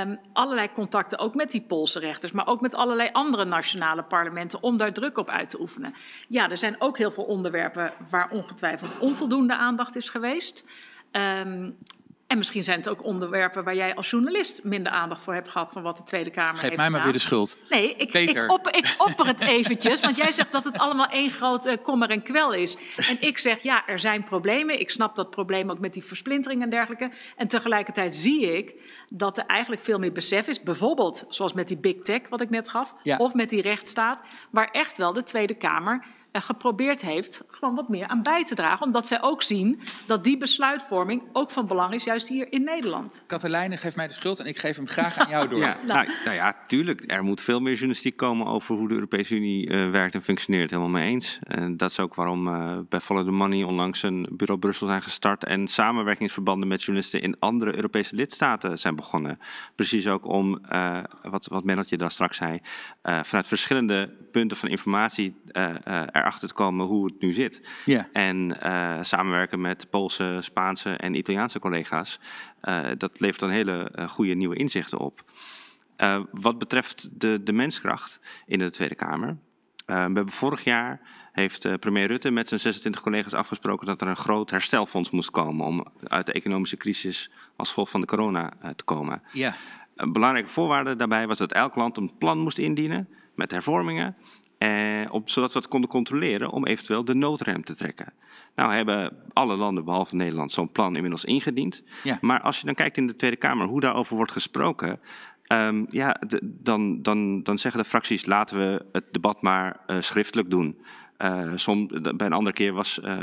um, allerlei contacten, ook met die Poolse rechters, maar ook met allerlei andere nationale parlementen, om daar druk op uit te oefenen. Ja, er zijn ook heel veel onderwerpen waar ongetwijfeld onvoldoende aandacht is geweest. Um, en misschien zijn het ook onderwerpen waar jij als journalist minder aandacht voor hebt gehad van wat de Tweede Kamer Geef heeft Geef mij maar weer de schuld. Nee, ik, op, ik, opper het eventjes, want jij zegt dat het allemaal één grote eh, kommer en kwel is. En ik zeg, ja, er zijn problemen. Ik snap dat probleem ook met die versplintering en dergelijke. En tegelijkertijd zie ik dat er eigenlijk veel meer besef is. Bijvoorbeeld, zoals met die big tech, wat ik net gaf, of met die rechtsstaat, waar echt wel de Tweede Kamer eh, geprobeerd heeft gewoon wat meer aan bij te dragen. Omdat zij ook zien dat die besluitvorming ook van belang is, juist hier in Nederland. Katelijne geeft mij de schuld en ik geef hem graag aan jou door. Ja, nou. Nou, nou, ja, tuurlijk. Er moet veel meer journalistiek komen over hoe de Europese Unie eh, werkt en functioneert. Helemaal mee eens. En eh, dat is ook waarom uh, bij Follow the Money onlangs een bureau Brussel zijn gestart. En samenwerkingsverbanden met journalisten in andere Europese lidstaten zijn begonnen. Precies ook om, uh, wat, wat daar straks zei, vanuit verschillende punten van informatie er achter te komen hoe het nu zit. Ja. En eh, samenwerken met Poolse, Spaanse en Italiaanse collega's. Eh, dat levert dan hele eh, goede nieuwe inzichten op. wat betreft de, de menskracht in de Tweede Kamer. we hebben vorig jaar heeft premier Rutte met zijn 26 collega's afgesproken dat er een groot herstelfonds moest komen om uit de economische crisis als gevolg van de corona te komen. Ja. Een belangrijke voorwaarde daarbij was dat elk land een plan moest indienen met hervormingen eh, op, zodat we het konden controleren om eventueel de noodrem te trekken. Nou hebben alle landen, behalve Nederland, zo'n plan inmiddels ingediend. Maar als je dan kijkt in de Tweede Kamer hoe daarover wordt gesproken. Ehm, ja, dan, dan, dan zeggen de fracties: laten we het debat maar eh, schriftelijk doen. Uh, bij een andere keer was, eh,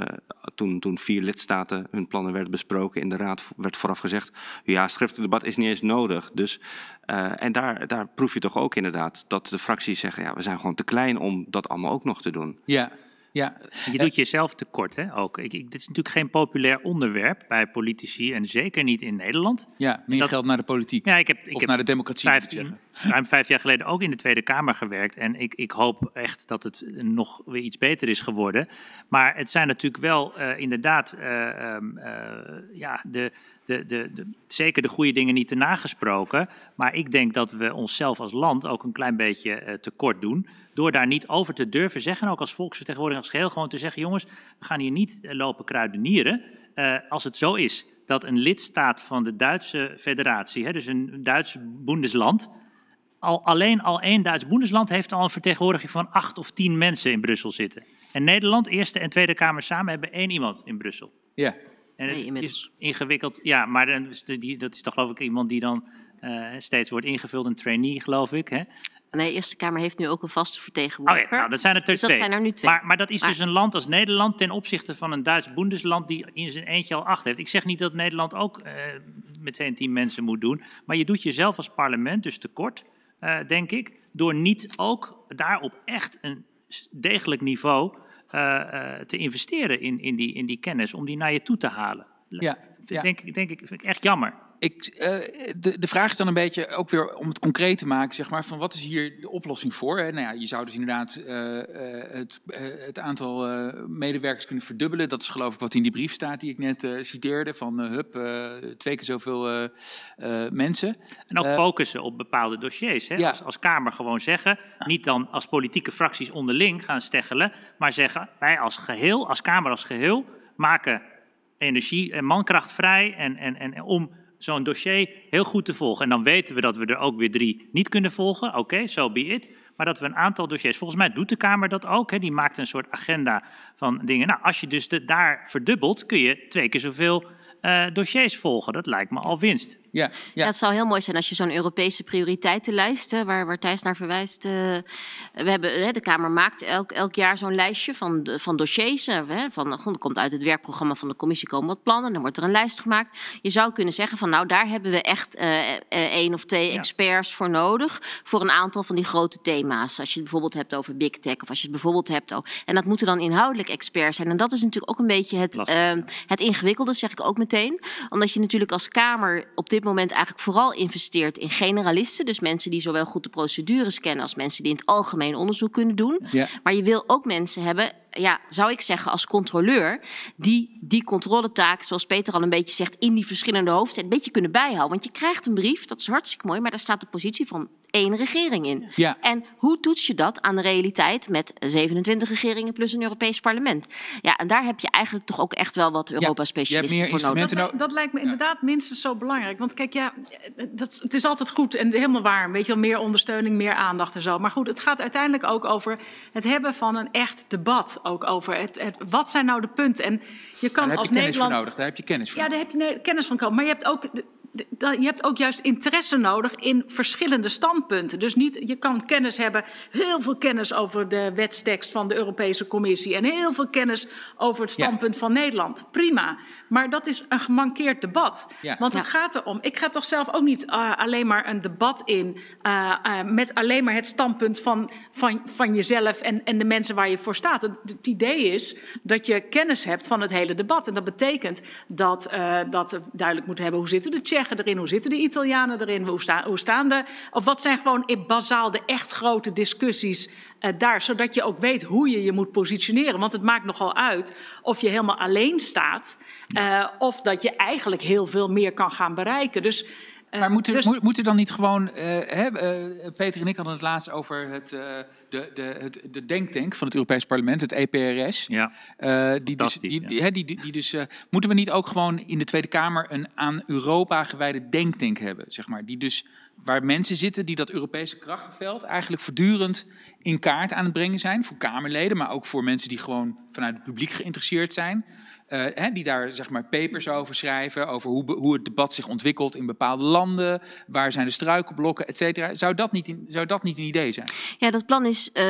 toen, toen vier lidstaten hun plannen werden besproken in de raad, werd vooraf gezegd, ja, schriftelijk debat is niet eens nodig. Dus, eh, en daar, daar proef je toch ook inderdaad dat de fracties zeggen, ja, we zijn gewoon te klein om dat allemaal ook nog te doen. Ja. Ja. Je doet jezelf tekort, hè? Ook. Ik, dit is natuurlijk geen populair onderwerp bij politici en zeker niet in Nederland. Ja, meer geld naar de politiek. Ja, ik heb, ik of heb naar de democratie. 15, ruim vijf jaar geleden ook in de Tweede Kamer gewerkt. En ik, ik hoop echt dat het eh, nog weer iets beter is geworden. Maar het zijn natuurlijk wel eh, inderdaad, eh, ehm, ja, de, de, de, de, zeker de goede dingen niet te nagesproken. Maar ik denk dat we onszelf als land ook een klein beetje tekort doen. Door daar niet over te durven zeggen, ook als volksvertegenwoordiger als geheel, gewoon te zeggen: jongens, we gaan hier niet lopen kruidenieren. als het zo is dat een lidstaat van de Duitse federatie, hè, dus een Duits boendesland, al, alleen al één Duits Boendesland heeft al een vertegenwoordiging van acht of tien mensen in Brussel zitten. En Nederland, Eerste en Tweede Kamer samen, hebben één iemand in Brussel. Ja. En het nee, is ingewikkeld. Ja, maar dat is toch geloof ik iemand die dan eh, steeds wordt ingevuld, een trainee geloof ik. Hè? Nee, de Eerste Kamer heeft nu ook een vaste vertegenwoordiger. Oh ja, nou, dat zijn er, dus dat zijn er nu twee. Maar, maar dat is dus een land als Nederland ten opzichte van een Duits boendesland die in zijn eentje al acht heeft. Ik zeg niet dat Nederland ook uh, meteen tien mensen moet doen, maar je doet jezelf als parlement dus tekort eh, denk ik, door niet ook daarop echt een degelijk niveau eh, eh, te investeren in, in, die, in die kennis, om die naar je toe te halen. Ja, Denk, ik, vind ik echt jammer ik, eh, de, de vraag is dan een beetje, ook weer om het concreet te maken, zeg maar, van wat is hier de oplossing voor? Hè? Nou ja, je zou dus inderdaad eh, eh, het, het aantal medewerkers kunnen verdubbelen. Dat is geloof ik wat in die brief staat die ik net citeerde, van hup, twee keer zoveel mensen. En ook focussen op bepaalde dossiers. Hè? Als, Kamer gewoon zeggen, niet dan als politieke fracties onderling gaan steggelen, maar zeggen wij als geheel, als Kamer als geheel, maken energie en mankracht vrij en, en, en om zo'n dossier heel goed te volgen. En dan weten we dat we er ook weer drie niet kunnen volgen. Oké, so be it. Maar dat we een aantal dossiers, volgens mij doet de Kamer dat ook, hè, die maakt een soort agenda van dingen. Nou, als je dus de, daar verdubbelt, kun je twee keer zoveel eh, dossiers volgen. Dat lijkt me al winst. Ja, ja. Dat zou heel mooi zijn als je zo'n Europese prioriteitenlijst, waar, waar Thijs naar verwijst. Eh, we hebben, de Kamer maakt elk, elk jaar zo'n lijstje van, van dossiers. Eh, hè, van, goed, komt uit het werkprogramma van de commissie komen wat plannen, dan wordt er een lijst gemaakt. Je zou kunnen zeggen van nou, daar hebben we echt uh, één of twee experts voor nodig. Voor een aantal van die grote thema's. Als je het bijvoorbeeld hebt over big tech of als je het bijvoorbeeld hebt over... En dat moeten dan inhoudelijk experts zijn. En dat is natuurlijk ook een beetje het, ehm, het ingewikkelde, zeg ik ook meteen. Omdat je natuurlijk als Kamer op dit dit moment eigenlijk vooral investeert in generalisten. Dus mensen die zowel goed de procedures kennen als mensen die in het algemeen onderzoek kunnen doen. Maar je wil ook mensen hebben ja, zou ik zeggen, als controleur, die die controletaak, zoals Peter al een beetje zegt, in die verschillende hoofdsteden een beetje kunnen bijhouden. Want je krijgt een brief, dat is hartstikke mooi, maar daar staat de positie van één regering in. Ja. En hoe toets je dat aan de realiteit met 27 regeringen plus een Europees parlement? Ja, en daar heb je eigenlijk toch ook echt wel wat Europa-specialisten ja, voor nodig. Dat, dat lijkt me inderdaad minstens zo belangrijk. Want kijk, ja, dat, het is altijd goed en helemaal waar. Weet je meer ondersteuning, meer aandacht en zo. Maar goed, het gaat uiteindelijk ook over het hebben van een echt debat ook over. Het, wat zijn nou de punten? En je kan en daar als heb je kennis Nederland... voor nodig, daar heb je kennis van Ja, daar heb je kennis van komen. Maar je hebt ook de, je hebt ook juist interesse nodig in verschillende standpunten. Dus niet, je kan kennis hebben, heel veel kennis over de wetstekst van de Europese Commissie en heel veel kennis over het standpunt van Nederland. Prima. Maar dat is een gemankeerd debat. Want het gaat erom. Ik ga toch zelf ook niet eh, alleen maar een debat in eh, eh, met alleen maar het standpunt van, van, van jezelf en, en de mensen waar je voor staat. Het, idee is dat je kennis hebt van het hele debat. En dat betekent dat, dat duidelijk moeten hebben hoe zitten de checks zeggen erin? Hoe zitten de Italianen erin? Hoe, staan, hoe staan de. Of wat zijn gewoon in bazaal de echt grote discussies eh, daar? Zodat je ook weet hoe je je moet positioneren. Want het maakt nogal uit of je helemaal alleen staat. Eh, of dat je eigenlijk heel veel meer kan gaan bereiken. Dus eh, maar moet dus- er, dan niet gewoon. Eh, hè, eh, Peter en ik hadden het laatst over het, de, de, het, de denktank van het Europees Parlement, het EPRS. Ja. die dus- die, die, die, dus moeten we niet ook gewoon in de Tweede Kamer een aan Europa gewijde denktank hebben? Zeg maar, die dus, waar mensen zitten die dat Europese krachtenveld eigenlijk voortdurend in kaart aan het brengen zijn. Voor Kamerleden, maar ook voor mensen die gewoon vanuit het publiek geïnteresseerd zijn. Eh, die daar zeg maar papers over schrijven, over hoe, hoe, het debat zich ontwikkelt in bepaalde landen, waar zijn de struikelblokken, et cetera. Zou dat niet, zou dat niet een idee zijn? Ja, dat plan is... Eh,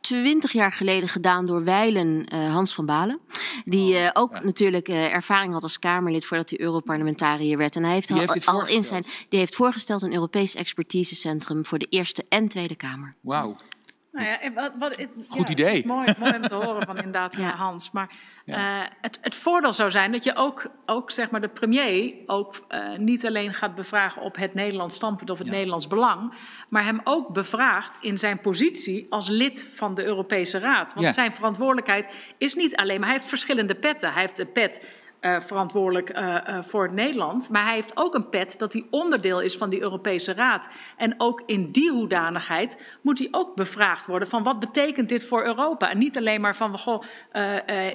twintig jaar geleden gedaan door Weilen eh, Hans van Balen. Die oh, ook natuurlijk ervaring had als Kamerlid voordat hij Europarlementariër werd. En hij heeft, al, heeft al, in zijn. Die heeft voorgesteld een Europees expertisecentrum voor de Eerste en Tweede Kamer. Wauw. Nou ja, wat, wat, Goed idee. mooi, mooi, om te horen van inderdaad Hans. Maar eh, het, het, voordeel zou zijn dat je ook, ook zeg maar de premier ook eh, niet alleen gaat bevragen op het Nederlands standpunt of het Nederlands belang, maar hem ook bevraagt in zijn positie als lid van de Europese Raad. Want zijn verantwoordelijkheid is niet alleen, maar hij heeft verschillende petten. Hij heeft de pet eh, verantwoordelijk uh, uh, voor Nederland. Maar hij heeft ook een pet dat hij onderdeel is van die Europese Raad. En ook in die hoedanigheid moet hij ook bevraagd worden van wat betekent dit voor Europa? En niet alleen maar van, goh,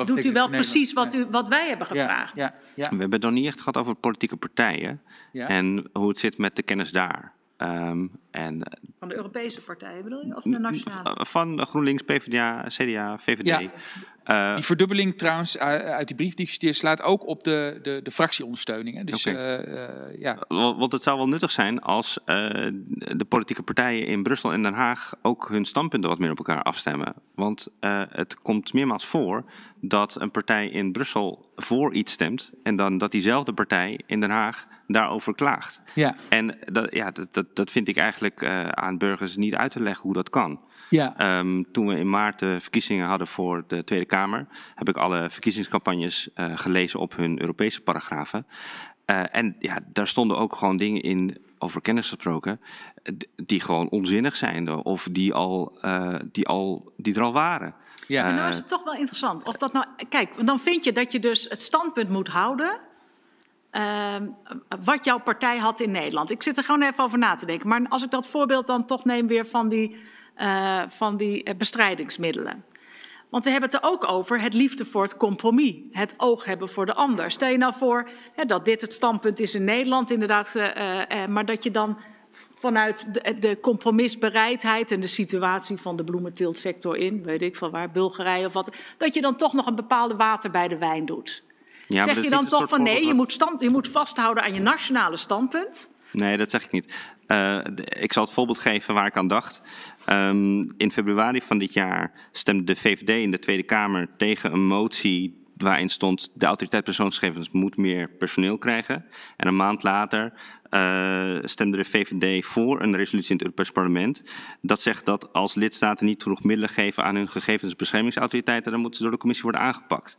doet u wel precies wat, u, wat wij hebben gevraagd? Ja, ja, We hebben het nog niet echt gehad over politieke partijen en hoe het zit met de kennis daar. Ehm, en, van de Europese partijen bedoel je? Of de nationale? Van GroenLinks, PvdA, CDA, VVD. Ja, eh, die verdubbeling trouwens uit die brief die ik citeer slaat ook op de, de, de fractieondersteuning. Hè? Dus, eh, eh, ja. Want het zou wel nuttig zijn als de politieke partijen in Brussel en Den Haag ook hun standpunten wat meer op elkaar afstemmen. Want het komt meermaals voor dat een partij in Brussel voor iets stemt en dan dat diezelfde partij in Den Haag daarover klaagt. Ja. En dat, ja, dat, dat, vind ik eigenlijk eh, aan burgers niet uit te leggen hoe dat kan. Ja. Ehm, toen we in maart de verkiezingen hadden voor de Tweede Kamer, heb ik alle verkiezingscampagnes eh, gelezen op hun Europese paragrafen. Eh, en ja, daar stonden ook gewoon dingen in over kennis die gewoon onzinnig zijn of die, al, die, al, die er al waren. Ja. Maar nou is eh. het toch wel interessant. Of dat nou, kijk, dan vind je dat je dus het standpunt moet houden. Ehm, wat jouw partij had in Nederland. Ik zit er gewoon even over na te denken. Maar als ik dat voorbeeld dan toch neem weer van die, eh, van die eh, bestrijdingsmiddelen. Want we hebben het er ook over het liefde voor het compromis. Het oog hebben voor de ander. Stel je nou voor dat dit het standpunt is in Nederland, inderdaad. maar dat je dan vanuit de, de, compromisbereidheid en de situatie van de bloementeeltsector in, weet ik van waar, Bulgarije of wat, dat je dan toch nog een bepaalde water bij de wijn doet. Ja, zeg je dan toch van nee, je moet, stand, je moet vasthouden aan je nationale standpunt? Nee, dat zeg ik niet. Eh, ik zal het voorbeeld geven waar ik aan dacht. Ehm, in februari van dit jaar stemde de VVD in de Tweede Kamer tegen een motie waarin stond de autoriteit persoonsgegevens moet meer personeel krijgen. En een maand later uh, stemde de VVD voor een resolutie in het Europees Parlement. Dat zegt dat als lidstaten niet genoeg middelen geven aan hun gegevensbeschermingsautoriteiten, dan moeten ze door de commissie worden aangepakt.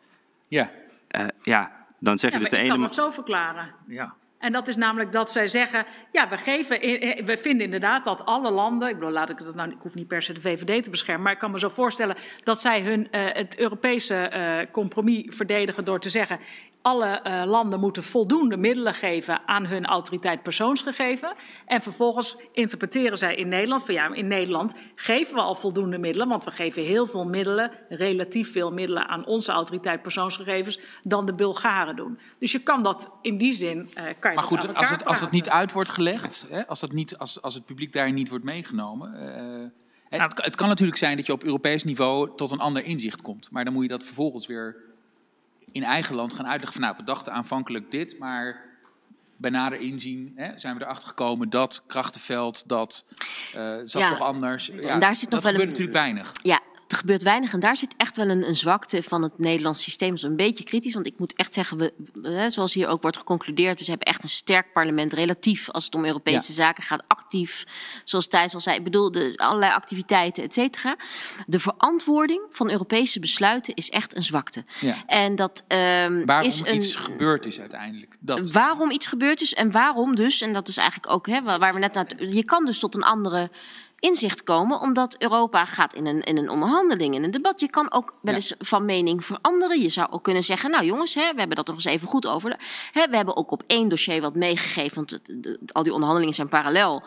Ja. Eh, ja, dan zeg je dus de ene. Ik kan het zo verklaren. Ja. En dat is namelijk dat zij zeggen: ja, we, geven, eh, we vinden inderdaad dat alle landen. Ik bedoel, laat ik dat nou, ik hoef niet per se de VVD te beschermen, maar ik kan me zo voorstellen dat zij hun, eh, het Europese eh, compromis verdedigen door te zeggen: alle eh, landen moeten voldoende middelen geven aan hun autoriteit persoonsgegeven. En vervolgens interpreteren zij in Nederland van ja, in Nederland geven we al voldoende middelen, want we geven heel veel middelen, relatief veel middelen aan onze autoriteit persoonsgegevens dan de Bulgaren doen. Dus je kan dat in die zin. Eh, kan je maar goed, als het, als het niet uit wordt gelegd, hè, als, dat niet, als, als het publiek daarin niet wordt meegenomen. Eh, nou, het kan natuurlijk zijn dat je op Europees niveau tot een ander inzicht komt, maar dan moet je dat vervolgens weer in eigen land gaan uitleggen van nou, we dachten aanvankelijk dit, maar bij nader inzien hè, zijn we erachter gekomen dat krachtenveld, dat uh, zat nog anders. Ja, daar zit nog dat wel gebeurt een... natuurlijk weinig. Ja, er gebeurt weinig. En daar zit echt wel een, een zwakte van het Nederlands systeem. Dat een beetje kritisch, want ik moet echt zeggen, we, zoals hier ook wordt geconcludeerd, we hebben echt een sterk parlement, relatief als het om Europese zaken gaat, actief, zoals Thijs al zei, ik bedoel, de, allerlei activiteiten, et cetera. De verantwoording van Europese besluiten is echt een zwakte. Ja. En dat ehm, waarom is een, iets gebeurd is uiteindelijk. Dat. Waarom iets gebeurd is en waarom dus, en dat is eigenlijk ook hè, waar we net naar. Je kan dus tot een andere inzicht komen, omdat Europa gaat in een, in een onderhandeling, in een debat. Je kan ook wel eens van mening veranderen. Je zou ook kunnen zeggen, nou jongens, hè, we hebben dat nog eens even goed over. Hè, we hebben ook op één dossier wat meegegeven, want al die onderhandelingen zijn parallel.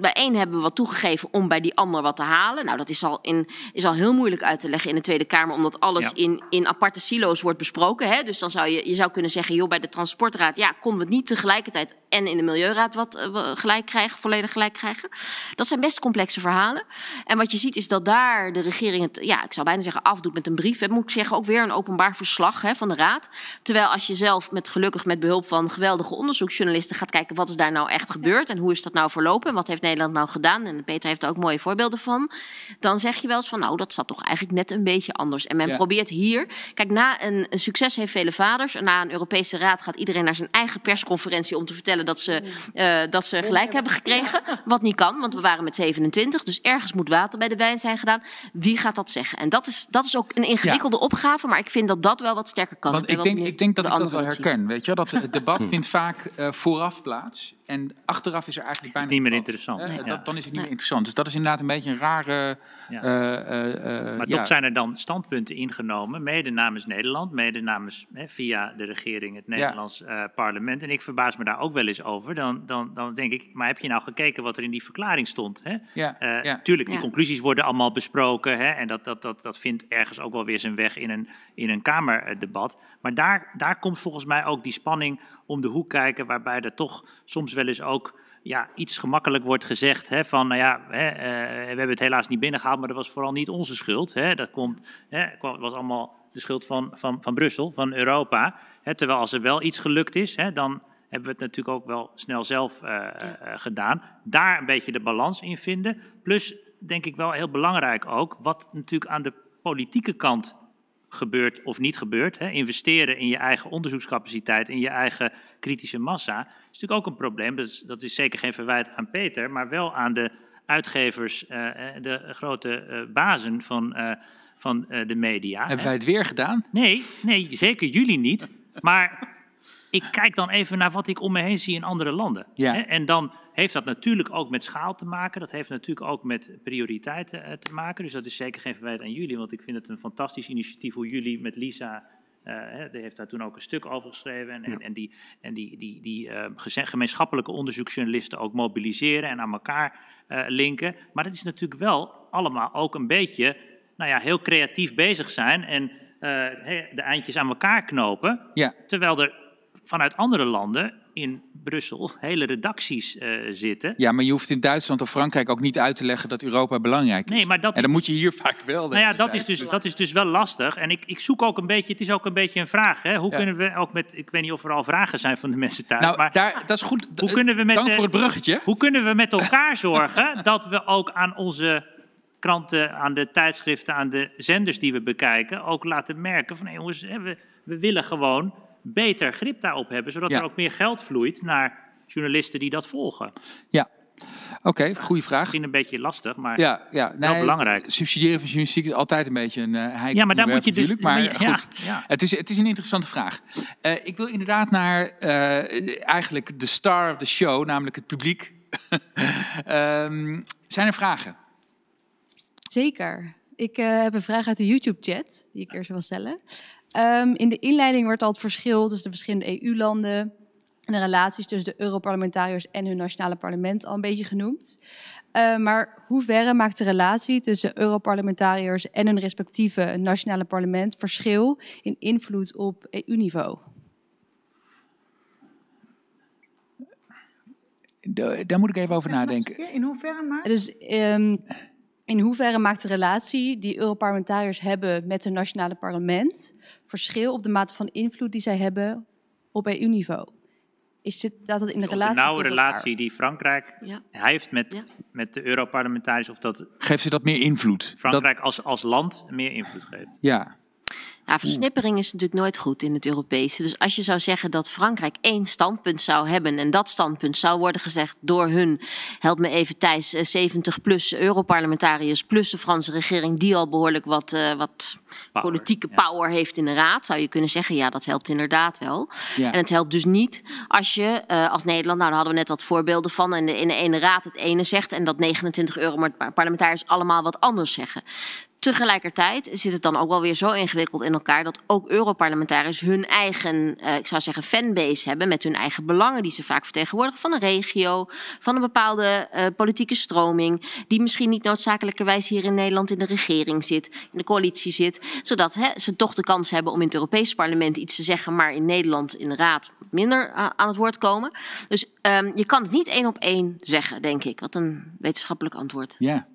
Bij één hebben we wat toegegeven om bij die ander wat te halen. Nou, dat is al, in, is al heel moeilijk uit te leggen in de Tweede Kamer, omdat alles in, in aparte silo's wordt besproken. Hè? Dus dan zou je, je zou kunnen zeggen, joh, bij de Transportraad, ja, konden we het niet tegelijkertijd en in de Milieuraad wat eh, gelijk krijgen, volledig gelijk krijgen. Dat zijn best complexe verhalen. En wat je ziet is dat daar de regering het, ja, ik zou bijna zeggen, afdoet met een brief. Het moet ik zeggen, ook weer een openbaar verslag hè, van de Raad. Terwijl als je zelf met gelukkig met behulp van geweldige onderzoeksjournalisten gaat kijken wat is daar nou echt gebeurd en hoe is dat nou verlopen en wat heeft Nederland nou gedaan. En Peter heeft daar ook mooie voorbeelden van. Dan zeg je wel eens van nou, dat zat toch eigenlijk net een beetje anders. En men probeert hier, kijk, na een, succes heeft vele vaders. Na een Europese Raad gaat iedereen naar zijn eigen persconferentie om te vertellen dat ze, eh, dat ze gelijk hebben gekregen. Wat niet kan, want we waren met 27. Dus ergens moet water bij de wijn zijn gedaan. Wie gaat dat zeggen? En dat is, dat is ook een ingewikkelde opgave. Maar ik vind dat dat wel wat sterker kan. Want ik, denk, ik denk dat de ik dat wel herken. Weet je? Dat het debat vindt vaak eh, vooraf plaats. En achteraf is er eigenlijk bijna. Is niet meer interessant. Eh, dan is het niet meer interessant. Dus dat is inderdaad een beetje een rare. Ja. Eh, eh, maar toch zijn er dan standpunten ingenomen, mede namens Nederland, mede namens hè, via de regering het Nederlands parlement. En ik verbaas me daar ook wel eens over. Dan, dan, dan denk ik, maar heb je nou gekeken wat er in die verklaring stond? Hè? Ja. Tuurlijk, die conclusies worden allemaal besproken. Hè? En dat, dat, dat, dat vindt ergens ook wel weer zijn weg in een, in een Kamerdebat. Maar daar, daar komt volgens mij ook die spanning om de hoek kijken, waarbij er toch soms wel eens ook ja, iets gemakkelijk wordt gezegd hè, van, nou ja, hè, eh, we hebben het helaas niet binnengehaald, maar dat was vooral niet onze schuld. Hè. Dat komt, hè, was allemaal de schuld van, van, van Brussel, van Europa. Hè, terwijl als er wel iets gelukt is, hè, dan hebben we het natuurlijk ook wel snel zelf eh, eh, gedaan. Daar een beetje de balans in vinden. Plus, denk ik wel heel belangrijk ook, wat natuurlijk aan de politieke kant gebeurt of niet gebeurt. Hè. Investeren in je eigen onderzoekscapaciteit, in je eigen kritische massa, is natuurlijk ook een probleem. Dat is, dat is zeker geen verwijt aan Peter, maar wel aan de uitgevers, eh, eh, de grote uh, bazen van, van de media. Hebben wij het weer gedaan? Nee, nee, zeker jullie niet. Maar ik kijk dan even naar wat ik om me heen zie in andere landen. Ja. En dan heeft dat natuurlijk ook met schaal te maken. Dat heeft natuurlijk ook met prioriteiten eh, te maken. Dus dat is zeker geen verwijt aan jullie, want ik vind het een fantastisch initiatief hoe jullie met Lisa eh, die heeft daar toen ook een stuk over geschreven. En, en, die, en die, die, die ehm, gemeenschappelijke onderzoeksjournalisten ook mobiliseren en aan elkaar eh, linken. Maar dat is natuurlijk wel allemaal ook een beetje nou ja, heel creatief bezig zijn en de eindjes aan elkaar knopen. Ja. Terwijl er vanuit andere landen in Brussel hele redacties eh, zitten. Ja, maar je hoeft in Duitsland of Frankrijk ook niet uit te leggen dat Europa belangrijk is. Nee, maar dat en dan moet je hier vaak wel. Nou ja, dat is, dus, dat is dus wel lastig. En ik, ik zoek ook een beetje, het is ook een beetje een vraag. Hè? Hoe kunnen we ook met, ik weet niet of er al vragen zijn van de mensen thuis. Nou, maar, daar, dat is goed. Hoe kunnen we met, Dank voor het bruggetje. Hoe kunnen we met elkaar zorgen dat we ook aan onze kranten, aan de tijdschriften, aan de zenders die we bekijken, ook laten merken van hé jongens, we, we willen gewoon beter grip daarop hebben, zodat er ook meer geld vloeit naar journalisten die dat volgen. Ja. Oké, goede vraag. Misschien een beetje lastig, maar ja, ja, nee, wel belangrijk. Subsidiëren van journalistiek is altijd een beetje een uh, eh, heikel Ja, maar daar moet je dus... Maar, goed, Het, is, het is een interessante vraag. Eh, ik wil inderdaad naar eh, eigenlijk de star of the show, namelijk het publiek. Ehm, zijn er vragen? Zeker. Ik heb een vraag uit de YouTube-chat die ik eerst wil stellen. Ehm, in de inleiding wordt al het verschil tussen de verschillende EU-landen en de relaties tussen de Europarlementariërs en hun nationale parlement al een beetje genoemd. Ehm, maar hoe verre maakt de relatie tussen Europarlementariërs en hun respectieve nationale parlement verschil in invloed op EU-niveau? Daar moet ik even over nadenken. In hoeverre maakt? Dus, ehm, in hoeverre maakt de relatie die Europarlementariërs hebben met het nationale parlement verschil op de mate van invloed die zij hebben op EU-niveau? Is dit dat in de relatie. de nauwe relatie die Frankrijk heeft met, met de Europarlementariërs, of dat. Geeft ze dat meer invloed? Frankrijk als, als land meer invloed geeft. Ja, ja, nou, hmm. versnippering is natuurlijk nooit goed in het Europese. Dus als je zou zeggen dat Frankrijk één standpunt zou hebben en dat standpunt zou worden gezegd door hun, help me even Thijs, 70 eh, plus Europarlementariërs plus de Franse regering die al behoorlijk wat, eh, wat politieke power heeft in de raad, zou je kunnen zeggen, ja dat helpt inderdaad wel. En het helpt dus niet als je eh, als Nederland, nou daar hadden we net wat voorbeelden van, en de, in de ene raad het ene zegt en dat 29 euro maar parlementariërs allemaal wat anders zeggen. Tegelijkertijd zit het dan ook wel weer zo ingewikkeld in elkaar dat ook Europarlementariërs hun eigen, eh, ik zou zeggen, fanbase hebben met hun eigen belangen die ze vaak vertegenwoordigen van een regio, van een bepaalde eh, politieke stroming, die misschien niet noodzakelijkerwijs hier in Nederland in de regering zit, in de coalitie zit, zodat ze toch de kans hebben om in het Europese Parlement iets te zeggen, maar in Nederland in de Raad minder eh, aan het woord komen. Dus ehm, je kan het niet één op één zeggen, denk ik. Wat een wetenschappelijk antwoord. Ja.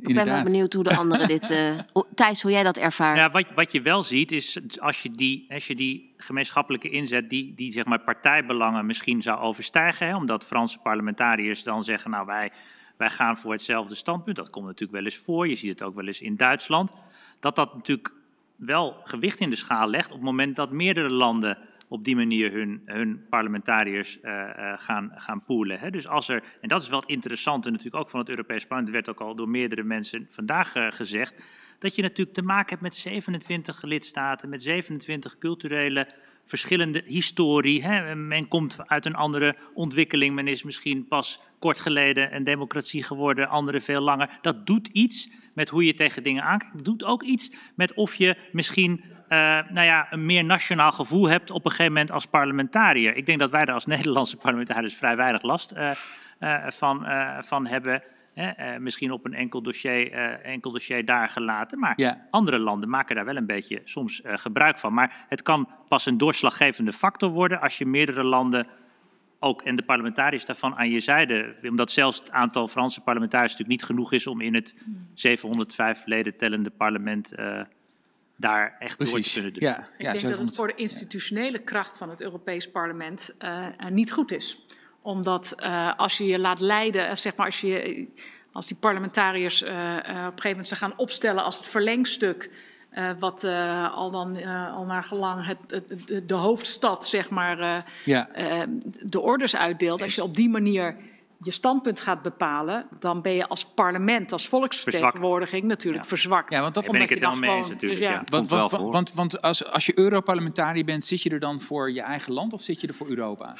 Ik ben wel benieuwd hoe de anderen dit. Uh, Thijs, hoe jij dat ervaart. Ja, wat, wat je wel ziet is als je die, als je die gemeenschappelijke inzet, die, die zeg maar partijbelangen misschien zou overstijgen. Hè, omdat Franse parlementariërs dan zeggen: Nou, wij, wij gaan voor hetzelfde standpunt. Dat komt natuurlijk wel eens voor. Je ziet het ook wel eens in Duitsland. Dat dat natuurlijk wel gewicht in de schaal legt op het moment dat meerdere landen op die manier hun, hun parlementariërs eh, eh, gaan, gaan poelen. Hè. Dus als er, en dat is wel het interessante natuurlijk ook van het Europees Parlement, werd ook al door meerdere mensen vandaag eh, gezegd, dat je natuurlijk te maken hebt met 27 lidstaten, met 27 culturele verschillende historie. Hè? Men komt uit een andere ontwikkeling. Men is misschien pas kort geleden een democratie geworden, anderen veel langer. Dat doet iets met hoe je tegen dingen aankijkt. Dat doet ook iets met of je misschien eh, nou ja, een meer nationaal gevoel hebt op een gegeven moment als parlementariër. Ik denk dat wij er als Nederlandse parlementariërs vrij weinig last eh, eh, van, van hebben. misschien op een enkel dossier, enkel dossier daar gelaten. Maar andere landen maken daar wel een beetje soms gebruik van. Maar het kan pas een doorslaggevende factor worden als je meerdere landen ook en de parlementariërs daarvan aan je zijde. Omdat zelfs het aantal Franse parlementariërs natuurlijk niet genoeg is om in het 705 leden tellende parlement daar echt door te kunnen doen. Ja, ik denk dat het voor de institutionele kracht van het Europees Parlement eh, niet goed is. Omdat eh, als je je laat leiden, eh, zeg maar als, je, als die parlementariërs op een gegeven moment ze gaan opstellen als het verlengstuk... wat al dan al naar gelang het, de hoofdstad, zeg maar, de orders uitdeelt. Als je op die manier je standpunt gaat bepalen, dan ben je als parlement, als volksvertegenwoordiging natuurlijk verzwakt. Ja, want dat ben ik het dan mee eens natuurlijk. Dus ja. want, want, want als, als je Europarlementariër bent, zit je er dan voor je eigen land of zit je er voor Europa?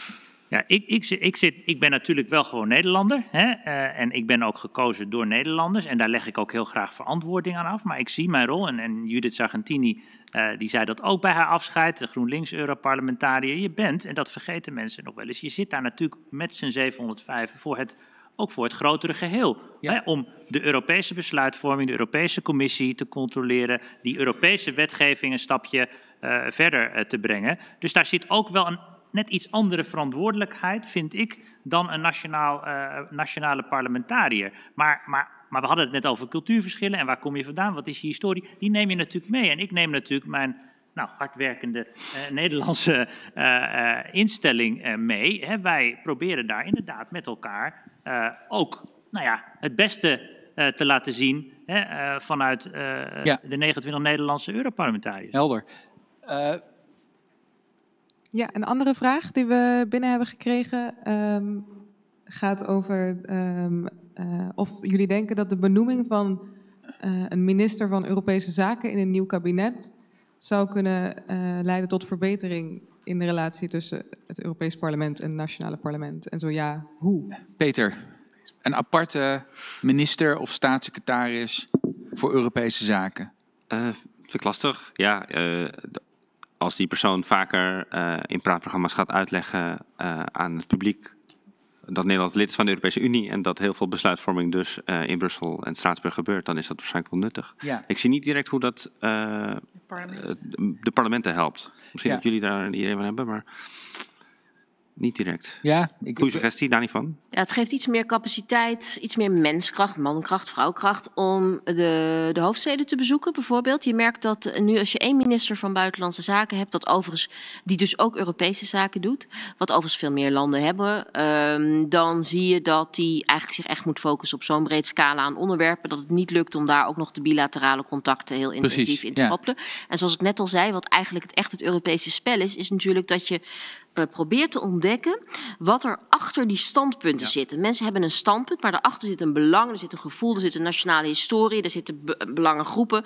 Ja, ik, ik, ik, zit, ik ben natuurlijk wel gewoon Nederlander. Hè? Eh, en ik ben ook gekozen door Nederlanders. En daar leg ik ook heel graag verantwoording aan af. Maar ik zie mijn rol. En, en Judith Sargentini eh, die zei dat ook bij haar afscheid. De GroenLinks-Europarlementariër. Je bent, en dat vergeten mensen nog wel eens. Je zit daar natuurlijk met z'n 705 voor het, ook voor het grotere geheel. Hè? Om de Europese besluitvorming, de Europese Commissie te controleren. Die Europese wetgeving een stapje eh, verder te brengen. Dus daar zit ook wel een net iets andere verantwoordelijkheid, vind ik, dan een nationaal, eh, nationale parlementariër. Maar, maar, maar we hadden het net over cultuurverschillen en waar kom je vandaan, wat is je historie, die neem je natuurlijk mee. En ik neem natuurlijk mijn nou, hardwerkende eh, Nederlandse eh, instelling mee. Hè, wij proberen daar inderdaad met elkaar ook nou ja, het beste te laten zien hè, vanuit de 29 Nederlandse Europarlementariërs. Helder. Ja, een andere vraag die we binnen hebben gekregen ehm, gaat over ehm, eh, of jullie denken dat de benoeming van eh, een minister van Europese Zaken in een nieuw kabinet zou kunnen eh, leiden tot verbetering in de relatie tussen het Europees Parlement en het nationale parlement? En zo ja, hoe? Peter, een aparte minister of staatssecretaris voor Europese Zaken? vind ik lastig. Ja, als die persoon vaker eh, in praatprogramma's gaat uitleggen eh, aan het publiek dat Nederland lid is van de Europese Unie en dat heel veel besluitvorming dus eh, in Brussel en Straatsburg gebeurt, dan is dat waarschijnlijk wel nuttig. Ik zie niet direct hoe dat de, parlementen. de parlementen helpt. Misschien dat jullie daar een idee van hebben, maar. Niet direct. Ja, ik, Goeie suggestie, daar niet van. Ja, het geeft iets meer capaciteit, iets meer menskracht, mankracht, vrouwkracht om de, de hoofdsteden te bezoeken bijvoorbeeld. Je merkt dat nu als je één minister van Buitenlandse Zaken hebt, dat overigens, die dus ook Europese zaken doet, wat overigens veel meer landen hebben, ehm, dan zie je dat die eigenlijk zich echt moet focussen op zo'n breed scala aan onderwerpen, dat het niet lukt om daar ook nog de bilaterale contacten heel intensief in te koppelen. En zoals ik net al zei, wat eigenlijk het echt het Europese spel is, is natuurlijk dat je Probeer eh, probeert te ontdekken wat er achter die standpunten ja. zit. Mensen hebben een standpunt, maar daarachter zit een belang, er zit een gevoel, er zit een nationale historie, er zitten belangengroepen.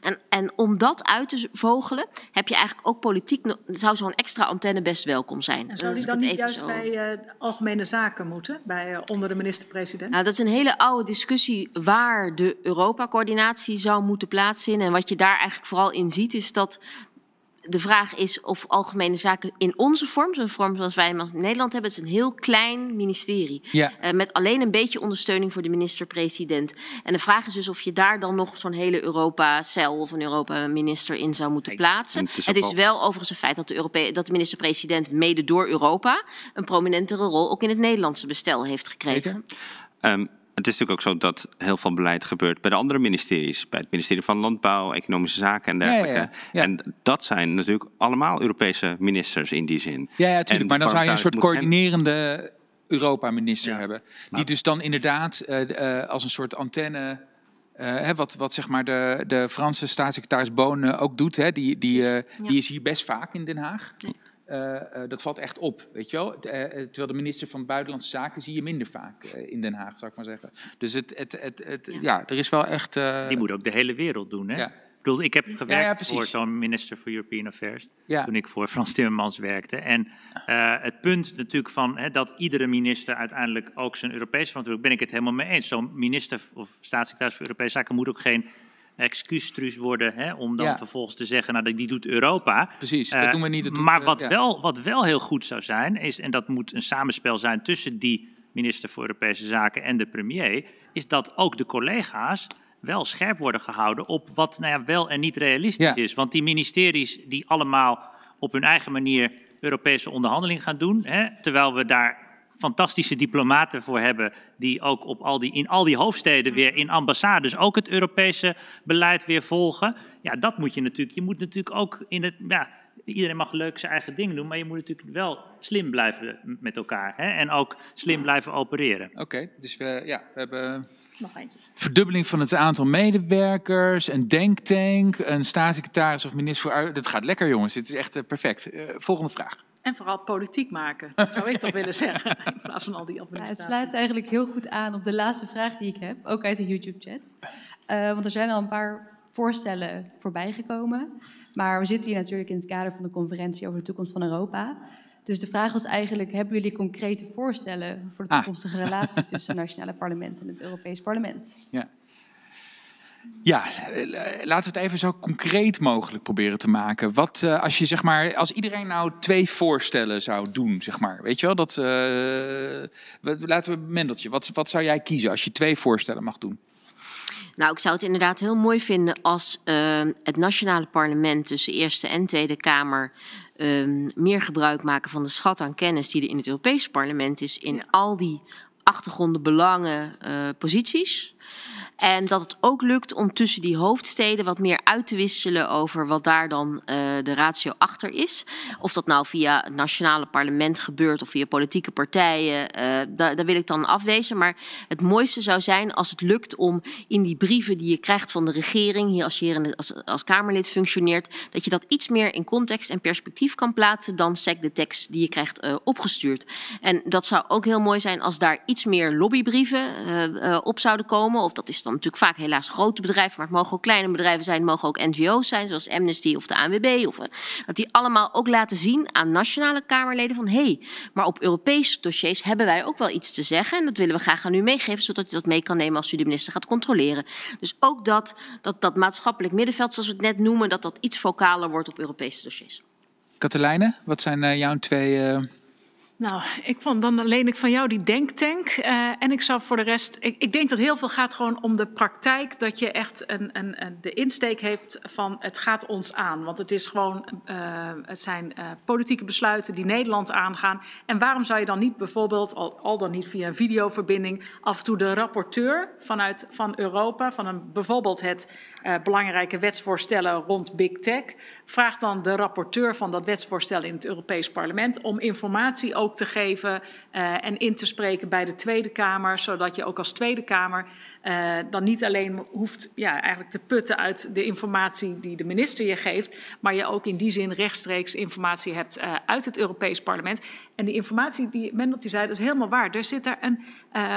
En, en om dat uit te vogelen, heb je eigenlijk ook politiek, zou zo'n extra antenne best welkom zijn. En eh, zou dus die dan niet juist bij eh, algemene zaken moeten, bij, onder de minister-president? Nou, dat is een hele oude discussie waar de Europa-coördinatie zou moeten plaatsvinden. En wat je daar eigenlijk vooral in ziet, is dat de vraag is of algemene zaken in onze vorm, zo'n vorm zoals wij in Nederland hebben, het is een heel klein ministerie. Eh, met alleen een beetje ondersteuning voor de minister-president. En de vraag is dus of je daar dan nog zo'n hele Europa-cel of een Europa-minister in zou moeten plaatsen. Dus het, is wel overigens een feit dat de, de minister-president mede door Europa een prominentere rol ook in het Nederlandse bestel heeft gekregen. Um, het is natuurlijk ook zo dat heel veel beleid gebeurt bij de andere ministeries. Bij het ministerie van Landbouw, Economische Zaken en dergelijke. En dat zijn natuurlijk allemaal Europese ministers in die zin. Ja, ja natuurlijk. Maar dan zou je een soort coördinerende Europa-minister hebben. Die nou. dus dan inderdaad eh, eh, als een soort antenne... Eh, wat, wat zeg maar de, de Franse staatssecretaris Bonen ook doet. Hè, die, die, die is hier best vaak in Den Haag. Eh, eh, dat valt echt op, weet je wel. Eh, terwijl de minister van Buitenlandse Zaken zie je minder vaak in Den Haag, zou ik maar zeggen. Dus het, het, het, ja. er is wel echt... Die moet ook de hele wereld doen, hè? Ik bedoel, ik heb gewerkt voor zo'n minister voor European Affairs, toen ik voor Frans Timmermans werkte. En het punt natuurlijk van hè, dat iedere minister uiteindelijk ook zijn Europese verantwoordelijkheid, ben ik het helemaal mee eens. Zo'n minister of staatssecretaris voor Europese Zaken moet ook geen excuustruus worden hè, om dan vervolgens te zeggen, nou die doet Europa. Precies, dat eh, doen we niet. maar wat, wel, wat wel heel goed zou zijn, is, en dat moet een samenspel zijn tussen die minister voor Europese Zaken en de premier, is dat ook de collega's wel scherp worden gehouden op wat nou ja, wel en niet realistisch is. Want die ministeries die allemaal op hun eigen manier Europese onderhandeling gaan doen, hè, terwijl we daar fantastische diplomaten voor hebben, die ook op al die, in al die hoofdsteden weer in ambassades ook het Europese beleid weer volgen. Ja, dat moet je natuurlijk. Je moet natuurlijk ook in het. Ja, iedereen mag leuk zijn eigen ding doen, maar je moet natuurlijk wel slim blijven met elkaar. Hè? En ook slim blijven opereren. Oké, dus we, ja, we hebben. Nog eentje. Verdubbeling van het aantal medewerkers, een denktank, een staatssecretaris of minister voor. Dat gaat lekker, jongens. Dit is echt eh, perfect. Eh, volgende vraag. En vooral politiek maken, zou ik toch willen zeggen, in plaats van al die administratie. Ja, het sluit eigenlijk heel goed aan op de laatste vraag die ik heb, ook uit de YouTube-chat. Eh, want er zijn al een paar voorstellen voorbij gekomen. Maar we zitten hier natuurlijk in het kader van de conferentie over de toekomst van Europa. Dus de vraag was eigenlijk, hebben jullie concrete voorstellen voor de ah. toekomstige relatie tussen het nationale parlement en het Europees parlement? Ja. Ja, eh, laten we het even zo concreet mogelijk proberen te maken. Wat eh, als je zeg maar, als iedereen nou twee voorstellen zou doen, zeg maar, weet je wel, dat. Eh, laten we Mendeltje, wat, wat zou jij kiezen als je twee voorstellen mag doen? Nou, ik zou het inderdaad heel mooi vinden als ehm, het nationale parlement tussen Eerste en Tweede Kamer ehm, meer gebruik maken van de schat aan kennis die er in het Europees parlement is, in al die achtergronden, belangen, posities. En dat het ook lukt om tussen die hoofdsteden wat meer uit te wisselen over wat daar dan eh, de ratio achter is. Of dat nou via het nationale parlement gebeurt of via politieke partijen, uh, eh, daar, daar wil ik dan afwezen. Maar het mooiste zou zijn als het lukt om in die brieven die je krijgt van de regering, hier als je hier in als, als Kamerlid functioneert, dat je dat iets meer in context en perspectief kan plaatsen dan sec de tekst die je krijgt eh, opgestuurd. En dat zou ook heel mooi zijn als daar iets meer lobbybrieven op zouden komen. Of dat is dan natuurlijk vaak helaas grote bedrijven, maar het mogen ook kleine bedrijven zijn, het mogen ook NGO's zijn, zoals Amnesty of de ANWB. Of, eh, dat die allemaal ook laten zien aan nationale Kamerleden van hé, hey, maar op Europese dossiers hebben wij ook wel iets te zeggen. En dat willen we graag aan u meegeven, zodat u dat mee kan nemen als u de minister gaat controleren. Dus ook dat, dat, dat maatschappelijk middenveld, zoals we het net noemen, dat dat iets vocaler wordt op Europese dossiers. Katelijne, wat zijn eh, jouw twee eh, nou, ik vond, dan leen ik van jou die denktank. Eh, en ik zou voor de rest. Ik, ik, denk dat heel veel gaat gewoon om de praktijk. Dat je echt een, een, de insteek hebt van het gaat ons aan. Want het, is gewoon, eh, het zijn eh, politieke besluiten die Nederland aangaan. En waarom zou je dan niet bijvoorbeeld, al, dan niet via een videoverbinding, af en toe de rapporteur vanuit van Europa, van een, bijvoorbeeld het belangrijke wetsvoorstellen rond Big Tech, vraagt dan de rapporteur van dat wetsvoorstel in het Europees Parlement om informatie ook te geven eh, en in te spreken bij de Tweede Kamer, zodat je ook als Tweede Kamer eh, dan niet alleen hoeft ja, eigenlijk te putten uit de informatie die de minister je geeft, maar je ook in die zin rechtstreeks informatie hebt eh, uit het Europees Parlement. En die informatie die Mendeltje zei, dat is helemaal waar. Er zit daar een,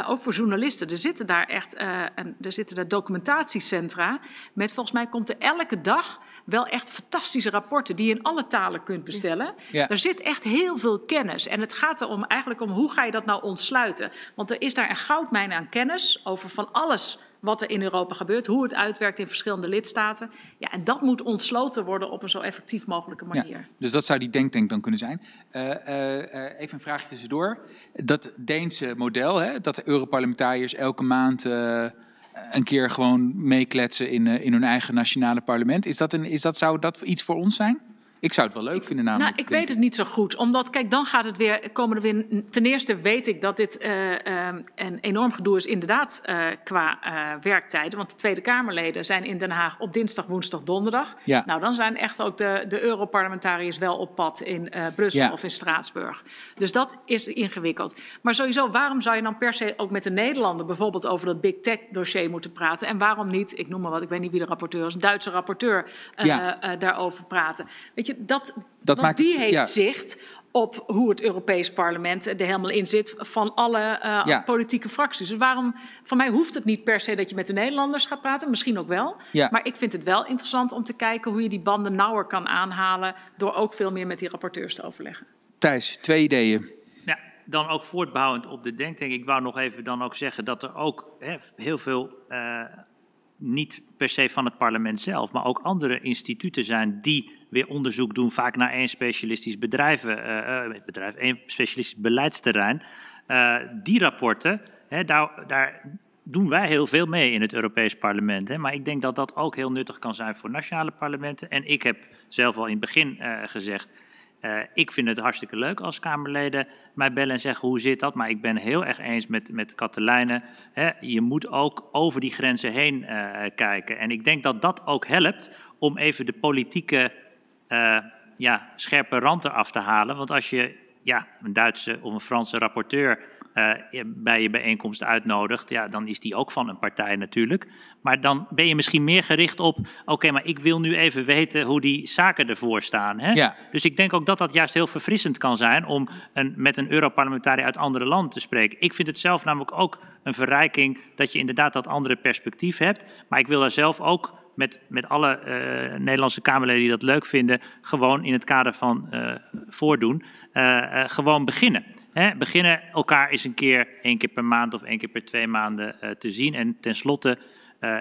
ook voor journalisten, er zitten daar echt een, er zitten daar documentatiecentra met volgens mij komt er elke dag wel echt fantastische rapporten die je in alle talen kunt bestellen. Ja. Daar zit echt heel veel kennis. En het gaat om eigenlijk om hoe ga je dat nou ontsluiten? Want er is daar een goudmijn aan kennis over van alles wat er in Europa gebeurt, hoe het uitwerkt in verschillende lidstaten. Ja, en dat moet ontsloten worden op een zo effectief mogelijke manier. dus dat zou die denktank dan kunnen zijn. Eh, eh, eh, even een vraagje tussendoor. Dat Deense model, hè, dat de Europarlementariërs elke maand een keer gewoon meekletsen in, eh, in hun eigen nationale parlement. Is dat een, is dat, zou dat iets voor ons zijn? Ik zou het wel leuk vinden namelijk. Nou, ik weet het niet zo goed. Omdat, kijk, dan gaat het weer, weer... Ten eerste weet ik dat dit eh, ehm, een enorm gedoe is inderdaad eh, qua eh, werktijden. Want de Tweede Kamerleden zijn in Den Haag op dinsdag, woensdag, donderdag. Ja. Nou, dan zijn echt ook de, de Europarlementariërs wel op pad in Brussel of in Straatsburg. Dus dat is ingewikkeld. Maar sowieso, waarom zou je dan per se ook met de Nederlander... bijvoorbeeld over dat big tech dossier moeten praten? En waarom niet, ik noem maar wat, ik weet niet wie de rapporteur is... een Duitse rapporteur daarover praten? dat, dat maakt die het, heeft zicht op hoe het Europees Parlement er helemaal in zit van alle eh, politieke fracties. Dus waarom, van mij hoeft het niet per se dat je met de Nederlanders gaat praten, misschien ook wel. Maar ik vind het wel interessant om te kijken hoe je die banden nauwer kan aanhalen door ook veel meer met die rapporteurs te overleggen. Thijs, twee ideeën. dan ook voortbouwend op de denk Ik wou nog even dan ook zeggen dat er ook heel veel, eh, niet per se van het parlement zelf, maar ook andere instituten zijn die weer onderzoek doen, vaak naar één specialistisch bedrijf, eh, eh, bedrijf één specialistisch beleidsterrein. Eh, die rapporten, hè, daar, daar doen wij heel veel mee in het Europees Parlement. Hè? Maar ik denk dat dat ook heel nuttig kan zijn voor nationale parlementen. En ik heb zelf al in het begin gezegd. ik vind het hartstikke leuk als Kamerleden mij bellen en zeggen hoe zit dat. Maar ik ben heel erg eens met, met Je moet ook over die grenzen heen kijken. En ik denk dat dat ook helpt om even de politieke eh, ja, scherpe randen af te halen. Want als je ja, een Duitse of een Franse rapporteur eh, bij je bijeenkomst uitnodigt, ja, dan is die ook van een partij natuurlijk. Maar dan ben je misschien meer gericht op, oké, maar ik wil nu even weten hoe die zaken ervoor staan. Hè? Ja. Dus ik denk ook dat dat juist heel verfrissend kan zijn om een, met een Europarlementariër uit andere landen te spreken. Ik vind het zelf namelijk ook een verrijking dat je inderdaad dat andere perspectief hebt. Maar ik wil daar zelf ook met, met alle eh, Nederlandse Kamerleden die dat leuk vinden, gewoon in het kader van eh, voordoen, eh, gewoon beginnen. Beginnen elkaar eens een keer, één keer per maand of één keer per twee maanden te zien. En tenslotte,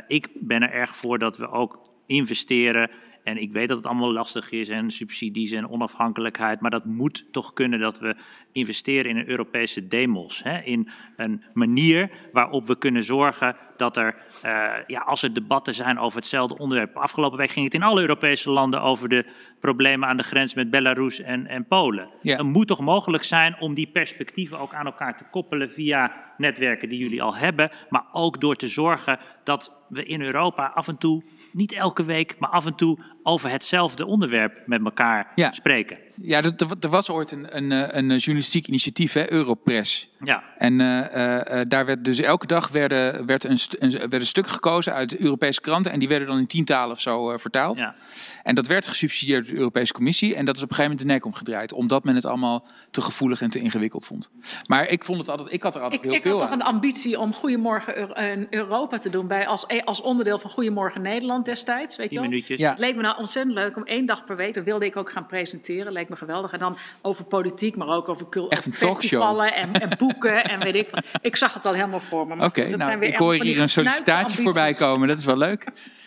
ik ben er erg voor dat we ook investeren en ik weet dat het allemaal lastig is en subsidies en onafhankelijkheid. Maar dat moet toch kunnen dat we investeren in een Europese demos. Hè? In een manier waarop we kunnen zorgen dat er, eh, ja, als er debatten zijn over hetzelfde onderwerp. Afgelopen week ging het in alle Europese landen over de problemen aan de grens met Belarus en, en Polen. Het moet toch mogelijk zijn om die perspectieven ook aan elkaar te koppelen via netwerken die jullie al hebben, maar ook door te zorgen dat we in Europa af en toe, niet elke week, maar af en toe over hetzelfde onderwerp met elkaar spreken. Ja, er, was ooit een, een, eh, een eh, journalistiek initiatief, hè, Europress. Ja. En eh, daar werd dus elke dag werden, werd een, een, werd een stuk gekozen uit Europese kranten. En die werden dan in tientallen of zo vertaald. Ja. En dat werd gesubsidieerd door de Europese Commissie. En dat is op een gegeven moment de nek omgedraaid. Omdat men het allemaal te gevoelig en te ingewikkeld vond. Maar ik vond het altijd, ik had er altijd heel veel aan. Ik had toch een ambitie om Goedemorgen Europa te doen bij, als, als onderdeel van Goedemorgen Nederland destijds. Weet je wel? minuutjes. Ja. Het leek me nou ontzettend leuk om één dag per week, dat wilde ik ook gaan presenteren me geweldig. En dan over politiek, maar ook over Echt een eh, festivalen en, en, boeken en weet ik wat. Ik zag het al helemaal voor me. Oké, okay, nou, ik hoor hier een sollicitatie voorbij komen. Dat is wel leuk.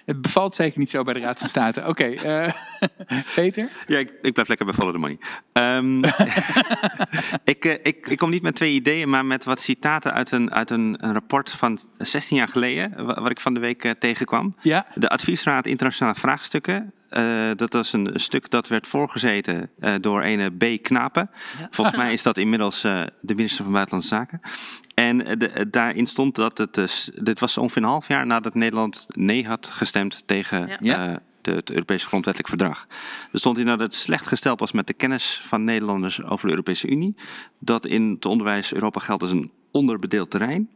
Het bevalt zeker niet zo bij de Raad van State. Oké, eh, Peter? Ja, ik, ik, blijf lekker bij Follow the Money. Ehm, ik, eh, ik, ik, kom niet met twee ideeën, maar met wat citaten uit een, uit een, een rapport van 16 jaar geleden, wat ik van de week eh, tegenkwam. Ja? De Adviesraad Internationale Vraagstukken. dat was een stuk dat werd voorgezeten door ene B. Knapen. Volgens mij is dat inmiddels de minister van Buitenlandse Zaken. En daarin stond dat het, dus, dit was ongeveer een half jaar nadat Nederland nee had gestemd tegen eh, de, het Europese grondwettelijk verdrag. Er stond in dat het slecht gesteld was met de kennis van Nederlanders over de Europese Unie. Dat in het onderwijs Europa geldt als een onderbedeeld terrein.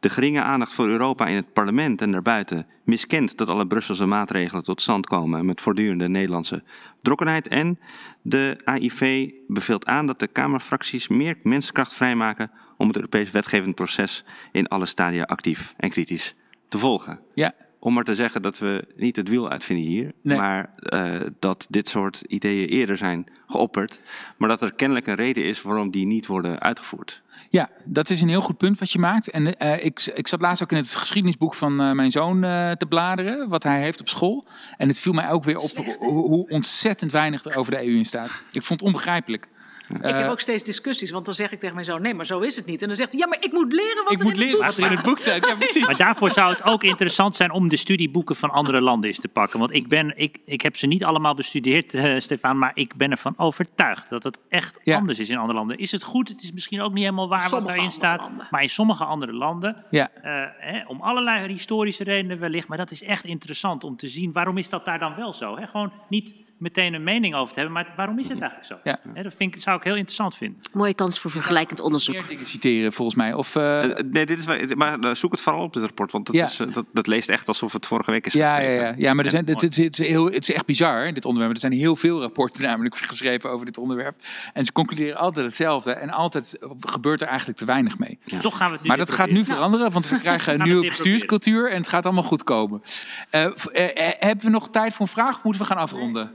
De geringe aandacht voor Europa in het parlement en daarbuiten miskent dat alle Brusselse maatregelen tot stand komen met voortdurende Nederlandse drokkenheid En de AIV beveelt aan dat de Kamerfracties meer menskracht vrijmaken om het Europese wetgevend proces in alle stadia actief en kritisch te volgen. Ja. Om maar te zeggen dat we niet het wiel uitvinden hier, maar eh, dat dit soort ideeën eerder zijn geopperd, maar dat er kennelijk een reden is waarom die niet worden uitgevoerd. Ja, dat is een heel goed punt wat je maakt. En eh, ik, ik zat laatst ook in het geschiedenisboek van eh, mijn zoon te bladeren, wat hij heeft op school. En het viel mij ook weer op hoe, hoe ontzettend weinig er over de EU in staat. Ik vond het onbegrijpelijk. Ik heb eh, ook steeds discussies, want dan zeg ik tegen mij zoon: nee, maar zo is het niet. En dan zegt hij: ja, maar ik moet leren wat ik er in het boek staat. Ja, Maar daarvoor zou het ook interessant zijn om de studieboeken van andere landen eens te pakken. Want ik, ben, ik, ik heb ze niet allemaal bestudeerd, eh, Stefan, maar ik ben ervan overtuigd dat het echt anders is in andere landen. Is het goed? Het is misschien ook niet helemaal waar wat daarin staat. Maar in sommige andere landen, ja. Eh, hè, om allerlei historische redenen wellicht, maar dat is echt interessant om te zien. Waarom is dat daar dan wel zo? Hè? Gewoon niet meteen een mening over te hebben. Maar waarom is het eigenlijk zo? Ja. dat vind zou ik heel interessant vinden. Mooie kans voor vergelijkend onderzoek. Meer dingen citeren volgens mij. Of, eh, eh, nee, dit is, maar eh, zoek het vooral op dit rapport. Want dat, is, dat, leest echt alsof het vorige week is ja, geschreven. Ja, ja, ja. maar er zijn, het, is heel, het is echt bizar, dit onderwerp. Er zijn heel veel rapporten namelijk geschreven over dit onderwerp. En ze concluderen altijd hetzelfde. En altijd gebeurt er eigenlijk te weinig mee. Toch gaan we het nu maar dat gaat nu veranderen. Want we nou. krijgen een nieuwe bestuurscultuur. En het gaat allemaal goed komen. hebben we nog tijd voor een vraag? Of moeten we gaan afronden?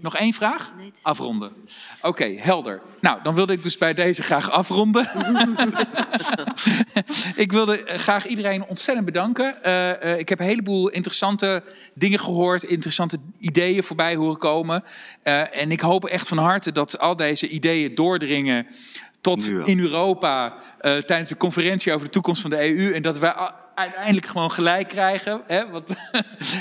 Nog één vraag? Afronden. Oké, helder. Nou, dan wilde ik dus bij deze graag afronden. ik wilde eh, graag iedereen ontzettend bedanken. Eh, eh, ik heb een heleboel interessante dingen gehoord, interessante ideeën voorbij horen komen. en ik hoop echt van harte dat al deze ideeën doordringen tot in Europa tijdens de conferentie over de toekomst van de EU. En dat wij uiteindelijk gewoon gelijk krijgen. Hè?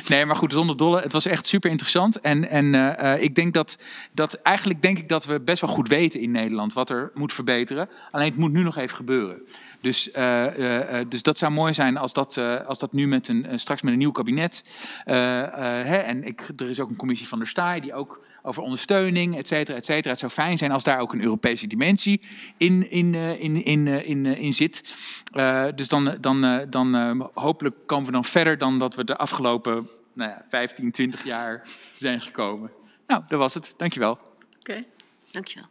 nee, maar goed, zonder dolle. Het was echt super interessant. En, en eh, eh, ik denk dat, dat eigenlijk denk ik dat we best wel goed weten in Nederland wat er moet verbeteren. Alleen het moet nu nog even gebeuren. Dus, eh, dus dat zou mooi zijn als dat, als dat nu met een, straks met een nieuw kabinet. Hè, en ik, er is ook een commissie van der Staaij die ook over ondersteuning, et cetera, et cetera. Het zou fijn zijn als daar ook een Europese dimensie in, in, eh, in, in, eh, in, eh, in zit. dus dan, dan, dan hopelijk komen we dan verder dan dat we de afgelopen nou ja, 15, 20 jaar zijn gekomen. Nou, dat was het. Dankjewel. Oké, okay. dankjewel.